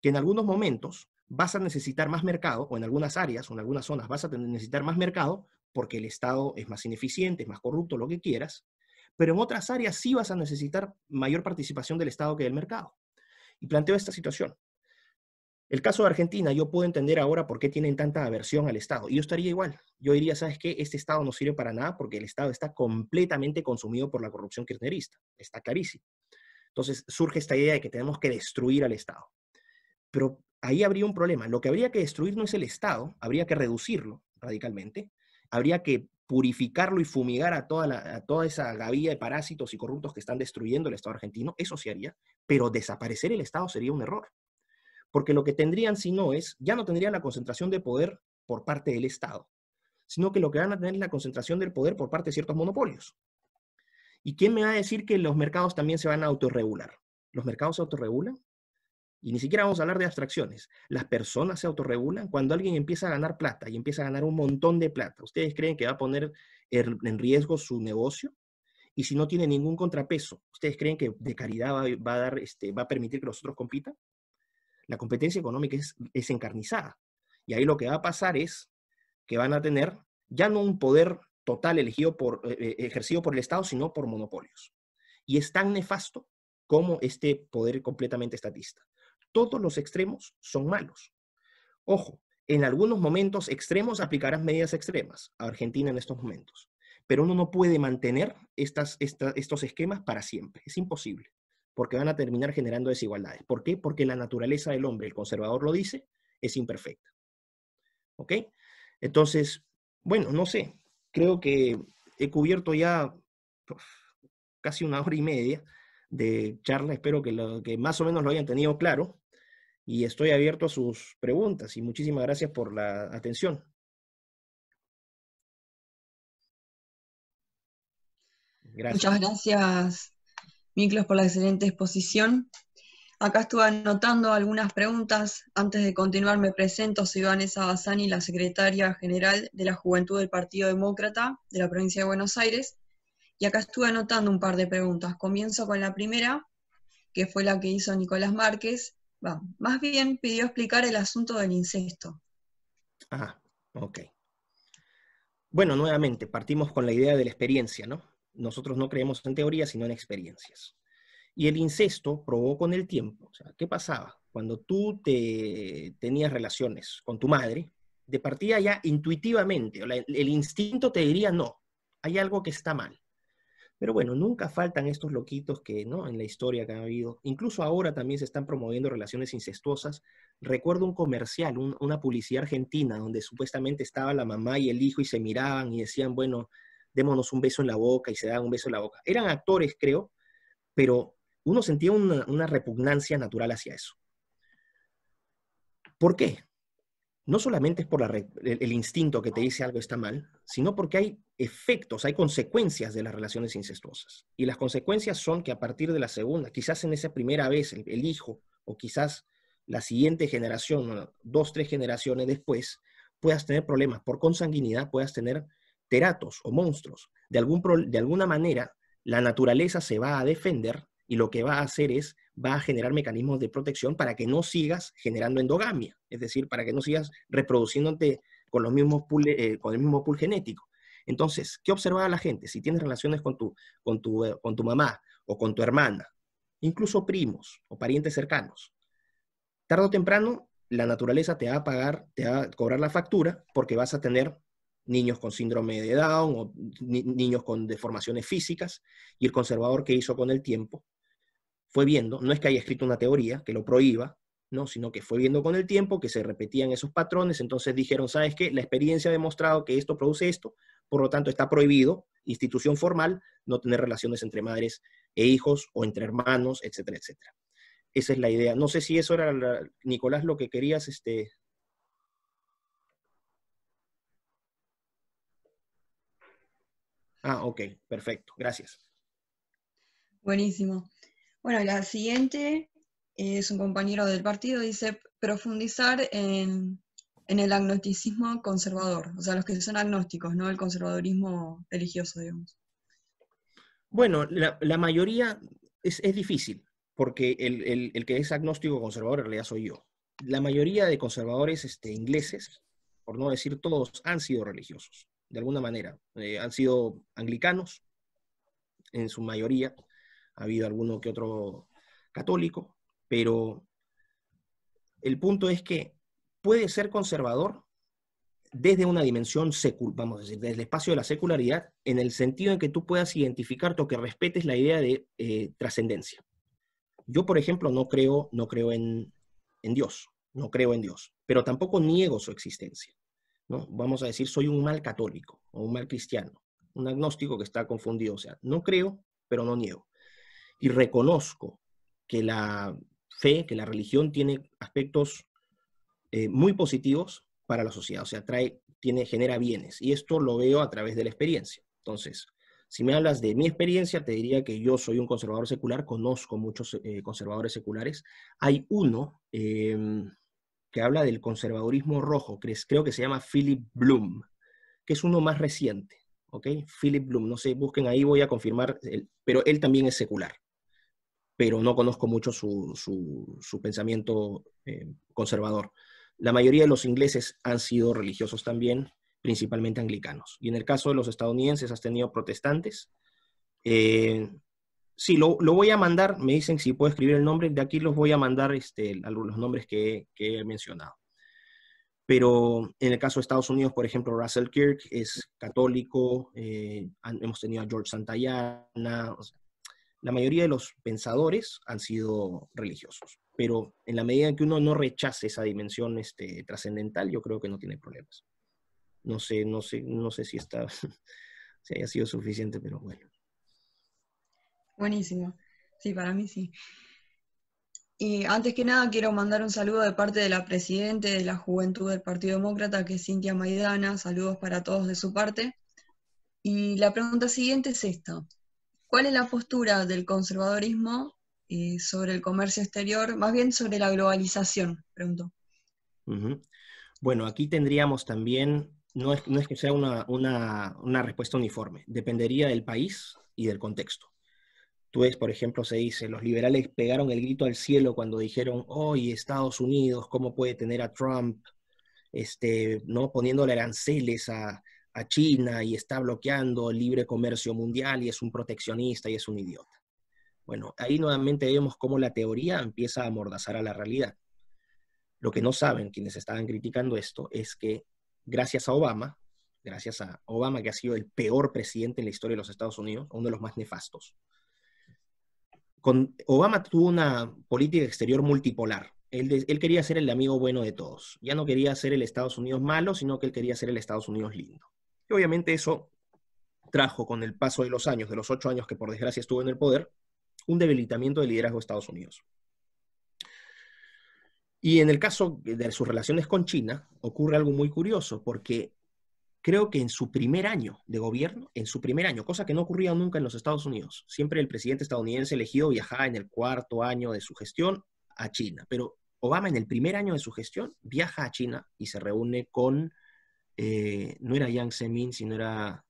Que en algunos momentos vas a necesitar más mercado, o en algunas áreas o en algunas zonas vas a necesitar más mercado porque el Estado es más ineficiente, es más corrupto, lo que quieras, pero en otras áreas sí vas a necesitar mayor participación del Estado que del mercado. Y planteo esta situación. El caso de Argentina, yo puedo entender ahora por qué tienen tanta aversión al Estado. Y yo estaría igual. Yo diría, ¿sabes qué? Este Estado no sirve para nada porque el Estado está completamente consumido por la corrupción kirchnerista. Está carísimo. Entonces surge esta idea de que tenemos que destruir al Estado. Pero ahí habría un problema. Lo que habría que destruir no es el Estado, habría que reducirlo radicalmente, habría que purificarlo y fumigar a toda, toda esa gavilla de parásitos y corruptos que están destruyendo el Estado argentino, eso se haría, pero desaparecer el Estado sería un error. Porque lo que tendrían si no es, ya no tendrían la concentración de poder por parte del Estado, sino que lo que van a tener es la concentración del poder por parte de ciertos monopolios. ¿Y quién me va a decir que los mercados también se van a autorregular? ¿Los mercados se autorregulan? y ni siquiera vamos a hablar de abstracciones. Las personas se autorregulan cuando alguien empieza a ganar plata y empieza a ganar un montón de plata. ¿Ustedes creen que va a poner er, en riesgo su negocio? Y si no tiene ningún contrapeso, ¿ustedes creen que de caridad este, va, a, permitir que los otros compitan? La competencia económica es, encarnizada. Y ahí lo que va a pasar es que van a tener ya no un poder total elegido por, eh, eh, ejercido por el Estado, sino por monopolios. Y es tan nefasto como este poder completamente estatista todos los extremos son malos. Ojo, en algunos momentos extremos aplicarás medidas extremas a Argentina en estos momentos, pero uno no puede mantener estos esquemas para siempre, es imposible, porque van a terminar generando desigualdades. ¿Por qué? Porque la naturaleza del hombre, el conservador lo dice, es imperfecta. ¿Ok? Entonces, bueno, no sé, creo que he cubierto ya casi una hora y media de charla, espero que más o menos lo hayan tenido claro y estoy abierto a sus preguntas y muchísimas gracias por la atención. Muchas gracias, Miklos, por la excelente exposición. Acá estuve anotando algunas preguntas. Antes de continuar, me presento. Soy Vanessa Bassani, la secretaria general de la Juventud del Partido Demócrata de la provincia de Buenos Aires. Y acá estuve anotando un par de preguntas. Comienzo con la primera, que fue la que hizo Nicolás Márquez, más bien pidió explicar el asunto del incesto. Ah, ok. Bueno, nuevamente, partimos con la idea de la experiencia, ¿no? Nosotros no creemos en teoría, sino en experiencias. Y el incesto probó con el tiempo. O ¿qué pasaba? Cuando tú te tenías relaciones con tu madre, de partida ya intuitivamente, el instinto te diría no, hay algo que está mal. Pero bueno, nunca faltan estos loquitos que, ¿no? En la historia que ha habido. Incluso ahora también se están promoviendo relaciones incestuosas. Recuerdo un comercial, una publicidad argentina, donde supuestamente estaba la mamá y el hijo y se miraban y decían, bueno, démonos un beso en la boca y se daban un beso en la boca. Eran actores, creo, pero uno sentía una, una repugnancia natural hacia eso. ¿Por qué? no solamente es por el, instinto que te dice algo está mal, sino porque hay efectos, hay consecuencias de las relaciones incestuosas. Y las consecuencias son que a partir de la segunda, quizás en esa primera vez el, hijo, o quizás la siguiente generación, dos, tres generaciones después, puedas tener problemas por consanguinidad, puedas tener teratos o monstruos. De, algún, de alguna manera, la naturaleza se va a defender y lo que va a hacer es, va a generar mecanismos de protección para que no sigas generando endogamia, es decir, para que no sigas reproduciéndote con, los mismos eh, con el mismo pool genético. Entonces, ¿qué observa la gente? Si tienes relaciones con tu, con tu, eh, con tu mamá o con tu hermana, incluso primos o parientes cercanos, tarde o temprano la naturaleza te va a pagar, te va a cobrar la factura porque vas a tener niños con síndrome de Down o niños con deformaciones físicas, y el conservador que hizo con el tiempo fue viendo, no es que haya escrito una teoría que lo prohíba, ¿no? sino que fue viendo con el tiempo que se repetían esos patrones, entonces dijeron, ¿sabes qué? La experiencia ha demostrado que esto produce esto, por lo tanto está prohibido, institución formal, no tener relaciones entre madres e hijos o entre hermanos, etcétera, etcétera. Esa es la idea. No sé si eso era, Nicolás, lo que querías este, Ah, ok, perfecto, gracias. Buenísimo. Bueno, la siguiente es un compañero del partido, dice profundizar en, el agnosticismo conservador, o sea, los que son agnósticos, ¿no? El conservadurismo religioso, digamos. Bueno, la, mayoría es, difícil, porque el, que es agnóstico conservador en realidad soy yo. La mayoría de conservadores este, ingleses, por no decir todos, han sido religiosos de alguna manera. Eh, han sido anglicanos, en su mayoría, ha habido alguno que otro católico, pero el punto es que puede ser conservador desde una dimensión secular, vamos a decir, desde el espacio de la secularidad, en el sentido en que tú puedas identificarte o que respetes la idea de eh, trascendencia. Yo, por ejemplo, no creo, no creo en Dios, no creo en Dios, pero tampoco niego su existencia. Vamos a decir, soy un mal católico o un mal cristiano, un agnóstico que está confundido, o sea, no creo, pero no niego. Y reconozco que la fe, que la religión tiene aspectos eh, muy positivos para la sociedad, o sea, trae, tiene, genera bienes. Y esto lo veo a través de la experiencia. Entonces, si me hablas de mi experiencia, te diría que yo soy un conservador secular, conozco muchos eh, conservadores seculares. Hay uno, em, que habla del conservadurismo rojo, creo que se llama Philip Bloom, que es uno más reciente, ¿ok? Philip Bloom, no sé, busquen ahí, voy a confirmar, pero él también es secular, pero no conozco mucho su, pensamiento eh, conservador. La mayoría de los ingleses han sido religiosos también, principalmente anglicanos. Y en el caso de los estadounidenses has tenido protestantes, eh, Sí, lo, voy a mandar, me dicen si puedo escribir el nombre, de aquí los voy a mandar este, los nombres que, he mencionado. Pero en el caso de Estados Unidos, por ejemplo, Russell Kirk es católico, eh, hemos tenido a George Santayana, la mayoría de los pensadores han sido religiosos, pero en la medida en que uno no rechace esa dimensión este, trascendental, yo creo que no tiene problemas. No sé, no sé, no sé si está, [LAUGHS] si haya sido suficiente, pero bueno. Buenísimo. Sí, para mí sí. Y antes que nada quiero mandar un saludo de parte de la Presidente de la Juventud del Partido Demócrata, que es Cintia Maidana. Saludos para todos de su parte. Y la pregunta siguiente es esta. ¿Cuál es la postura del conservadorismo eh, sobre el comercio exterior, más bien sobre la globalización? Pregunto. Bueno, aquí tendríamos también, no es, que sea una respuesta uniforme, dependería del país y del contexto. Tú ves, por ejemplo, se dice, los liberales pegaron el grito al cielo cuando dijeron, hoy Estados Unidos, ¿cómo puede tener a Trump? Este, ¿no? Poniéndole aranceles a, a China y está bloqueando el libre comercio mundial y es un proteccionista y es un idiota. Bueno, ahí nuevamente vemos cómo la teoría empieza a amordazar a la realidad. Lo que no saben quienes estaban criticando esto es que gracias a Obama, gracias a Obama que ha sido el peor presidente en la historia de los Estados Unidos, uno de los más nefastos, Obama tuvo una política exterior multipolar. Él, él, quería ser el amigo bueno de todos. Ya no quería ser el Estados Unidos malo, sino que él quería ser el Estados Unidos lindo. Y obviamente eso trajo con el paso de los años, de los ocho años que por desgracia estuvo en el poder, un debilitamiento del liderazgo de Estados Unidos. Y en el caso de sus relaciones con China, ocurre algo muy curioso, porque creo que en su primer año de gobierno, en su primer año, cosa que no ocurría nunca en los Estados Unidos. Siempre el presidente estadounidense elegido viajaba en el cuarto año de su gestión a China, pero Obama en el primer año de su gestión viaja a China y se reúne con, eh, no era Yang Zemin, sino era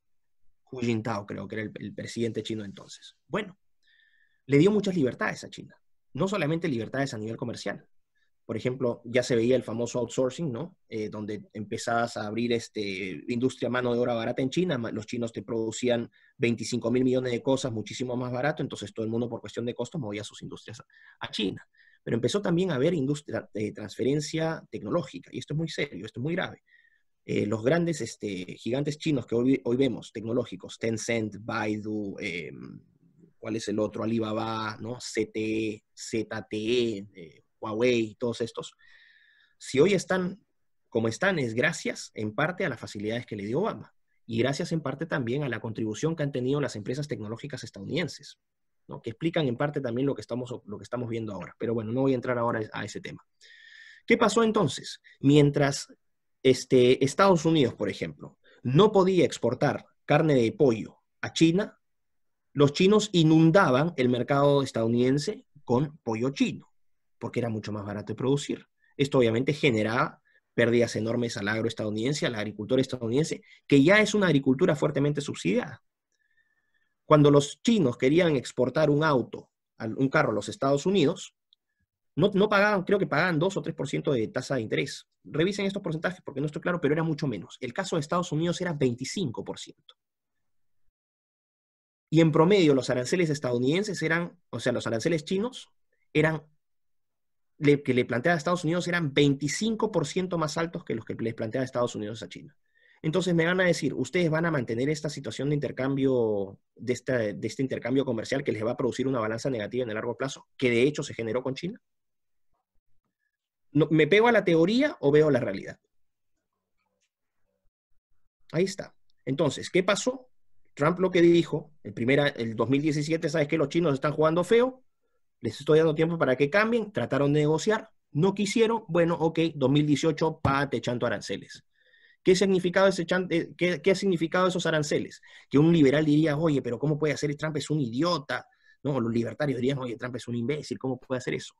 Hu Jintao, creo que era el presidente chino entonces. Bueno, le dio muchas libertades a China, no solamente libertades a nivel comercial, por ejemplo, ya se veía el famoso outsourcing, ¿no? Eh, donde empezabas a abrir este, industria mano de obra barata en China. Los chinos te producían 25 mil millones de cosas muchísimo más barato, entonces todo el mundo por cuestión de costos movía sus industrias a China. Pero empezó también a haber industria, de eh, transferencia tecnológica, y esto es muy serio, esto es muy grave. Eh, los grandes este, gigantes chinos que hoy, vemos, tecnológicos, Tencent, Baidu, ¿cuál es el otro? Alibaba, ¿no? CTE, ZTE, eh, Huawei y todos estos, si hoy están como están, es gracias en parte a las facilidades que le dio Obama y gracias en parte también a la contribución que han tenido las empresas tecnológicas estadounidenses, que explican en parte también lo que, estamos, lo que estamos viendo ahora. Pero bueno, no voy a entrar ahora a ese tema. ¿Qué pasó entonces? Mientras este, Estados Unidos, por ejemplo, no podía exportar carne de pollo a China, los chinos inundaban el mercado estadounidense con pollo chino porque era mucho más barato de producir. Esto obviamente generaba pérdidas enormes al agro estadounidense, al la estadounidense, que ya es una agricultura fuertemente subsidiada. Cuando los chinos querían exportar un auto, un carro a los Estados Unidos, no, no pagaban, creo que pagaban 2 o 3% de tasa de interés. Revisen estos porcentajes porque no estoy claro, pero era mucho menos. El caso de Estados Unidos era 25%. Y en promedio los aranceles estadounidenses eran, o sea, los aranceles chinos eran que le plantea a Estados Unidos eran 25% más altos que los que les a Estados Unidos a China. Entonces me van a decir, ustedes van a mantener esta situación de intercambio, de, este intercambio comercial que les va a producir una balanza negativa en el largo plazo, que de hecho se generó con China. ¿Me pego a la teoría o veo la realidad? Ahí está. Entonces, ¿qué pasó? Trump lo que dijo, el, primera, el 2017, sabes que los chinos están jugando feo, les estoy dando tiempo para que cambien, trataron de negociar, no quisieron, bueno, ok, 2018, pate chanto, aranceles. ¿Qué, significado ese eh, qué ha significado esos aranceles? Que un liberal diría, oye, pero ¿cómo puede hacer Trump? Es un idiota. No, los libertarios dirían, oye, Trump es un imbécil, ¿cómo puede hacer eso?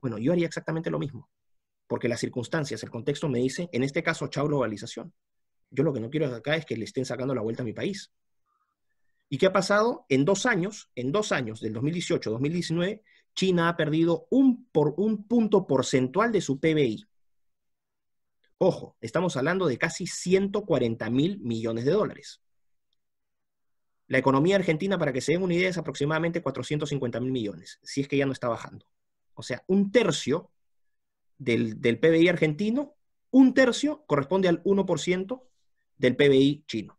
Bueno, yo haría exactamente lo mismo, porque las circunstancias, el contexto me dice, en este caso, chao globalización. Yo lo que no quiero acá es que le estén sacando la vuelta a mi país. ¿Y qué ha pasado? En dos años, en dos años, del 2018 2019, China ha perdido un, por, un punto porcentual de su PBI. Ojo, estamos hablando de casi 140 mil millones de dólares. La economía argentina, para que se den una idea, es aproximadamente 450 mil millones, si es que ya no está bajando. O sea, un tercio del, del PBI argentino, un tercio corresponde al 1% del PBI chino.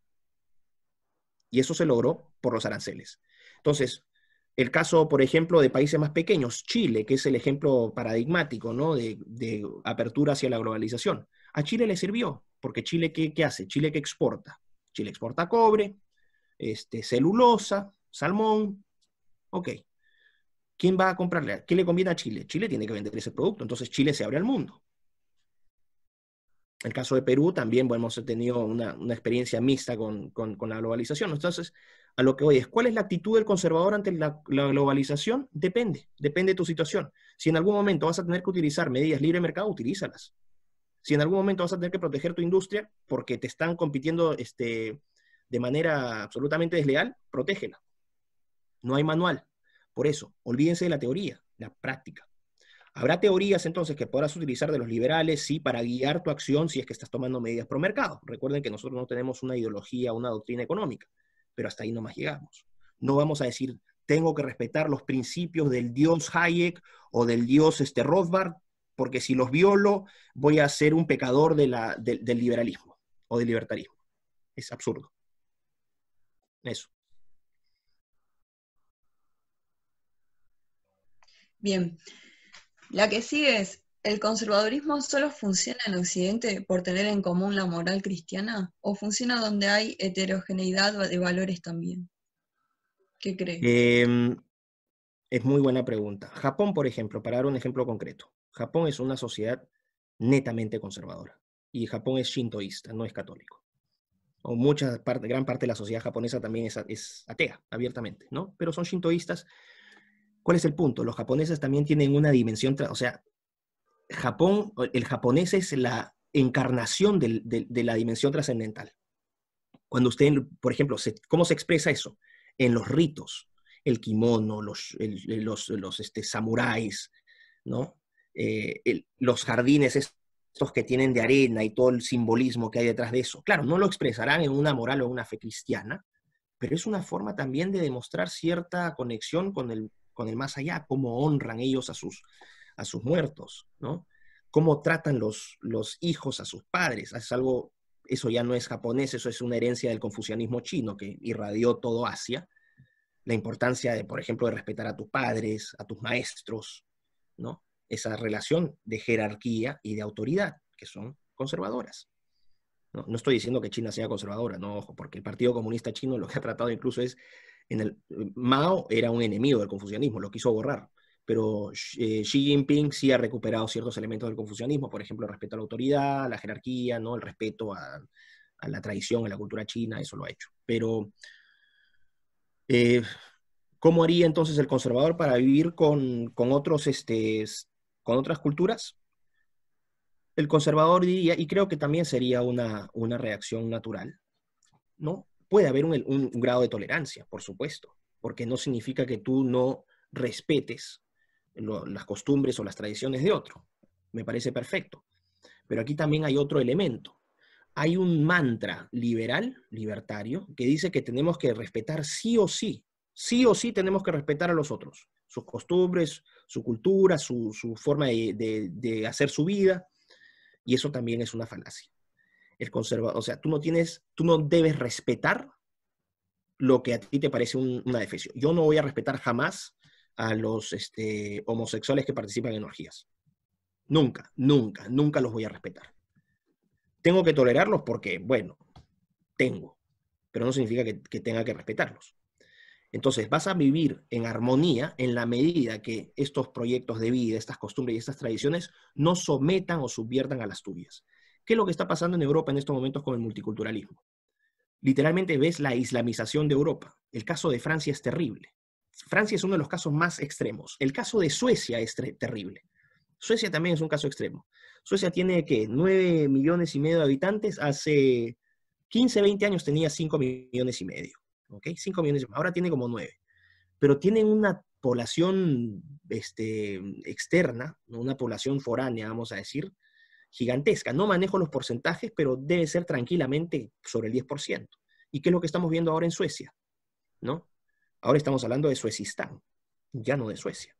Y eso se logró por los aranceles. Entonces, el caso, por ejemplo, de países más pequeños, Chile, que es el ejemplo paradigmático ¿no? de, apertura hacia la globalización. A Chile le sirvió, porque Chile, ¿qué, hace? Chile ¿qué exporta. Chile exporta cobre, este, celulosa, salmón. Ok. ¿Quién va a comprarle? ¿Qué le conviene a Chile? Chile tiene que vender ese producto, entonces Chile se abre al mundo. El caso de Perú también, bueno, hemos tenido una, experiencia mixta con, con, con la globalización. Entonces, a lo que hoy es, ¿cuál es la actitud del conservador ante la, globalización? Depende, depende de tu situación. Si en algún momento vas a tener que utilizar medidas libre mercado, utilízalas. Si en algún momento vas a tener que proteger tu industria porque te están compitiendo este, de manera absolutamente desleal, protégela. No hay manual. Por eso, olvídense de la teoría, la práctica. Habrá teorías entonces que podrás utilizar de los liberales, sí, para guiar tu acción si es que estás tomando medidas pro mercado. Recuerden que nosotros no tenemos una ideología, una doctrina económica pero hasta ahí nomás llegamos. No vamos a decir, tengo que respetar los principios del dios Hayek o del dios este, Rothbard, porque si los violo voy a ser un pecador de la, del liberalismo o del libertarismo. Es absurdo. Eso. Bien. La que sigue es, ¿El conservadurismo solo funciona en Occidente por tener en común la moral cristiana o funciona donde hay heterogeneidad de valores también? ¿Qué crees? Em, es muy buena pregunta. Japón, por ejemplo, para dar un ejemplo concreto, Japón es una sociedad netamente conservadora y Japón es shintoísta, no es católico. O mucha gran parte de la sociedad japonesa también es, atea, abiertamente, ¿no? Pero son shintoístas. ¿Cuál es el punto? Los japoneses también tienen una dimensión, o sea, Japón, el japonés es la encarnación de, la dimensión trascendental. Cuando usted, por ejemplo, ¿cómo se expresa eso? En los ritos, el kimono, los, este, samuráis, eh, los jardines estos que tienen de arena y todo el simbolismo que hay detrás de eso. Claro, no lo expresarán en una moral o una fe cristiana, pero es una forma también de demostrar cierta conexión con el, con el más allá, cómo honran ellos a sus, a sus muertos, ¿no? Cómo tratan los, los hijos a sus padres. Es algo, eso ya no es japonés, eso es una herencia del confucianismo chino que irradió todo Asia. La importancia de, por ejemplo, de respetar a tus padres, a tus maestros, ¿no? Esa relación de jerarquía y de autoridad, que son conservadoras. No, estoy diciendo que China sea conservadora, no, ojo, porque el Partido Comunista Chino lo que ha tratado incluso es, en el, Mao era un enemigo del confucianismo, lo quiso borrar pero eh, Xi Jinping sí ha recuperado ciertos elementos del confucianismo, por ejemplo, el respeto a la autoridad, la jerarquía, ¿no? el respeto a, la tradición, a la cultura china, eso lo ha hecho. Pero, eh, ¿cómo haría entonces el conservador para vivir con, otros, este, con otras culturas? El conservador diría, y creo que también sería una, reacción natural, ¿no? Puede haber un grado de tolerancia, por supuesto, porque no significa que tú no respetes las costumbres o las tradiciones de otro. Me parece perfecto. Pero aquí también hay otro elemento. Hay un mantra liberal, libertario, que dice que tenemos que respetar sí o sí, sí o sí tenemos que respetar a los otros, sus costumbres, su cultura, su, forma de, hacer su vida. Y eso también es una falacia. El conservador, o sea, tú no tienes, tú no debes respetar lo que a ti te parece una defesión. Yo no voy a respetar jamás a los este, homosexuales que participan en orgías. Nunca, nunca, nunca los voy a respetar. Tengo que tolerarlos porque, bueno, tengo, pero no significa que, que tenga que respetarlos. Entonces, vas a vivir en armonía en la medida que estos proyectos de vida, estas costumbres y estas tradiciones no sometan o subviertan a las tuyas. ¿Qué es lo que está pasando en Europa en estos momentos con el multiculturalismo? Literalmente ves la islamización de Europa. El caso de Francia es terrible. Francia es uno de los casos más extremos. El caso de Suecia es terrible. Suecia también es un caso extremo. Suecia tiene que 9 millones y medio de habitantes. Hace 15, 20 años tenía 5 millones y medio. ¿ok? 5 millones, ahora tiene como 9. Pero tiene una población este, externa, una población foránea, vamos a decir, gigantesca. No manejo los porcentajes, pero debe ser tranquilamente sobre el 10%. ¿Y qué es lo que estamos viendo ahora en Suecia? ¿No? Ahora estamos hablando de Suecistán, ya no de Suecia.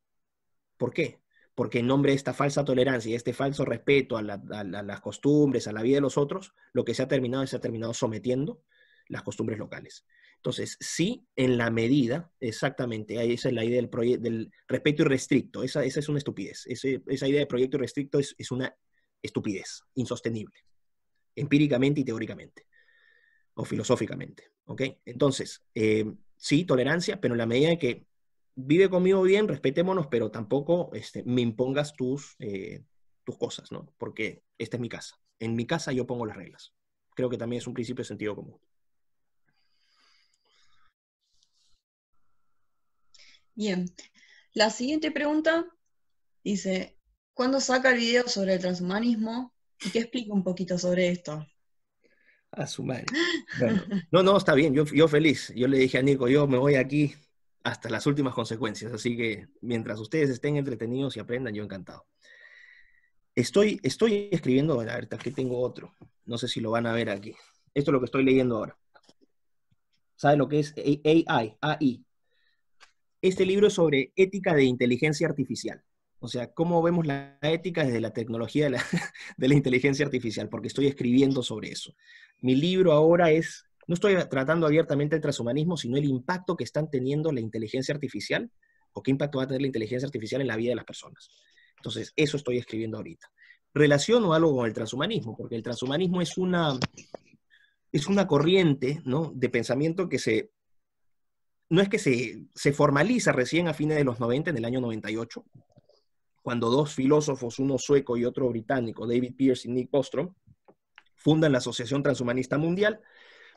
¿Por qué? Porque en nombre de esta falsa tolerancia y este falso respeto a, las costumbres, a la vida de los otros, lo que se ha terminado es se ha terminado sometiendo las costumbres locales. Entonces, sí, en la medida, exactamente, esa es la idea del, del respeto irrestricto, esa, esa es una estupidez, esa idea de proyecto irrestricto es, una estupidez, insostenible, empíricamente y teóricamente, o filosóficamente, ¿ok? Entonces, eh, sí, tolerancia, pero en la medida en que vive conmigo bien, respetémonos, pero tampoco este, me impongas tus, eh, tus cosas, ¿no? Porque esta es mi casa. En mi casa yo pongo las reglas. Creo que también es un principio de sentido común. Bien. La siguiente pregunta dice, ¿cuándo saca el video sobre el transhumanismo? ¿Y qué explica un poquito sobre esto? A su madre. [LAUGHS] no, no, está bien, yo, yo feliz. Yo le dije a Nico, yo me voy aquí hasta las últimas consecuencias. Así que mientras ustedes estén entretenidos y aprendan, yo encantado. Estoy, estoy escribiendo, a aquí tengo otro. No sé si lo van a ver aquí. Esto es lo que estoy leyendo ahora. ¿Sabe lo que es AI? AI. Este libro es sobre ética de inteligencia artificial. O sea, cómo vemos la ética desde la tecnología de la, [LAUGHS] de la inteligencia artificial, porque estoy escribiendo sobre eso. Mi libro ahora es, no estoy tratando abiertamente el transhumanismo, sino el impacto que están teniendo la inteligencia artificial o qué impacto va a tener la inteligencia artificial en la vida de las personas. Entonces, eso estoy escribiendo ahorita. Relaciono algo con el transhumanismo, porque el transhumanismo es una, es una corriente de pensamiento que se, no es que se, formaliza recién a fines de los 90, en el año 98, cuando dos filósofos, uno sueco y otro británico, David Pierce y Nick Bostrom, fundan la Asociación Transhumanista Mundial,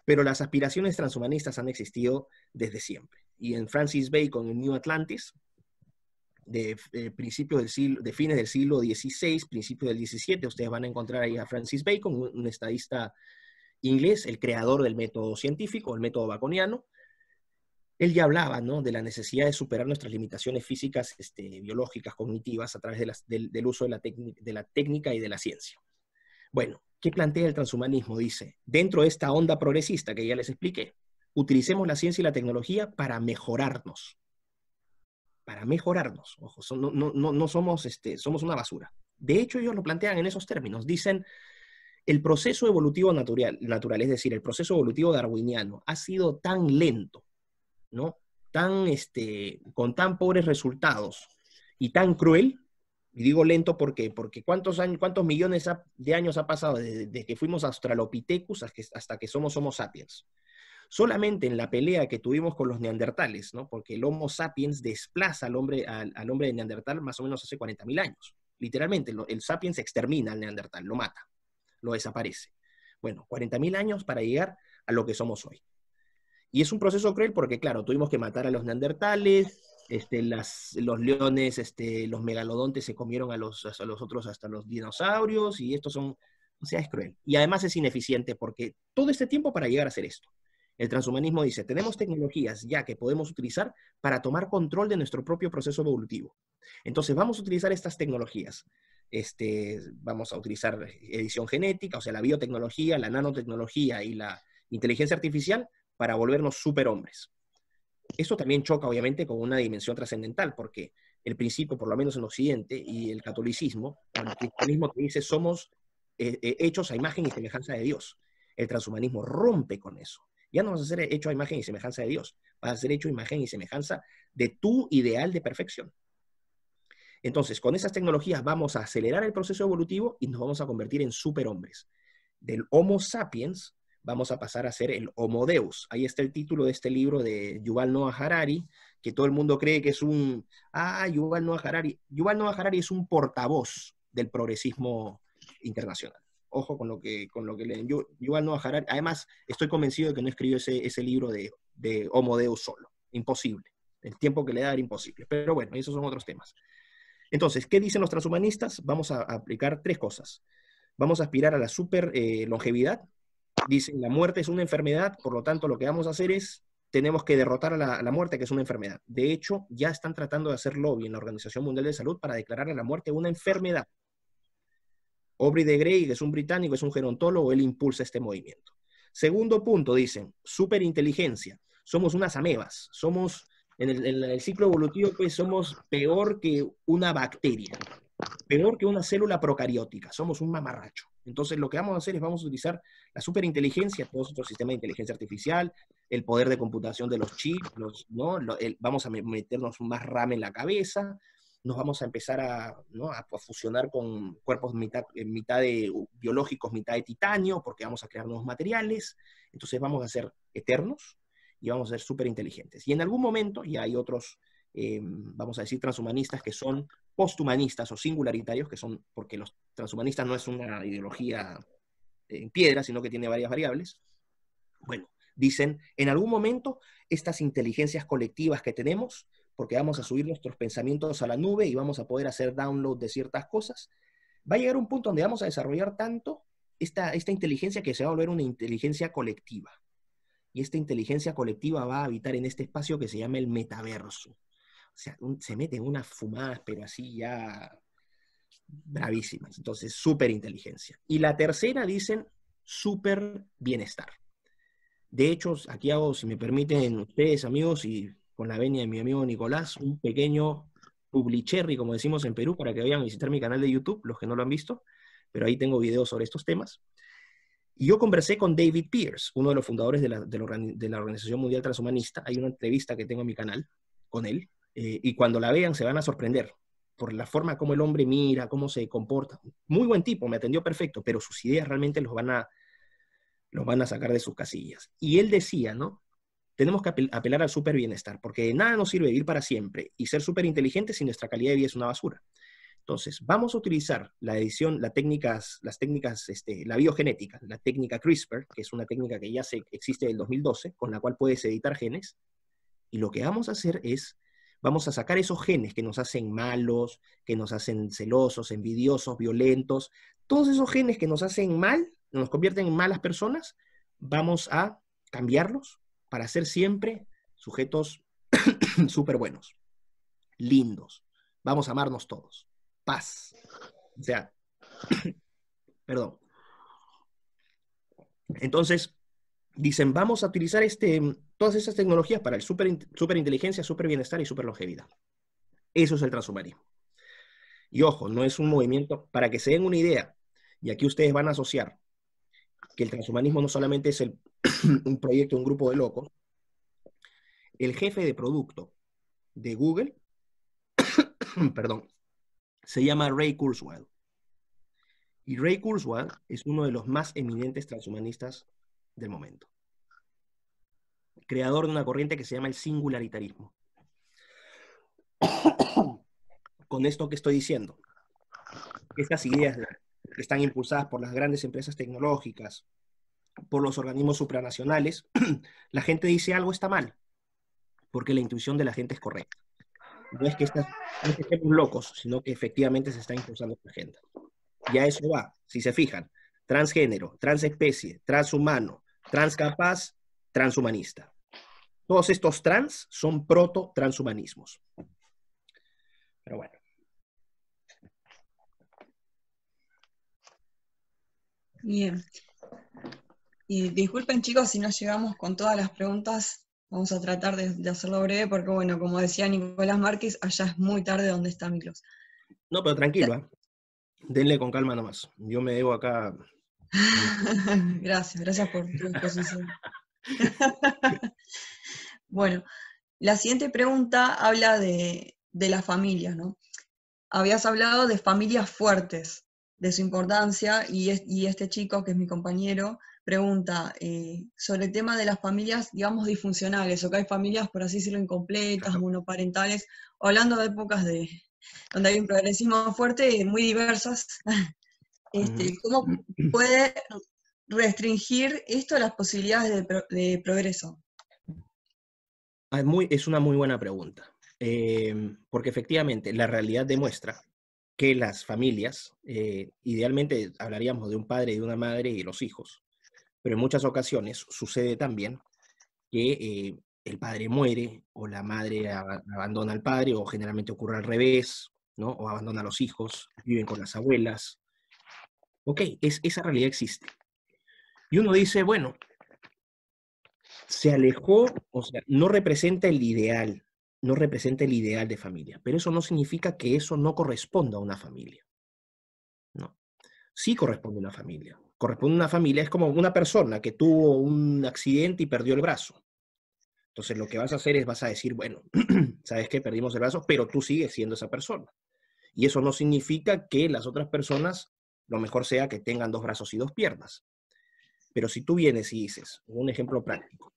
pero las aspiraciones transhumanistas han existido desde siempre. Y en Francis Bacon, en New Atlantis, de, eh, del siglo, fines del siglo XVI, principio del XVII, ustedes van a encontrar ahí a Francis Bacon, un, estadista inglés, el creador del método científico, el método baconiano, él ya hablaba ¿no? de la necesidad de superar nuestras limitaciones físicas, este, biológicas, cognitivas, a través del, uso de la técnica y de la ciencia. Bueno, ¿Qué plantea el transhumanismo? Dice, dentro de esta onda progresista que ya les expliqué, utilicemos la ciencia y la tecnología para mejorarnos. Para mejorarnos. Ojo, no, somos, este, somos una basura. De hecho, ellos lo plantean en esos términos. Dicen, el proceso evolutivo natural, natural, es decir, el proceso evolutivo darwiniano, ha sido tan lento, ¿no? Tan, este, con tan pobres resultados y tan cruel y digo lento porque porque ¿cuántos, años, cuántos millones de años ha pasado desde, que fuimos Australopithecus hasta que, somos Homo sapiens? solamente en la pelea que tuvimos con los neandertales, ¿no? porque el Homo sapiens desplaza al hombre, al, hombre de neandertal más o menos hace 40.000 años. Literalmente, el, el sapiens extermina al neandertal, lo mata, lo desaparece. Bueno, 40.000 años para llegar a lo que somos hoy. Y es un proceso cruel porque, claro, tuvimos que matar a los neandertales, este, las, los leones, este, los megalodontes se comieron a los, a los otros, hasta los dinosaurios, y estos son, o sea, es cruel. Y además es ineficiente porque todo este tiempo para llegar a hacer esto. El transhumanismo dice, tenemos tecnologías ya que podemos utilizar para tomar control de nuestro propio proceso evolutivo. Entonces vamos a utilizar estas tecnologías. Este, vamos a utilizar edición genética, o sea, la biotecnología, la nanotecnología y la inteligencia artificial para volvernos superhombres. Eso también choca, obviamente, con una dimensión trascendental, porque el principio, por lo menos en Occidente, y el catolicismo, el catolicismo te dice somos eh, eh, hechos a imagen y semejanza de Dios. El transhumanismo rompe con eso. Ya no vas a ser hecho a imagen y semejanza de Dios, vas a ser hecho a imagen y semejanza de tu ideal de perfección. Entonces, con esas tecnologías vamos a acelerar el proceso evolutivo y nos vamos a convertir en superhombres. Del Homo sapiens vamos a pasar a ser el Homo Deus. Ahí está el título de este libro de Yuval Noah Harari, que todo el mundo cree que es un, ah, Yuval Noah Harari. Yuval Noah Harari es un portavoz del progresismo internacional. Ojo con lo que, con lo que leen. Yuval Noah Harari, además, estoy convencido de que no escribió ese, libro de, de Homo Deus solo. Imposible. El tiempo que le da era imposible. Pero bueno, esos son otros temas. Entonces, ¿qué dicen los transhumanistas? Vamos a aplicar tres cosas. Vamos a aspirar a la super eh, longevidad, dicen la muerte es una enfermedad, por lo tanto lo que vamos a hacer es, tenemos que derrotar a la, muerte, que es una enfermedad. De hecho, ya están tratando de hacer lobby en la Organización Mundial de Salud para declarar a la muerte una enfermedad. Aubrey de Grey, que es un británico, es un gerontólogo, él impulsa este movimiento. Segundo punto, dicen, superinteligencia. Somos unas amebas, somos, en el, en el ciclo evolutivo, pues somos peor que una bacteria peor que una célula procariótica, somos un mamarracho. Entonces lo que vamos a hacer es vamos a utilizar la superinteligencia, todos nuestro sistema de inteligencia artificial, el poder de computación de los chips, ¿no? vamos a meternos más RAM en la cabeza, nos vamos a empezar a, fusionar con cuerpos mitad, eh, mitad de, biológicos, mitad de titanio, porque vamos a crear nuevos materiales, entonces vamos a ser eternos y vamos a ser superinteligentes. Y en algún momento, y hay otros, eh, vamos a decir, transhumanistas que son posthumanistas o singularitarios, que son, porque los transhumanistas no es una ideología eh, en piedra, sino que tiene varias variables, bueno, dicen, en algún momento estas inteligencias colectivas que tenemos, porque vamos a subir nuestros pensamientos a la nube y vamos a poder hacer download de ciertas cosas, va a llegar un punto donde vamos a desarrollar tanto esta, esta inteligencia que se va a volver una inteligencia colectiva. Y esta inteligencia colectiva va a habitar en este espacio que se llama el metaverso se meten unas fumadas, pero así ya bravísimas. Entonces, super inteligencia. Y la tercera dicen super bienestar. De hecho, aquí hago, si me permiten ustedes, amigos, y con la venia de mi amigo Nicolás, un pequeño publicherry, como decimos en Perú, para que vayan a visitar mi canal de YouTube, los que no lo han visto, pero ahí tengo videos sobre estos temas. Y yo conversé con David Pierce, uno de los fundadores de la Organización Mundial Transhumanista. Hay una entrevista que tengo en mi canal con él, eh, y cuando la vean se van a sorprender por la forma como el hombre mira, cómo se comporta. Muy buen tipo, me atendió perfecto, pero sus ideas realmente los van a, los van a sacar de sus casillas. Y él decía, ¿no? Tenemos que apelar al súper bienestar, porque de nada nos sirve vivir para siempre y ser súper inteligente si nuestra calidad de vida es una basura. Entonces, vamos a utilizar la edición, las técnicas, las técnicas, este, la biogenética, la técnica CRISPR, que es una técnica que ya se, existe del 2012, con la cual puedes editar genes. Y lo que vamos a hacer es Vamos a sacar esos genes que nos hacen malos, que nos hacen celosos, envidiosos, violentos. Todos esos genes que nos hacen mal, nos convierten en malas personas, vamos a cambiarlos para ser siempre sujetos súper [COUGHS] buenos, lindos. Vamos a amarnos todos. Paz. O sea, [COUGHS] perdón. Entonces, dicen, vamos a utilizar este, todas esas tecnologías para el super, super inteligencia, super bienestar y super longevidad. Eso es el transhumanismo. Y ojo, no es un movimiento, para que se den una idea, y aquí ustedes van a asociar que el transhumanismo no solamente es [CLEARS THROAT] un proyecto, un grupo de locos, el jefe de producto de Google, [CLEARS THROAT] perdón, se llama Ray Kurzweil. Y Ray Kurzweil es uno de los más eminentes transhumanistas del momento creador de una corriente que se llama el singularitarismo. [COUGHS] Con esto que estoy diciendo, estas ideas que están impulsadas por las grandes empresas tecnológicas, por los organismos supranacionales, [COUGHS] la gente dice algo está mal, porque la intuición de la gente es correcta. No es que, estén locos, sino que efectivamente se está impulsando la agenda. Ya a eso va, si se fijan, transgénero, transespecie, transhumano, transcapaz, transhumanista. Todos estos trans son proto-transhumanismos. Pero bueno. Bien. Y disculpen chicos si no llegamos con todas las preguntas, vamos a tratar de, hacerlo breve porque bueno, como decía Nicolás Márquez, allá es muy tarde donde está Milos. No, pero tranquilo, ¿eh? denle con calma nomás. Yo me debo acá. [LAUGHS] gracias, gracias por tu disposición. [LAUGHS] Bueno, la siguiente pregunta habla de, de las familias, ¿no? Habías hablado de familias fuertes, de su importancia, y, este chico, que es mi compañero, pregunta eh, sobre el tema de las familias, digamos, disfuncionales, o que hay familias, por así decirlo, incompletas, monoparentales, o hablando de épocas de, donde hay un progresismo fuerte y muy diversas, [LAUGHS] este, mm. ¿cómo puede restringir esto a las posibilidades de progreso? Ah, es, una muy buena pregunta, em, porque efectivamente la realidad demuestra que las familias, eh, idealmente hablaríamos de un padre y de una madre y los hijos, pero en muchas ocasiones sucede también que eh, el padre muere o la madre abandona al padre o generalmente ocurre al revés, ¿no? O abandona a los hijos, viven con las abuelas. Ok, es, esa realidad existe. Y uno dice, bueno, se alejó, o sea, no representa el ideal, no representa el ideal de familia, pero eso no significa que eso no corresponda a una familia. No, sí corresponde a una familia. Corresponde a una familia, es como una persona que tuvo un accidente y perdió el brazo. Entonces lo que vas a hacer es vas a decir, bueno, [CLEARS THROAT] sabes que perdimos el brazo, pero tú sigues siendo esa persona. Y eso no significa que las otras personas, lo mejor sea que tengan dos brazos y dos piernas. Pero si tú vienes y dices, un ejemplo práctico,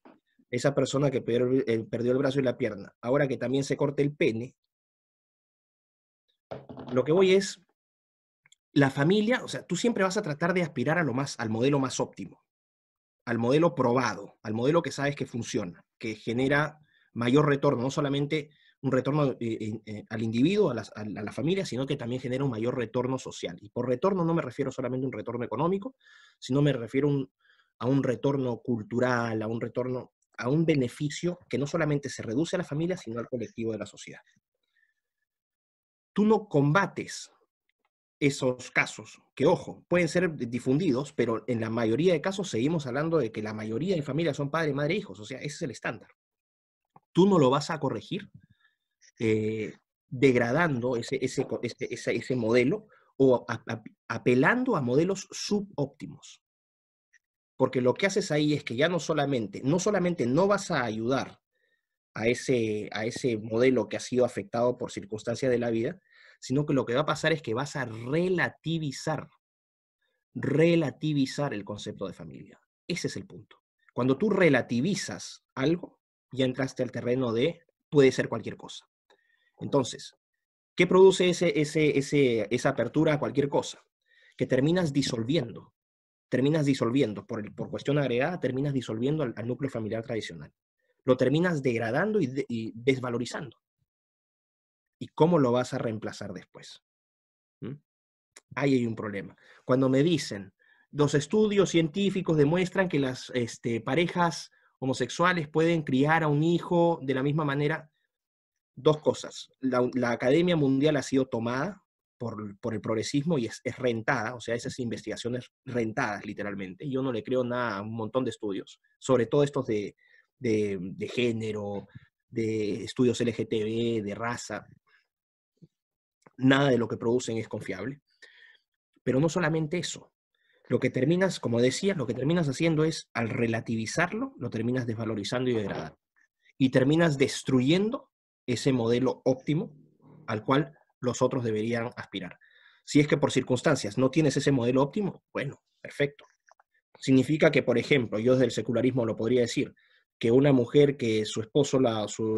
esa persona que eh, perdió el, brazo y la pierna, ahora que también se corte el pene, lo que voy es, la familia, o sea, tú siempre vas a tratar de aspirar a lo más, al modelo más óptimo, al modelo probado, al modelo que sabes que funciona, que genera mayor retorno, no solamente un retorno eh, eh, al individuo, a la, familia, sino que también genera un mayor retorno social. Y por retorno no me refiero solamente a un retorno económico, sino me refiero a un retorno cultural, a un retorno a un beneficio que no solamente se reduce a la familia, sino al colectivo de la sociedad. Tú no combates esos casos, que ojo, pueden ser difundidos, pero en la mayoría de casos seguimos hablando de que la mayoría de familias son padre, madre, hijos, o sea, ese es el estándar. Tú no lo vas a corregir eh, degradando ese, modelo o apelando a modelos subóptimos porque lo que haces ahí es que ya no solamente, no solamente no vas a ayudar a ese, a ese modelo que ha sido afectado por circunstancias de la vida, sino que lo que va a pasar es que vas a relativizar, relativizar el concepto de familia. Ese es el punto. Cuando tú relativizas algo, ya entraste al terreno de puede ser cualquier cosa. Entonces, ¿qué produce ese, esa apertura a cualquier cosa? Que terminas disolviendo terminas disolviendo, por, por cuestión agregada, terminas disolviendo al, núcleo familiar tradicional. Lo terminas degradando y, desvalorizando. ¿Y cómo lo vas a reemplazar después? ¿Mm? Ahí hay un problema. Cuando me dicen, los estudios científicos demuestran que las este, parejas homosexuales pueden criar a un hijo de la misma manera, dos cosas. la Academia Mundial ha sido tomada por, el progresismo y es, rentada, o sea, esas investigaciones rentadas literalmente. Yo no le creo nada a un montón de estudios, sobre todo estos de, género, de estudios LGTB, de raza. Nada de lo que producen es confiable. Pero no solamente eso. Lo que terminas, como decía, lo que terminas haciendo es, al relativizarlo, lo terminas desvalorizando y degradando. Y terminas destruyendo ese modelo óptimo al cual los otros deberían aspirar. Si es que por circunstancias no tienes ese modelo óptimo, bueno, perfecto. Significa que, por ejemplo, yo desde el secularismo lo podría decir, que una mujer que su esposo,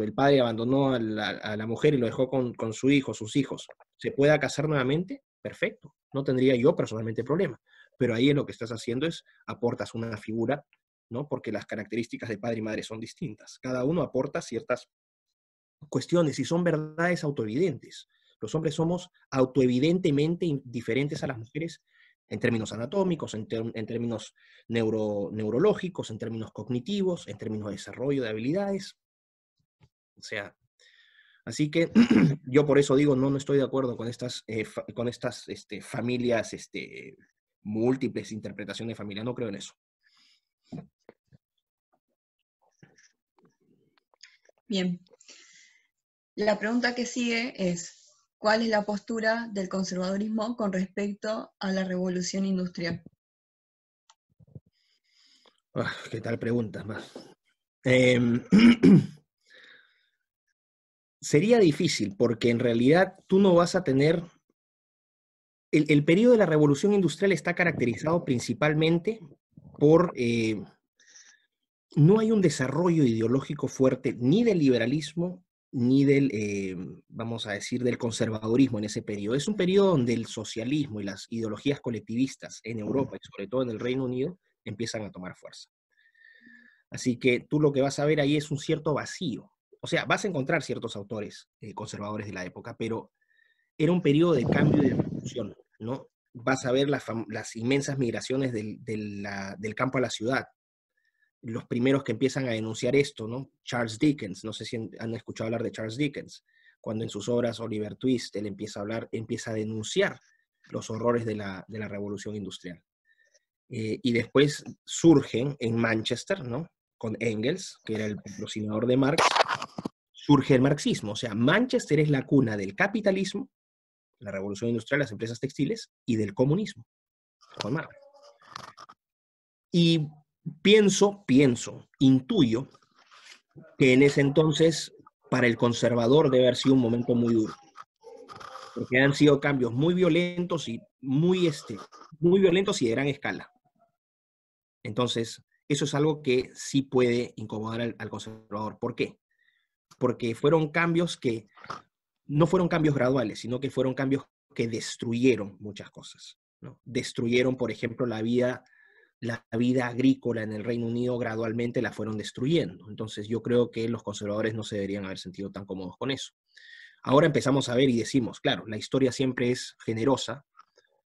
el padre abandonó a la, mujer y lo dejó con, su hijo, sus hijos, se pueda casar nuevamente, perfecto. No tendría yo personalmente problema. Pero ahí lo que estás haciendo es aportas una figura, ¿no? Porque las características de padre y madre son distintas. Cada uno aporta ciertas cuestiones y son verdades autoevidentes. Los hombres somos autoevidentemente diferentes a las mujeres en términos anatómicos, en, términos neurológicos, en términos cognitivos, en términos de desarrollo de habilidades. O sea, así que [CLEARS THROAT] yo por eso digo, no, estoy de acuerdo con estas, eh, con estas este, familias, este, múltiples interpretaciones de familia, no creo en eso. Bien. La pregunta que sigue es, cuál es la postura del conservadurismo con respecto a la revolución industrial. Ah, ¿Qué tal pregunta! más? Em, [CLEARS THROAT] sería difícil porque en realidad tú no vas a tener... El, periodo de la revolución industrial está caracterizado principalmente por... Eh, no hay un desarrollo ideológico fuerte ni del liberalismo ni del, eh, vamos a decir, del conservadurismo en ese periodo. Es un periodo donde el socialismo y las ideologías colectivistas en Europa y sobre todo en el Reino Unido empiezan a tomar fuerza. Así que tú lo que vas a ver ahí es un cierto vacío. O sea, vas a encontrar ciertos autores eh, conservadores de la época, pero era un periodo de cambio y de revolución, ¿no? Vas a ver las, las inmensas migraciones del campo a la ciudad, los primeros que empiezan a denunciar esto, ¿no? Charles Dickens, no sé si han escuchado hablar de Charles Dickens, cuando en sus obras Oliver Twist, él empieza a hablar, empieza a denunciar los horrores de la, revolución industrial. Eh, y después surgen en Manchester, ¿no? Con Engels, que era el patrocinador de Marx, surge el marxismo. O sea, Manchester es la cuna del capitalismo, la revolución industrial, las empresas textiles y del comunismo, con Marx. Y Pienso, pienso, intuyo que en ese entonces para el conservador debe haber sido un momento muy duro, porque han sido cambios muy violentos y muy, este, muy violentos y de gran escala. Entonces, eso es algo que sí puede incomodar al, conservador. ¿Por qué? Porque fueron cambios que no fueron cambios graduales, sino que fueron cambios que destruyeron muchas cosas. Destruyeron, por ejemplo, la vida la vida agrícola en el Reino Unido gradualmente la fueron destruyendo. Entonces yo creo que los conservadores no se deberían haber sentido tan cómodos con eso. Ahora empezamos a ver y decimos, claro, la historia siempre es generosa,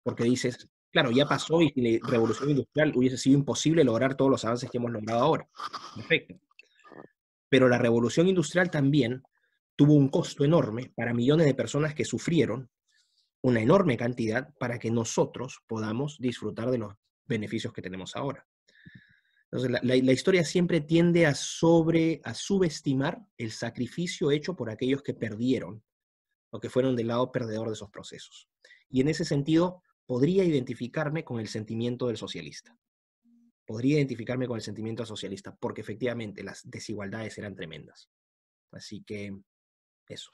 porque dices, claro, ya pasó y la revolución industrial hubiese sido imposible lograr todos los avances que hemos logrado ahora. Perfecto. Pero la revolución industrial también tuvo un costo enorme para millones de personas que sufrieron una enorme cantidad para que nosotros podamos disfrutar de los beneficios que tenemos ahora. Entonces, la, historia siempre tiende a, sobre, a subestimar el sacrificio hecho por aquellos que perdieron o que fueron del lado perdedor de esos procesos. Y en ese sentido, podría identificarme con el sentimiento del socialista. Podría identificarme con el sentimiento socialista, porque efectivamente las desigualdades eran tremendas. Así que eso.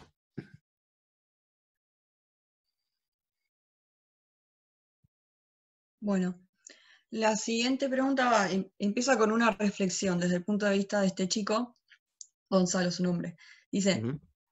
Bueno, la siguiente pregunta em, empieza con una reflexión desde el punto de vista de este chico, Gonzalo su nombre. Dice,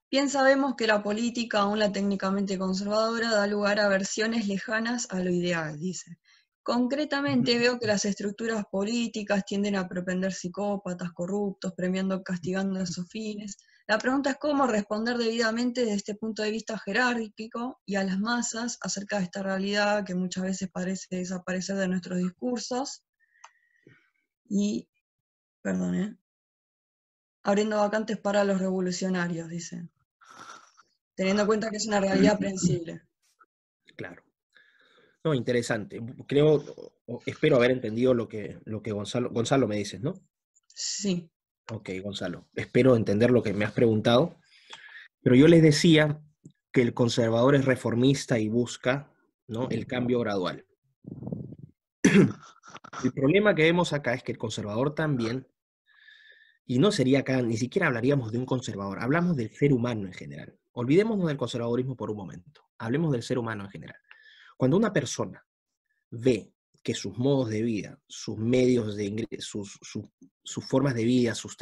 ¿quién sabemos que la política, aún la técnicamente conservadora, da lugar a versiones lejanas a lo ideal, dice. Concretamente veo que las estructuras políticas tienden a propender psicópatas, corruptos, premiando, castigando sus fines. La pregunta es cómo responder debidamente desde este punto de vista jerárquico y a las masas acerca de esta realidad que muchas veces parece desaparecer de nuestros discursos. Y, perdón, ¿eh? abriendo vacantes para los revolucionarios, dice. teniendo en cuenta que es una realidad aprensible. Claro. No, interesante. Creo, espero haber entendido lo que, lo que Gonzalo, Gonzalo me dices, ¿no? Sí. Ok, Gonzalo. Espero entender lo que me has preguntado. Pero yo les decía que el conservador es reformista y busca ¿no? el cambio gradual. [CLEARS THROAT] El problema que vemos acá es que el conservador también, y no sería acá, ni siquiera hablaríamos de un conservador, hablamos del ser humano en general. Olvidémonos del conservadurismo por un momento, hablemos del ser humano en general. Cuando una persona ve que sus modos de vida, sus medios de ingreso, sus, formas de vida, sus,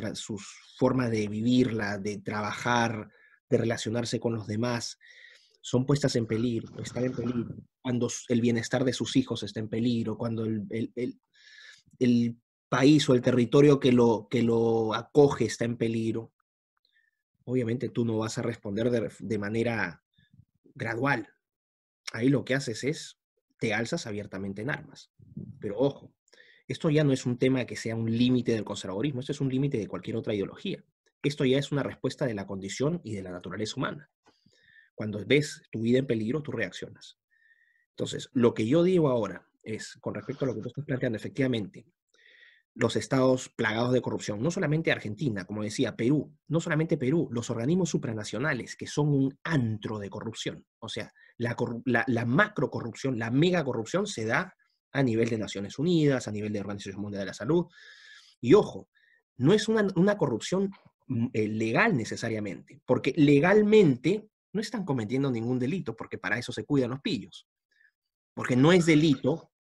formas de vivirla, de trabajar, de relacionarse con los demás, son puestas en peligro, están en peligro. Cuando el bienestar de sus hijos está en peligro, cuando el, el, país o el territorio que lo, que lo acoge está en peligro, obviamente tú no vas a responder de manera gradual. Ahí lo que haces es te alzas abiertamente en armas. Pero ojo, esto ya no es un tema que sea un límite del conservadurismo, esto es un límite de cualquier otra ideología. Esto ya es una respuesta de la condición y de la naturaleza humana. Cuando ves tu vida en peligro, tú reaccionas. Entonces, lo que yo digo ahora es, con respecto a lo que tú estás planteando, efectivamente, los estados plagados de corrupción, no solamente Argentina, como decía, Perú, no solamente Perú, los organismos supranacionales que son un antro de corrupción. O sea, la, corrupción, la mega corrupción se da a nivel de Naciones Unidas, a nivel de Organización Mundial de la Salud. Y ojo, no es una, corrupción mm, eh, legal necesariamente, porque legalmente no están cometiendo ningún delito, porque para eso se cuidan los pillos. Porque no es delito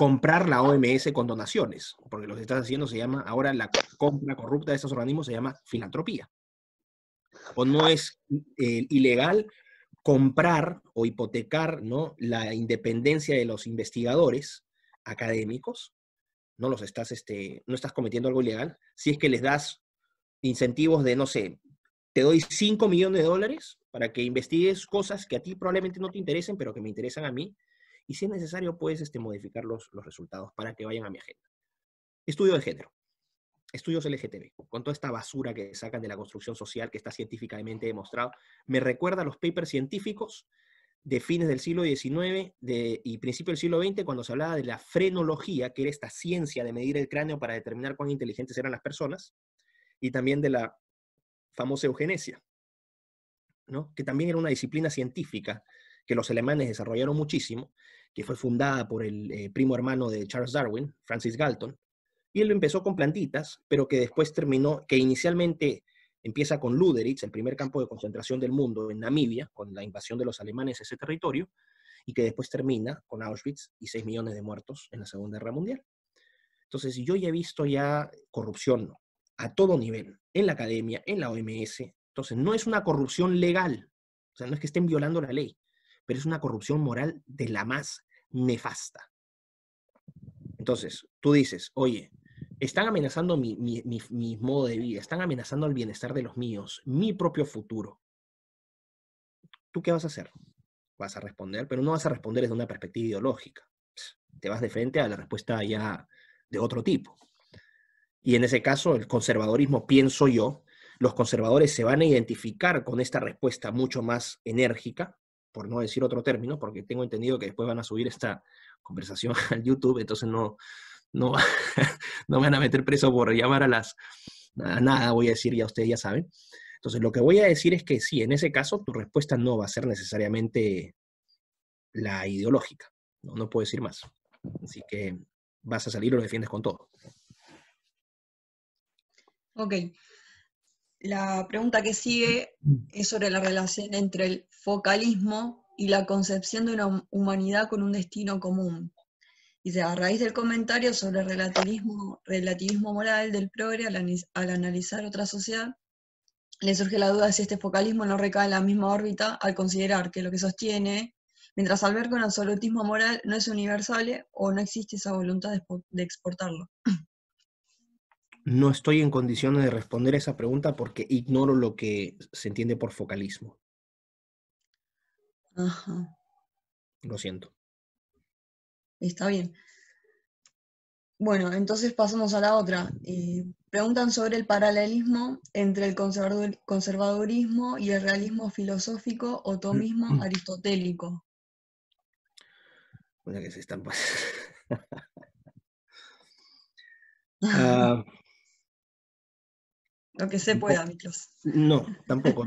comprar la OMS con donaciones, porque lo que estás haciendo se llama, ahora la compra corrupta de estos organismos se llama filantropía. O no es eh, ilegal comprar o hipotecar ¿no? la independencia de los investigadores académicos, no los estás, este, no estás cometiendo algo ilegal, si es que les das incentivos de, no sé, te doy 5 millones de dólares para que investigues cosas que a ti probablemente no te interesen, pero que me interesan a mí, y si es necesario puedes este, modificar los, resultados para que vayan a mi agenda. Estudio de género. Estudios LGTB, con toda esta basura que sacan de la construcción social que está científicamente demostrado, me recuerda a los papers científicos de fines del siglo XIX y principio del siglo XX, cuando se hablaba de la frenología, que era esta ciencia de medir el cráneo para determinar cuán inteligentes eran las personas, y también de la famosa eugenesia, ¿no? que también era una disciplina científica que los alemanes desarrollaron muchísimo, que fue fundada por el eh, primo hermano de Charles Darwin, Francis Galton, y él lo empezó con plantitas, pero que después terminó, que inicialmente empieza con Luderitz, el primer campo de concentración del mundo en Namibia, con la invasión de los alemanes a ese territorio, y que después termina con Auschwitz y 6 millones de muertos en la Segunda Guerra Mundial. Entonces, yo ya he visto ya corrupción a todo nivel, en la academia, en la OMS. Entonces, no es una corrupción legal, o sea, no es que estén violando la ley, pero es una corrupción moral de la más nefasta. Entonces, tú dices, oye, están amenazando mi, modo de vida, están amenazando el bienestar de los míos, mi propio futuro. ¿Tú qué vas a hacer? Vas a responder, pero no vas a responder desde una perspectiva ideológica. Te vas de frente a la respuesta ya de otro tipo. Y en ese caso, el conservadorismo, pienso yo, los conservadores se van a identificar con esta respuesta mucho más enérgica por no decir otro término, porque tengo entendido que después van a subir esta conversación [LAUGHS] al YouTube, entonces no, no, [LAUGHS] no van a meter preso por llamar a las... A nada, voy a decir, ya ustedes ya saben. Entonces, lo que voy a decir es que sí, en ese caso, tu respuesta no va a ser necesariamente la ideológica. No, no puedo decir más. Así que vas a salir o lo defiendes con todo. Ok. La pregunta que sigue mm. es sobre la relación entre el focalismo y la concepción de una humanidad con un destino común. Dice, a raíz del comentario sobre el relativismo, moral del progre al, analizar otra sociedad, le surge la duda si este focalismo no recae en la misma órbita al considerar que lo que sostiene, mientras al un con absolutismo moral no es universal o no existe esa voluntad de exportarlo no estoy en condiciones de responder esa pregunta porque ignoro lo que se entiende por focalismo. Ajá. Lo siento. Está bien. Bueno, entonces pasamos a la otra. Eh, preguntan sobre el paralelismo entre el conservadurismo y el realismo filosófico o mm, tomismo mm. aristotélico. Bueno, que se están [LAUGHS] [LAUGHS] ah, lo que se pueda, Miklos. No, tampoco.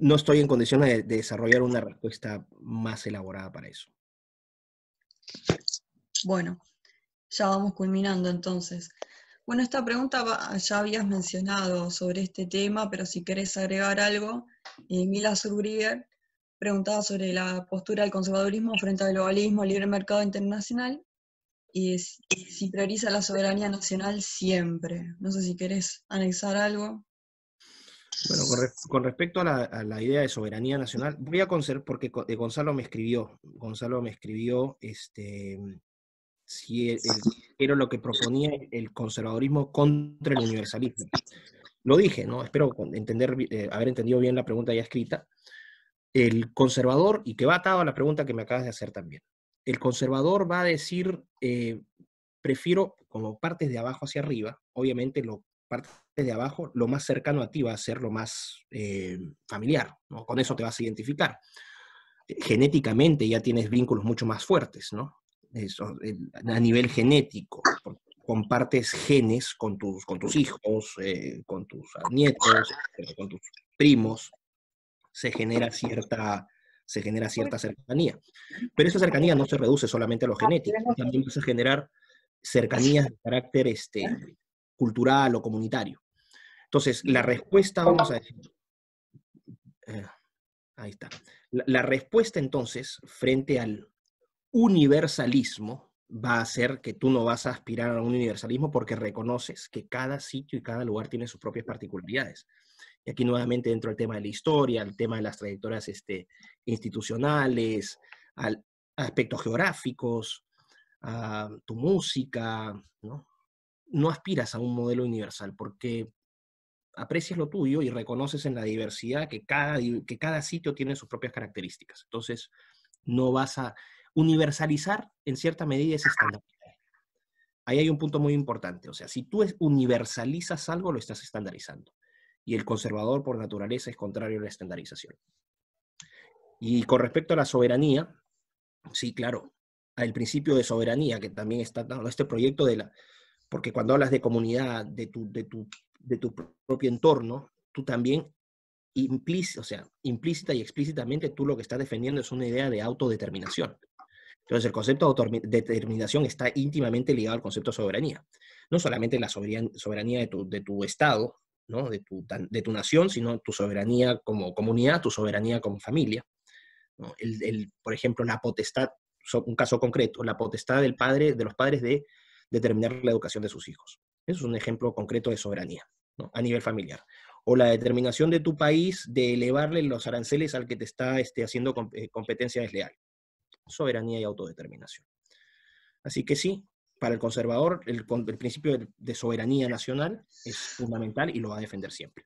No, estoy en condiciones de, desarrollar una respuesta más elaborada para eso. Bueno, ya vamos culminando entonces. Bueno, esta pregunta ya habías mencionado sobre este tema, pero si querés agregar algo, eh, Mila Surbriger preguntaba sobre la postura del conservadurismo frente al globalismo, libre mercado internacional y si prioriza la soberanía nacional siempre. No sé si querés anexar algo. Bueno, con, respecto a la, idea de soberanía nacional, voy a conocer, porque eh, Gonzalo me escribió, Gonzalo me escribió, este, si era lo que proponía el conservadurismo contra el universalismo. Lo dije, ¿no? Espero entender, eh, haber entendido bien la pregunta ya escrita. El conservador, y que va atado a la pregunta que me acabas de hacer también, el conservador va a decir, eh, prefiero como partes de abajo hacia arriba, obviamente lo partes de abajo, lo más cercano a ti va a ser lo más eh, familiar, Con eso te vas a identificar. Eh, genéticamente ya tienes vínculos mucho más fuertes, ¿no? a nivel genético, compartes genes con tus, con tus hijos, eh, con tus nietos, con tus primos, se genera cierta, se genera cierta cercanía. Pero esa cercanía no se reduce solamente a lo ah, genético, también vas a generar cercanías de carácter este, cultural o comunitario. Entonces, la respuesta, vamos a decir, eh, ahí está, la, respuesta entonces frente al universalismo va a ser que tú no vas a aspirar a un universalismo porque reconoces que cada sitio y cada lugar tiene sus propias particularidades. Y aquí nuevamente dentro del tema de la historia, el tema de las trayectorias este, institucionales, al, aspectos geográficos, a tu música, ¿no? no aspiras a un modelo universal, porque aprecias lo tuyo y reconoces en la diversidad que cada, que cada sitio tiene sus propias características. Entonces, no vas a universalizar en cierta medida ese estándar. Ahí hay un punto muy importante. O sea, si tú universalizas algo, lo estás estandarizando. Y el conservador, por naturaleza, es contrario a la estandarización. Y con respecto a la soberanía, sí, claro, al principio de soberanía, que también está dando este proyecto de la, porque cuando hablas de comunidad, de tu, de tu, de tu propio entorno, tú también implícita, o sea, implícita y explícitamente tú lo que estás defendiendo es una idea de autodeterminación. Entonces, el concepto de autodeterminación está íntimamente ligado al concepto de soberanía. No solamente la soberanía, soberanía de, tu, de, tu, Estado, ¿no? de, tu, de tu nación, sino tu soberanía como comunidad, tu soberanía como familia. por ejemplo, la potestad, un caso concreto, la potestad del padre, de los padres de determinar la educación de sus hijos. Eso es un ejemplo concreto de soberanía a nivel familiar. O la determinación de tu país de elevarle los aranceles al que te está este, haciendo eh, competencia desleal. Soberanía y autodeterminación. Así que sí, para el conservador el, principio de, soberanía nacional es fundamental y lo va a defender siempre.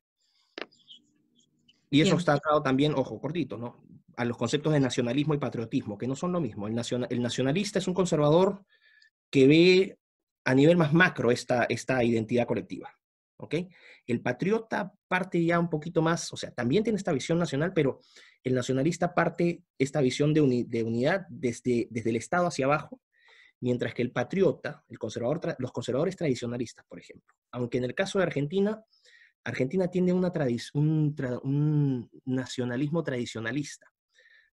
Y eso está atado también, ojo, cortito, ¿no? A los conceptos de nacionalismo y patriotismo, que no son lo mismo. el nacionalista es un conservador que ve a nivel más macro esta, esta identidad colectiva. ¿okay? El patriota parte ya un poquito más, o sea, también tiene esta visión nacional, pero el nacionalista parte esta visión de, unidad desde, desde el Estado hacia abajo, mientras que el patriota, el conservador, los conservadores tradicionalistas, por ejemplo, aunque en el caso de Argentina, Argentina tiene un, nacionalismo tradicionalista.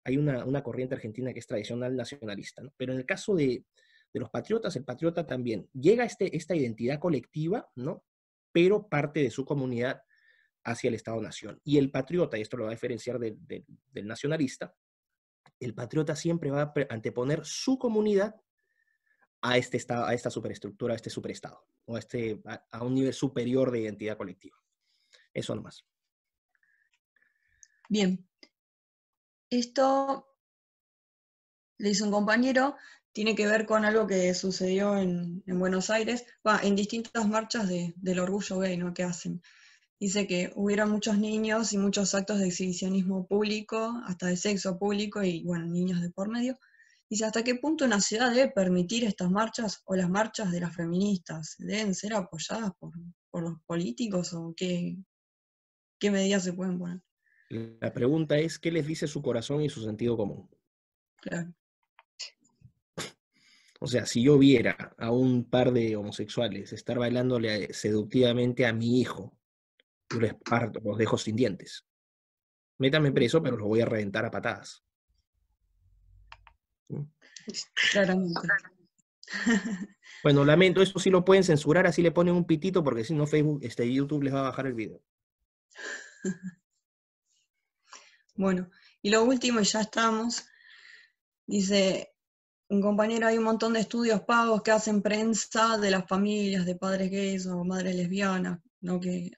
Hay una, corriente argentina que es tradicional nacionalista, pero en el caso de, de los patriotas. El patriota también llega a este, esta identidad colectiva, ¿no? Pero parte de su comunidad hacia el Estado-Nación. Y el patriota, y esto lo va a diferenciar del nacionalista, el patriota siempre va a anteponer su comunidad a, este a esta superestructura, a este superestado, o a, este, un nivel superior de identidad colectiva. Eso nomás. Bien. Esto le dice un compañero tiene que ver con algo que sucedió en, Buenos Aires, en distintas marchas del orgullo gay ¿no? que hacen. Dice que hubiera muchos niños y muchos actos de exhibicionismo público, hasta de sexo público y, bueno, niños de por medio. Dice, ¿hasta qué punto una ciudad debe permitir estas marchas o las marchas de las feministas? ¿Deben ser apoyadas por, los políticos o qué, qué medidas se pueden poner? La pregunta es, ¿qué les dice su corazón y su sentido común? Claro. O sea, si yo viera a un par de homosexuales estar bailándole seductivamente a mi hijo, yo les parto, los dejo sin dientes. Métame preso, pero los voy a reventar a patadas. Claramente. Bueno, [LAUGHS] lamento, eso sí lo pueden censurar, así le ponen un pitito, porque si no Facebook, este YouTube les va a bajar el video. Bueno, y lo último, y ya estamos, dice, un compañero, hay un montón de estudios pagos que hacen prensa de las familias de padres gays o madres lesbianas, ¿no? que,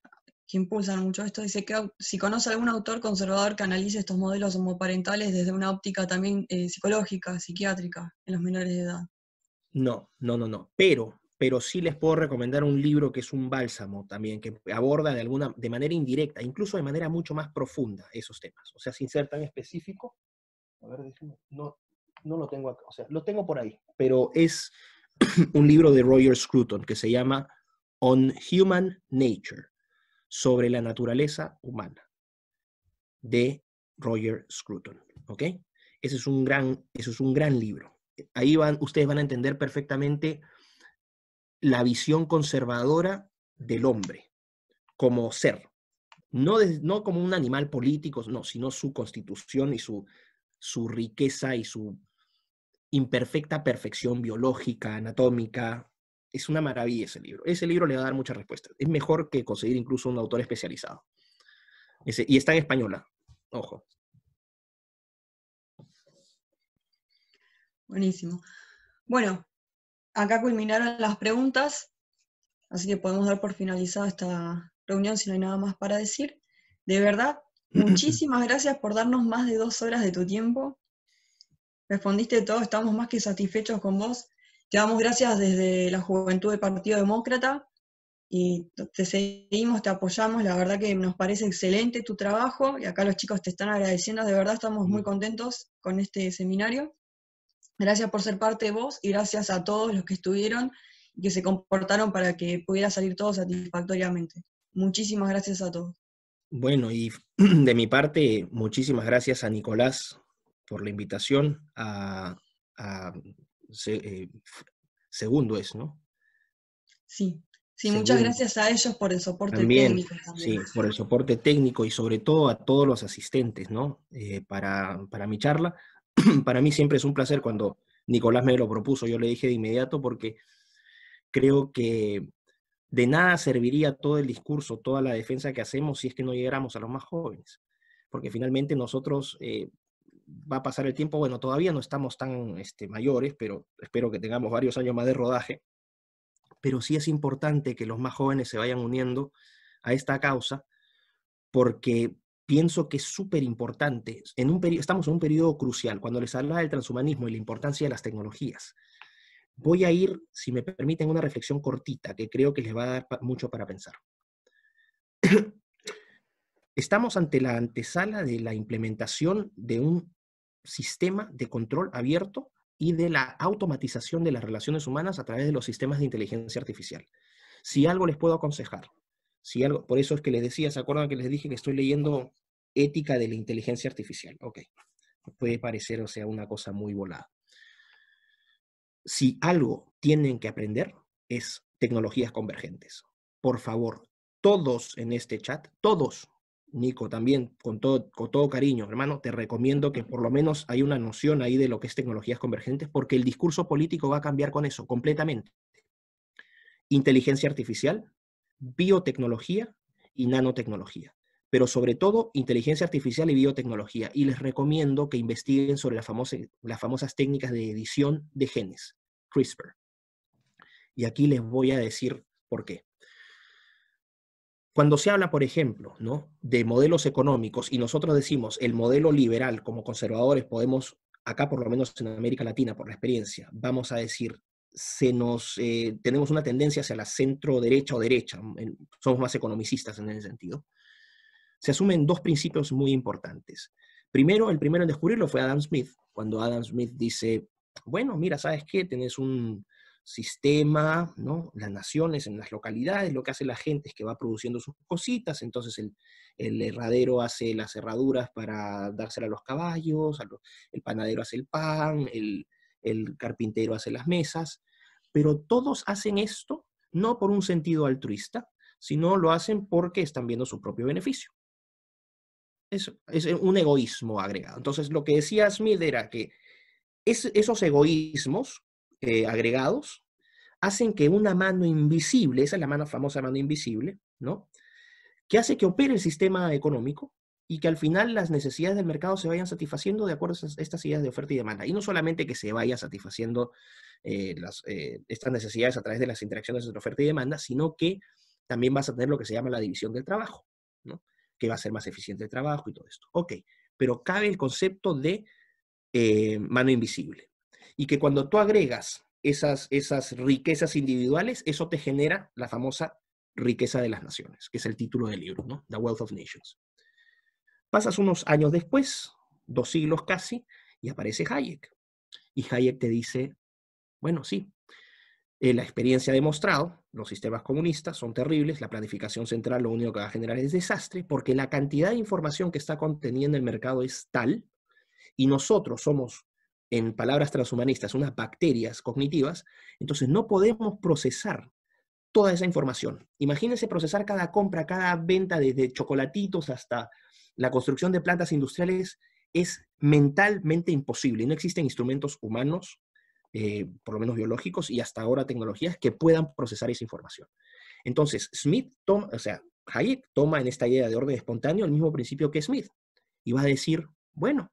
impulsan mucho esto. Dice que si conoce algún autor conservador que analice estos modelos homoparentales desde una óptica también eh, psicológica, psiquiátrica, en los menores de edad. No, no, no, no. Pero, pero sí les puedo recomendar un libro que es un bálsamo también, que aborda de alguna, de manera indirecta, incluso de manera mucho más profunda esos temas. O sea, sin ser tan específico. A ver, No, no lo tengo o sea, lo tengo por ahí, pero es [CLEARS THROAT] un libro de Roger Scruton que se llama On Human Nature, sobre la naturaleza humana, de Roger Scruton, ¿ok? Ese es un gran, es un gran libro. Ahí van, ustedes van a entender perfectamente la visión conservadora del hombre como ser, no, no, como un animal político, no, sino su constitución y su, su riqueza y su imperfecta perfección biológica, anatómica. Es una maravilla ese libro. Ese libro le va a dar muchas respuestas. Es mejor que conseguir incluso un autor especializado. y está en española. Ojo. Buenísimo. Bueno, acá culminaron las preguntas, así que podemos dar por finalizada esta reunión si no hay nada más para decir. De verdad, [LAUGHS] muchísimas gracias por darnos más de dos horas de tu tiempo respondiste todo, estamos más que satisfechos con vos. Te damos gracias desde la Juventud del Partido Demócrata y te seguimos, te apoyamos, la verdad que nos parece excelente tu trabajo y acá los chicos te están agradeciendo, de verdad estamos muy mm. contentos con este seminario. Gracias por ser parte de vos y gracias a todos los que estuvieron y que se comportaron para que pudiera salir todo satisfactoriamente. Muchísimas gracias a todos. Bueno, y [CLEARS THROAT] de mi parte, muchísimas gracias a Nicolás por la invitación a, eh, segundo es, ¿no? Sí, sí, muchas gracias a ellos por el soporte técnico. También. Sí, por el soporte técnico y sobre todo a todos los asistentes, ¿no? Eh, para, mi charla. [CLEARS THROAT] para mí siempre es un placer cuando Nicolás me lo propuso, yo le dije de inmediato porque creo que de nada serviría todo el discurso, toda la defensa que hacemos si es que no llegáramos a los más jóvenes. Porque finalmente nosotros eh, va a pasar el tiempo, bueno, todavía no estamos tan este, mayores, pero espero que tengamos varios años más de rodaje, pero sí es importante que los más jóvenes se vayan uniendo a esta causa, porque pienso que es súper importante, en un estamos en un periodo crucial, cuando les hablaba del transhumanismo y la importancia de las tecnologías. Voy a ir, si me permiten, una reflexión cortita que creo que les va a dar mucho para pensar. Estamos ante la antesala de la implementación de un sistema de control abierto y de la automatización de las relaciones humanas a través de los sistemas de inteligencia artificial. Si algo les puedo aconsejar, si algo, por eso es que les decía, ¿se acuerdan que les dije que estoy leyendo Ética de la Inteligencia Artificial? Ok, puede parecer, o sea, una cosa muy volada. Si algo tienen que aprender es tecnologías convergentes. Por favor, todos en este chat, todos Nico, también con todo, cariño, hermano, te recomiendo que por lo menos hay una noción ahí de lo que es tecnologías convergentes, porque el discurso político va a cambiar con eso completamente. Inteligencia artificial, biotecnología y nanotecnología, pero sobre todo inteligencia artificial y biotecnología. Y les recomiendo que investiguen sobre las famosas técnicas de edición de genes, CRISPR. Y aquí les voy a decir por qué. Cuando se habla, por ejemplo, de modelos económicos y nosotros decimos el modelo liberal como conservadores podemos, acá por lo menos en América Latina, por la experiencia, vamos a decir, se nos, eh, tenemos una tendencia hacia la centro derecha o derecha, mm, somos más economicistas en ese sentido, se asumen dos principios muy importantes. Primero, el primero en descubrirlo fue Adam Smith, cuando Adam Smith dice, bueno, mira, ¿sabes qué? Tenés un, sistema, ¿no? las naciones en las localidades, lo que hace la gente es que va produciendo sus cositas, entonces el, herradero hace las herraduras para dárselas a los caballos, el panadero hace el pan, el, carpintero hace las mesas, pero todos hacen esto no por un sentido altruista, sino lo hacen porque están viendo su propio beneficio. Es, un egoísmo agregado. Entonces, lo que decía Smith era que esos egoísmos eh, agregados, hacen que una mano invisible, esa es la mano, famosa mano invisible, ¿no? Que hace que opere el sistema económico y que al final las necesidades del mercado se vayan satisfaciendo de acuerdo a estas ideas de oferta y demanda. Y no solamente que se vaya satisfaciendo eh, las, eh, estas necesidades a través de las interacciones entre oferta y demanda, sino que también vas a tener lo que se llama la división del trabajo, ¿no? Que va a ser más eficiente el trabajo y todo esto. Ok, pero cabe el concepto de mano invisible y que cuando tú agregas esas, esas riquezas individuales, eso te genera la famosa riqueza de las naciones, que es el título del libro, ¿no? The Wealth of Nations. Pasas unos años después, dos siglos casi, y aparece Hayek. Y Hayek te dice, bueno, sí, eh, la experiencia ha demostrado, los sistemas comunistas son terribles, la planificación central lo único que va a generar es desastre, porque la cantidad de información que está contenida en el mercado es tal, y nosotros somos en palabras transhumanistas, unas bacterias cognitivas, entonces no podemos procesar toda esa información. Imagínense procesar cada compra, cada venta, desde chocolatitos hasta la construcción de plantas industriales, es mentalmente imposible. No existen instrumentos humanos, eh, por lo menos biológicos, y hasta ahora tecnologías que puedan procesar esa información. Entonces, Smith o sea, Hayek toma en esta idea de orden espontáneo el mismo principio que Smith, y va a decir, bueno,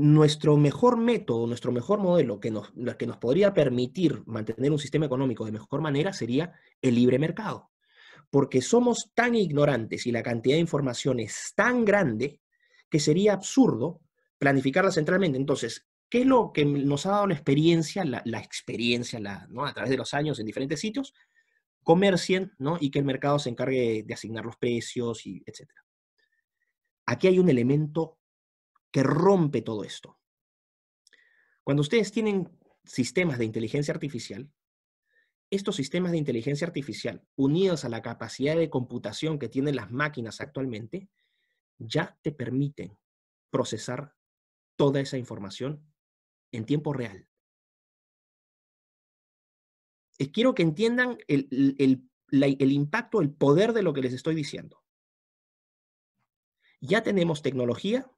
nuestro mejor método, nuestro mejor modelo que nos, que nos podría permitir mantener un sistema económico de mejor manera sería el libre mercado. Porque somos tan ignorantes y la cantidad de información es tan grande que sería absurdo planificarla centralmente. Entonces, ¿qué es lo que nos ha dado la experiencia, la, experiencia la, ¿no? a través de los años en diferentes sitios? Comercien y que el mercado se encargue de asignar los precios, y etc. Aquí hay un elemento que rompe todo esto. Cuando ustedes tienen sistemas de inteligencia artificial, estos sistemas de inteligencia artificial, unidos a la capacidad de computación que tienen las máquinas actualmente, ya te permiten procesar toda esa información en tiempo real. quiero que entiendan el, el impacto, el poder de lo que les estoy diciendo. Ya tenemos tecnología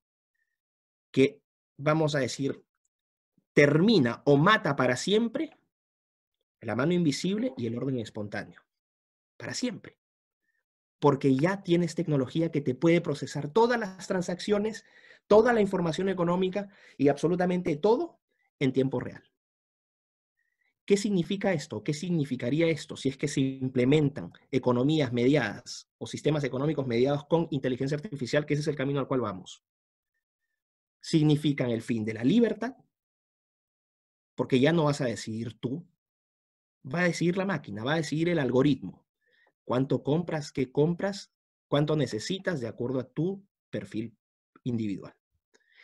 que, vamos a decir, termina o mata para siempre la mano invisible y el orden espontáneo. Para siempre. Porque ya tienes tecnología que te puede procesar todas las transacciones, toda la información económica y absolutamente todo en tiempo real. ¿Qué significa esto? ¿Qué significaría esto si es que se implementan economías mediadas o sistemas económicos mediados con inteligencia artificial, que ese es el camino al cual vamos? significan el fin de la libertad, porque ya no vas a decidir tú, va a decidir la máquina, va a decidir el algoritmo. Cuánto compras, qué compras, cuánto necesitas de acuerdo a tu perfil individual.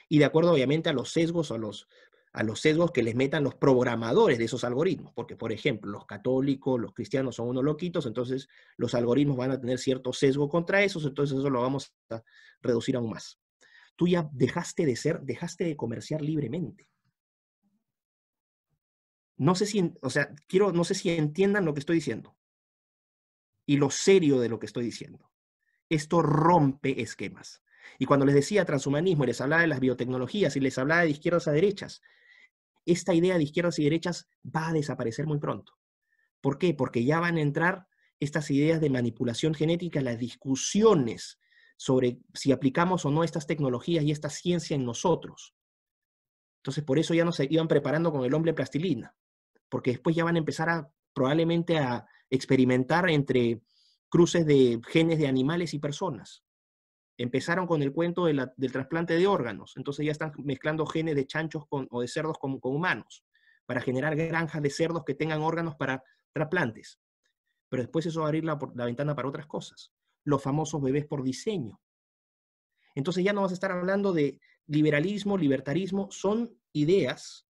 Y de acuerdo, obviamente, a los sesgos a los, a los sesgos que les metan los programadores de esos algoritmos. Porque, por ejemplo, los católicos, los cristianos son unos loquitos, entonces los algoritmos van a tener cierto sesgo contra esos, entonces eso lo vamos a reducir aún más tú ya dejaste de ser, dejaste de comerciar libremente. No sé si, o sea, quiero, no sé si entiendan lo que estoy diciendo y lo serio de lo que estoy diciendo. Esto rompe esquemas. Y cuando les decía transhumanismo y les hablaba de las biotecnologías y les hablaba de izquierdas a derechas, esta idea de izquierdas y derechas va a desaparecer muy pronto. ¿Por qué? Porque ya van a entrar estas ideas de manipulación genética, las discusiones sobre si aplicamos o no estas tecnologías y esta ciencia en nosotros. Entonces, por eso ya nos iban preparando con el hombre plastilina, porque después ya van a empezar probablemente a experimentar entre cruces de genes de animales y personas. Empezaron con el cuento del trasplante de órganos, entonces ya están mezclando genes de chanchos o de cerdos con, humanos para generar granjas de cerdos que tengan órganos para trasplantes. Pero después eso va a abrir la ventana para otras cosas los famosos bebés por diseño. Entonces ya no vas a estar hablando de liberalismo, libertarismo, son ideas,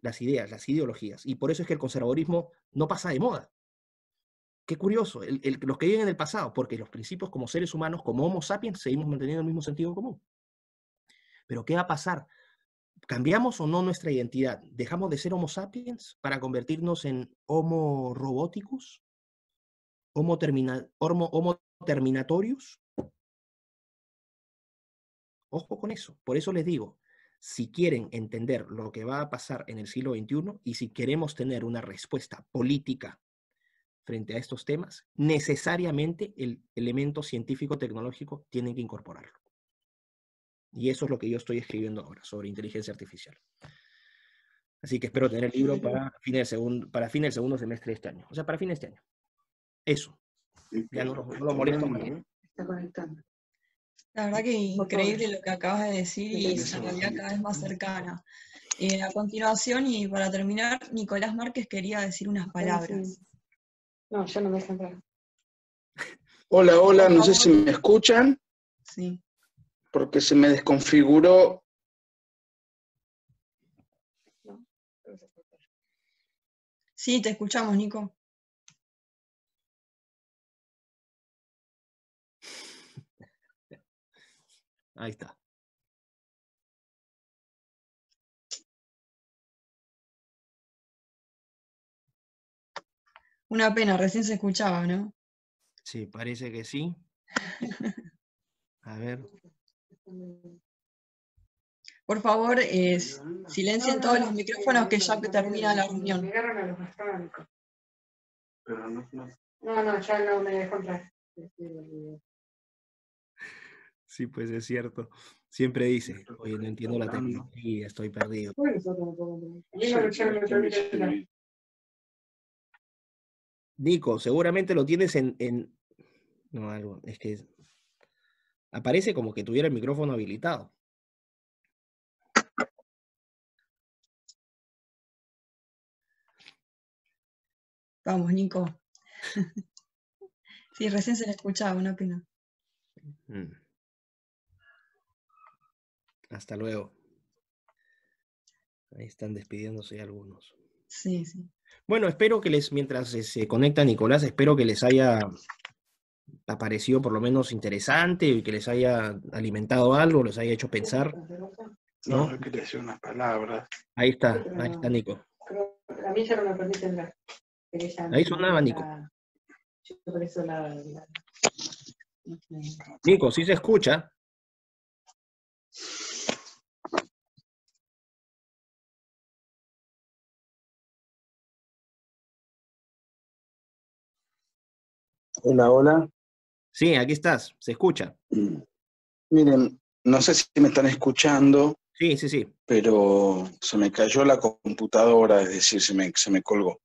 las ideas, las ideologías. Y por eso es que el conservadurismo no pasa de moda. Qué curioso, los que viven en el pasado, porque los principios como seres humanos, como Homo sapiens, seguimos manteniendo el mismo sentido común. Pero ¿qué va a pasar? ¿Cambiamos o no nuestra identidad? ¿Dejamos de ser Homo sapiens para convertirnos en Homo robóticos, ¿Homo, terminal, homo terminatorios. Ojo con eso. Por eso les digo, si quieren entender lo que va a pasar en el siglo XXI y si queremos tener una respuesta política frente a estos temas, necesariamente el elemento científico-tecnológico tienen que incorporarlo. Y eso es lo que yo estoy escribiendo ahora sobre inteligencia artificial. Así que espero tener el libro para fin del segundo, para fin del segundo semestre de este año. O sea, para fin de este año. Eso. Está conectando. La verdad que increíble lo que acabas de decir y se cada vez más cercana. Eh, a continuación y para terminar, Nicolás Márquez quería decir unas palabras. No, ya no me dejan Hola, hola, no sé si me escuchan. Sí. Porque se me desconfiguró. Sí, te escuchamos, Nico. Ahí está. Una pena, recién se escuchaba, ¿no? Sí, parece que sí. A ver. Por favor, eh, silencien todos los micrófonos que ya termina la reunión. a los no, no. No, ya no me dejó entrar. Este, Sí, pues es cierto. Siempre dice, oye, no entiendo la tecnología, estoy perdido. Nico, seguramente lo tienes en, en... No, algo, es que aparece como que tuviera el micrófono habilitado. Vamos, Nico. [LAUGHS] sí, recién se le escuchaba, una pena. Mm. Hasta luego. Ahí están despidiéndose algunos. Sí, sí. Bueno, espero que les, mientras eh, se conecta Nicolás, espero que les haya aparecido por lo menos interesante y que les haya alimentado algo, les haya hecho pensar. No, que decir unas palabras. Ahí está, ahí está Nico. a mí ya no me Ahí sonaba Nico. Nico, sí se escucha. Hola, hola. Sí, aquí estás, se escucha. Miren, no sé si me están escuchando. Sí, sí, sí. Pero se me cayó la computadora, es decir, se me, se me colgó.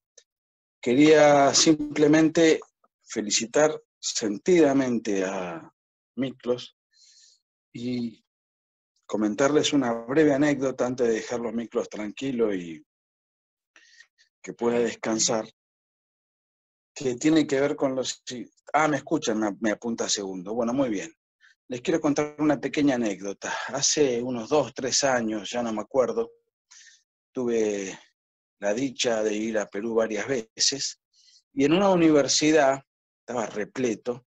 Quería simplemente felicitar sentidamente a Miklos y comentarles una breve anécdota antes de dejar los Miklos tranquilo y que pueda descansar que tiene que ver con los... Ah, me escuchan, me, apunta segundo. Bueno, muy bien. Les quiero contar una pequeña anécdota. Hace unos dos, tres años, ya no me acuerdo, tuve la dicha de ir a Perú varias veces y en una universidad, estaba repleto,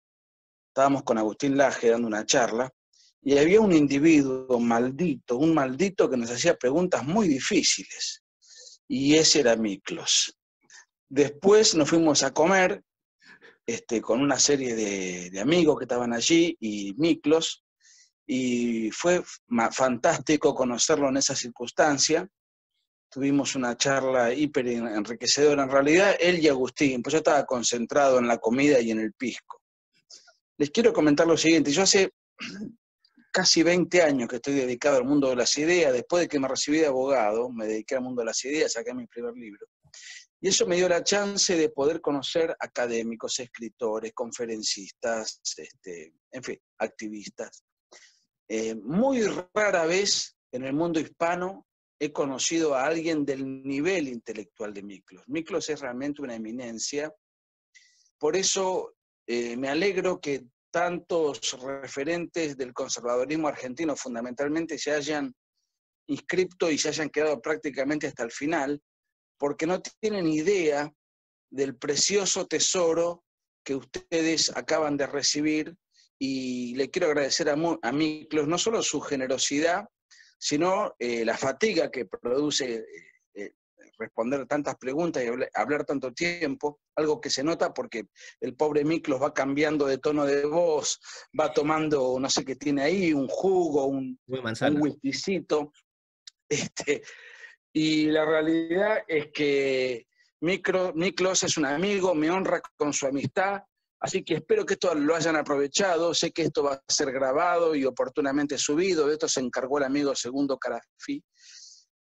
estábamos con Agustín Laje dando una charla y había un individuo maldito, un maldito que nos hacía preguntas muy difíciles y ese era Miklos. Después nos fuimos a comer este, con una serie de, amigos que estaban allí y Miklos, y fue fantástico conocerlo en esa circunstancia. Tuvimos una charla hiper enriquecedora en realidad, él y Agustín, pues yo estaba concentrado en la comida y en el pisco. Les quiero comentar lo siguiente, yo hace [CLEARS THROAT] casi 20 años que estoy dedicado al mundo de las ideas, después de que me recibí de abogado, me dediqué al mundo de las ideas, saqué mi primer libro. Y eso me dio la chance de poder conocer académicos, escritores, conferencistas, este, en fin, activistas. Eh, muy rara vez en el mundo hispano he conocido a alguien del nivel intelectual de Miklos. Miklos es realmente una eminencia. Por eso eh, me alegro que tantos referentes del conservadorismo argentino fundamentalmente se hayan inscripto y se hayan quedado prácticamente hasta el final, porque no tienen idea del precioso tesoro que ustedes acaban de recibir y le quiero agradecer a, a Miklos no solo su generosidad, sino eh, la fatiga que produce eh, eh, responder tantas preguntas y hablar, tanto tiempo, algo que se nota porque el pobre Miklos va cambiando de tono de voz, va tomando, no sé qué tiene ahí, un jugo, un, un Este, y la realidad es que Micro, Miklos es un amigo, me honra con su amistad, así que espero que esto lo hayan aprovechado. Sé que esto va a ser grabado y oportunamente subido, de esto se encargó el amigo Segundo Carafi.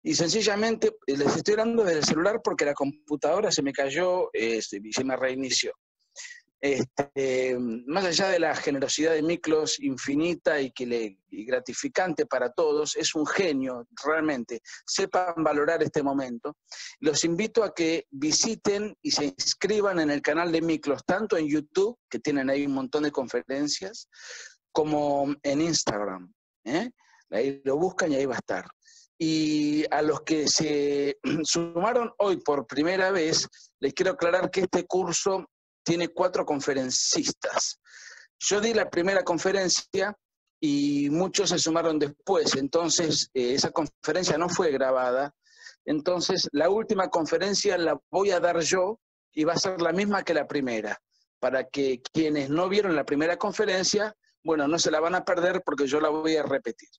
Y sencillamente eh, les estoy hablando desde el celular porque la computadora se me cayó eh, y se me reinició. Este, más allá de la generosidad de Miklos infinita y, que le, gratificante para todos, es un genio realmente. Sepan valorar este momento. Los invito a que visiten y se inscriban en el canal de Miklos, tanto en YouTube, que tienen ahí un montón de conferencias, como en Instagram. ¿eh? Ahí lo buscan y ahí va a estar. Y a los que se [CLEARS THROAT] sumaron hoy por primera vez, les quiero aclarar que este curso tiene cuatro conferencistas. Yo di la primera conferencia y muchos se sumaron después, entonces eh, esa conferencia no fue grabada. Entonces la última conferencia la voy a dar yo y va a ser la misma que la primera, para que quienes no vieron la primera conferencia, bueno, no se la van a perder porque yo la voy a repetir.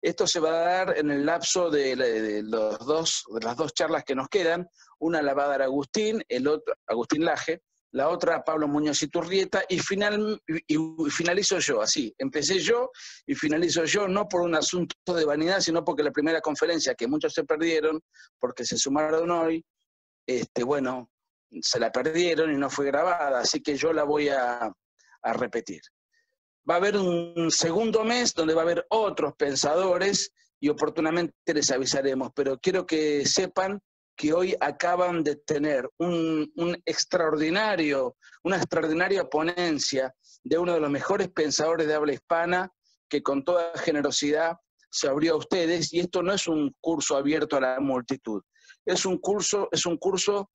Esto se va a dar en el lapso de, los dos, de las dos charlas que nos quedan. Una la va a dar Agustín, el otro, Agustín Laje, la otra Pablo Muñoz y, Turrieta, y, finalizo yo, así, empecé yo y finalizo yo, no por un asunto de vanidad, sino porque la primera conferencia, que muchos se perdieron, porque se sumaron hoy, este, bueno, se la perdieron y no fue grabada, así que yo la voy a, a repetir. Va a haber un segundo mes donde va a haber otros pensadores y oportunamente les avisaremos, pero quiero que sepan que hoy acaban de tener un, un, extraordinario, una extraordinaria ponencia de uno de los mejores pensadores de habla hispana que con toda generosidad se abrió a ustedes y esto no es un curso abierto a la multitud, es un curso, es un curso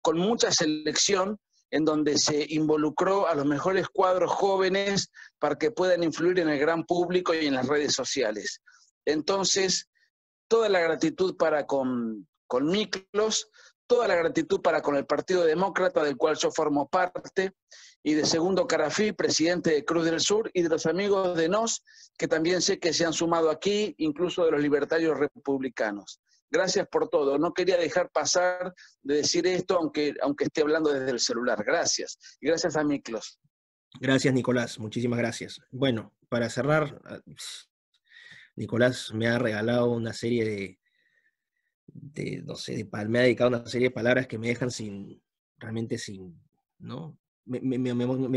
con mucha selección en donde se involucró a los mejores cuadros jóvenes para que puedan influir en el gran público y en las redes sociales. Entonces, toda la gratitud para con con Miklos, toda la gratitud para con el Partido Demócrata, del cual yo formo parte, y de Segundo Carafí, presidente de Cruz del Sur, y de los amigos de NOS, que también sé que se han sumado aquí, incluso de los libertarios republicanos. Gracias por todo. No quería dejar pasar de decir esto, aunque, aunque esté hablando desde el celular. Gracias. gracias a Miklos. Gracias, Nicolás. Muchísimas gracias. Bueno, para cerrar, ah, Nicolás me ha regalado una serie de, de, no sé, me ha dedicado una serie de palabras que me dejan sin, realmente sin, ¿no? Me,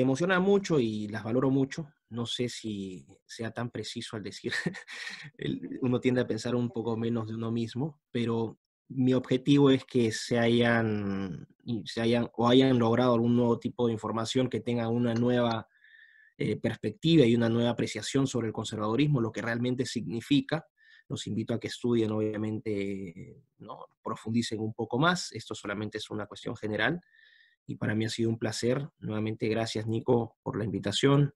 emociona mucho y las valoro mucho. No sé si sea tan preciso al decir, [LAUGHS] uno tiende a pensar un poco menos de uno mismo, pero mi objetivo es que se hayan, se hayan o hayan logrado algún nuevo tipo de información que tenga una nueva eh, perspectiva y una nueva apreciación sobre el conservadurismo, lo que realmente significa, los invito a que estudien, obviamente, ¿no? profundicen un poco más. Esto solamente es una cuestión general. Y para mí ha sido un placer. Nuevamente, gracias Nico por la invitación,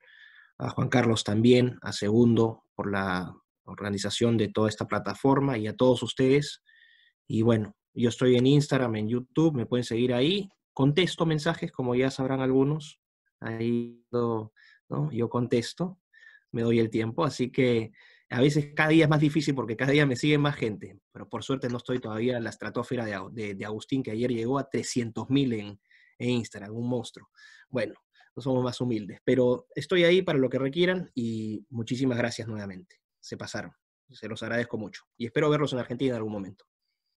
a Juan Carlos también, a Segundo por la organización de toda esta plataforma y a todos ustedes. Y bueno, yo estoy en Instagram, en YouTube, me pueden seguir ahí. Contesto mensajes, como ya sabrán algunos. Ahí yo contesto, me doy el tiempo. Así que a veces cada día es más difícil porque cada día me sigue más gente, pero por suerte no estoy todavía en la estratosfera de, Agustín, que ayer llegó a 300.000 en, en Instagram, un monstruo. Bueno, no somos más humildes, pero estoy ahí para lo que requieran y muchísimas gracias nuevamente. Se pasaron, se los agradezco mucho y espero verlos en Argentina en algún momento.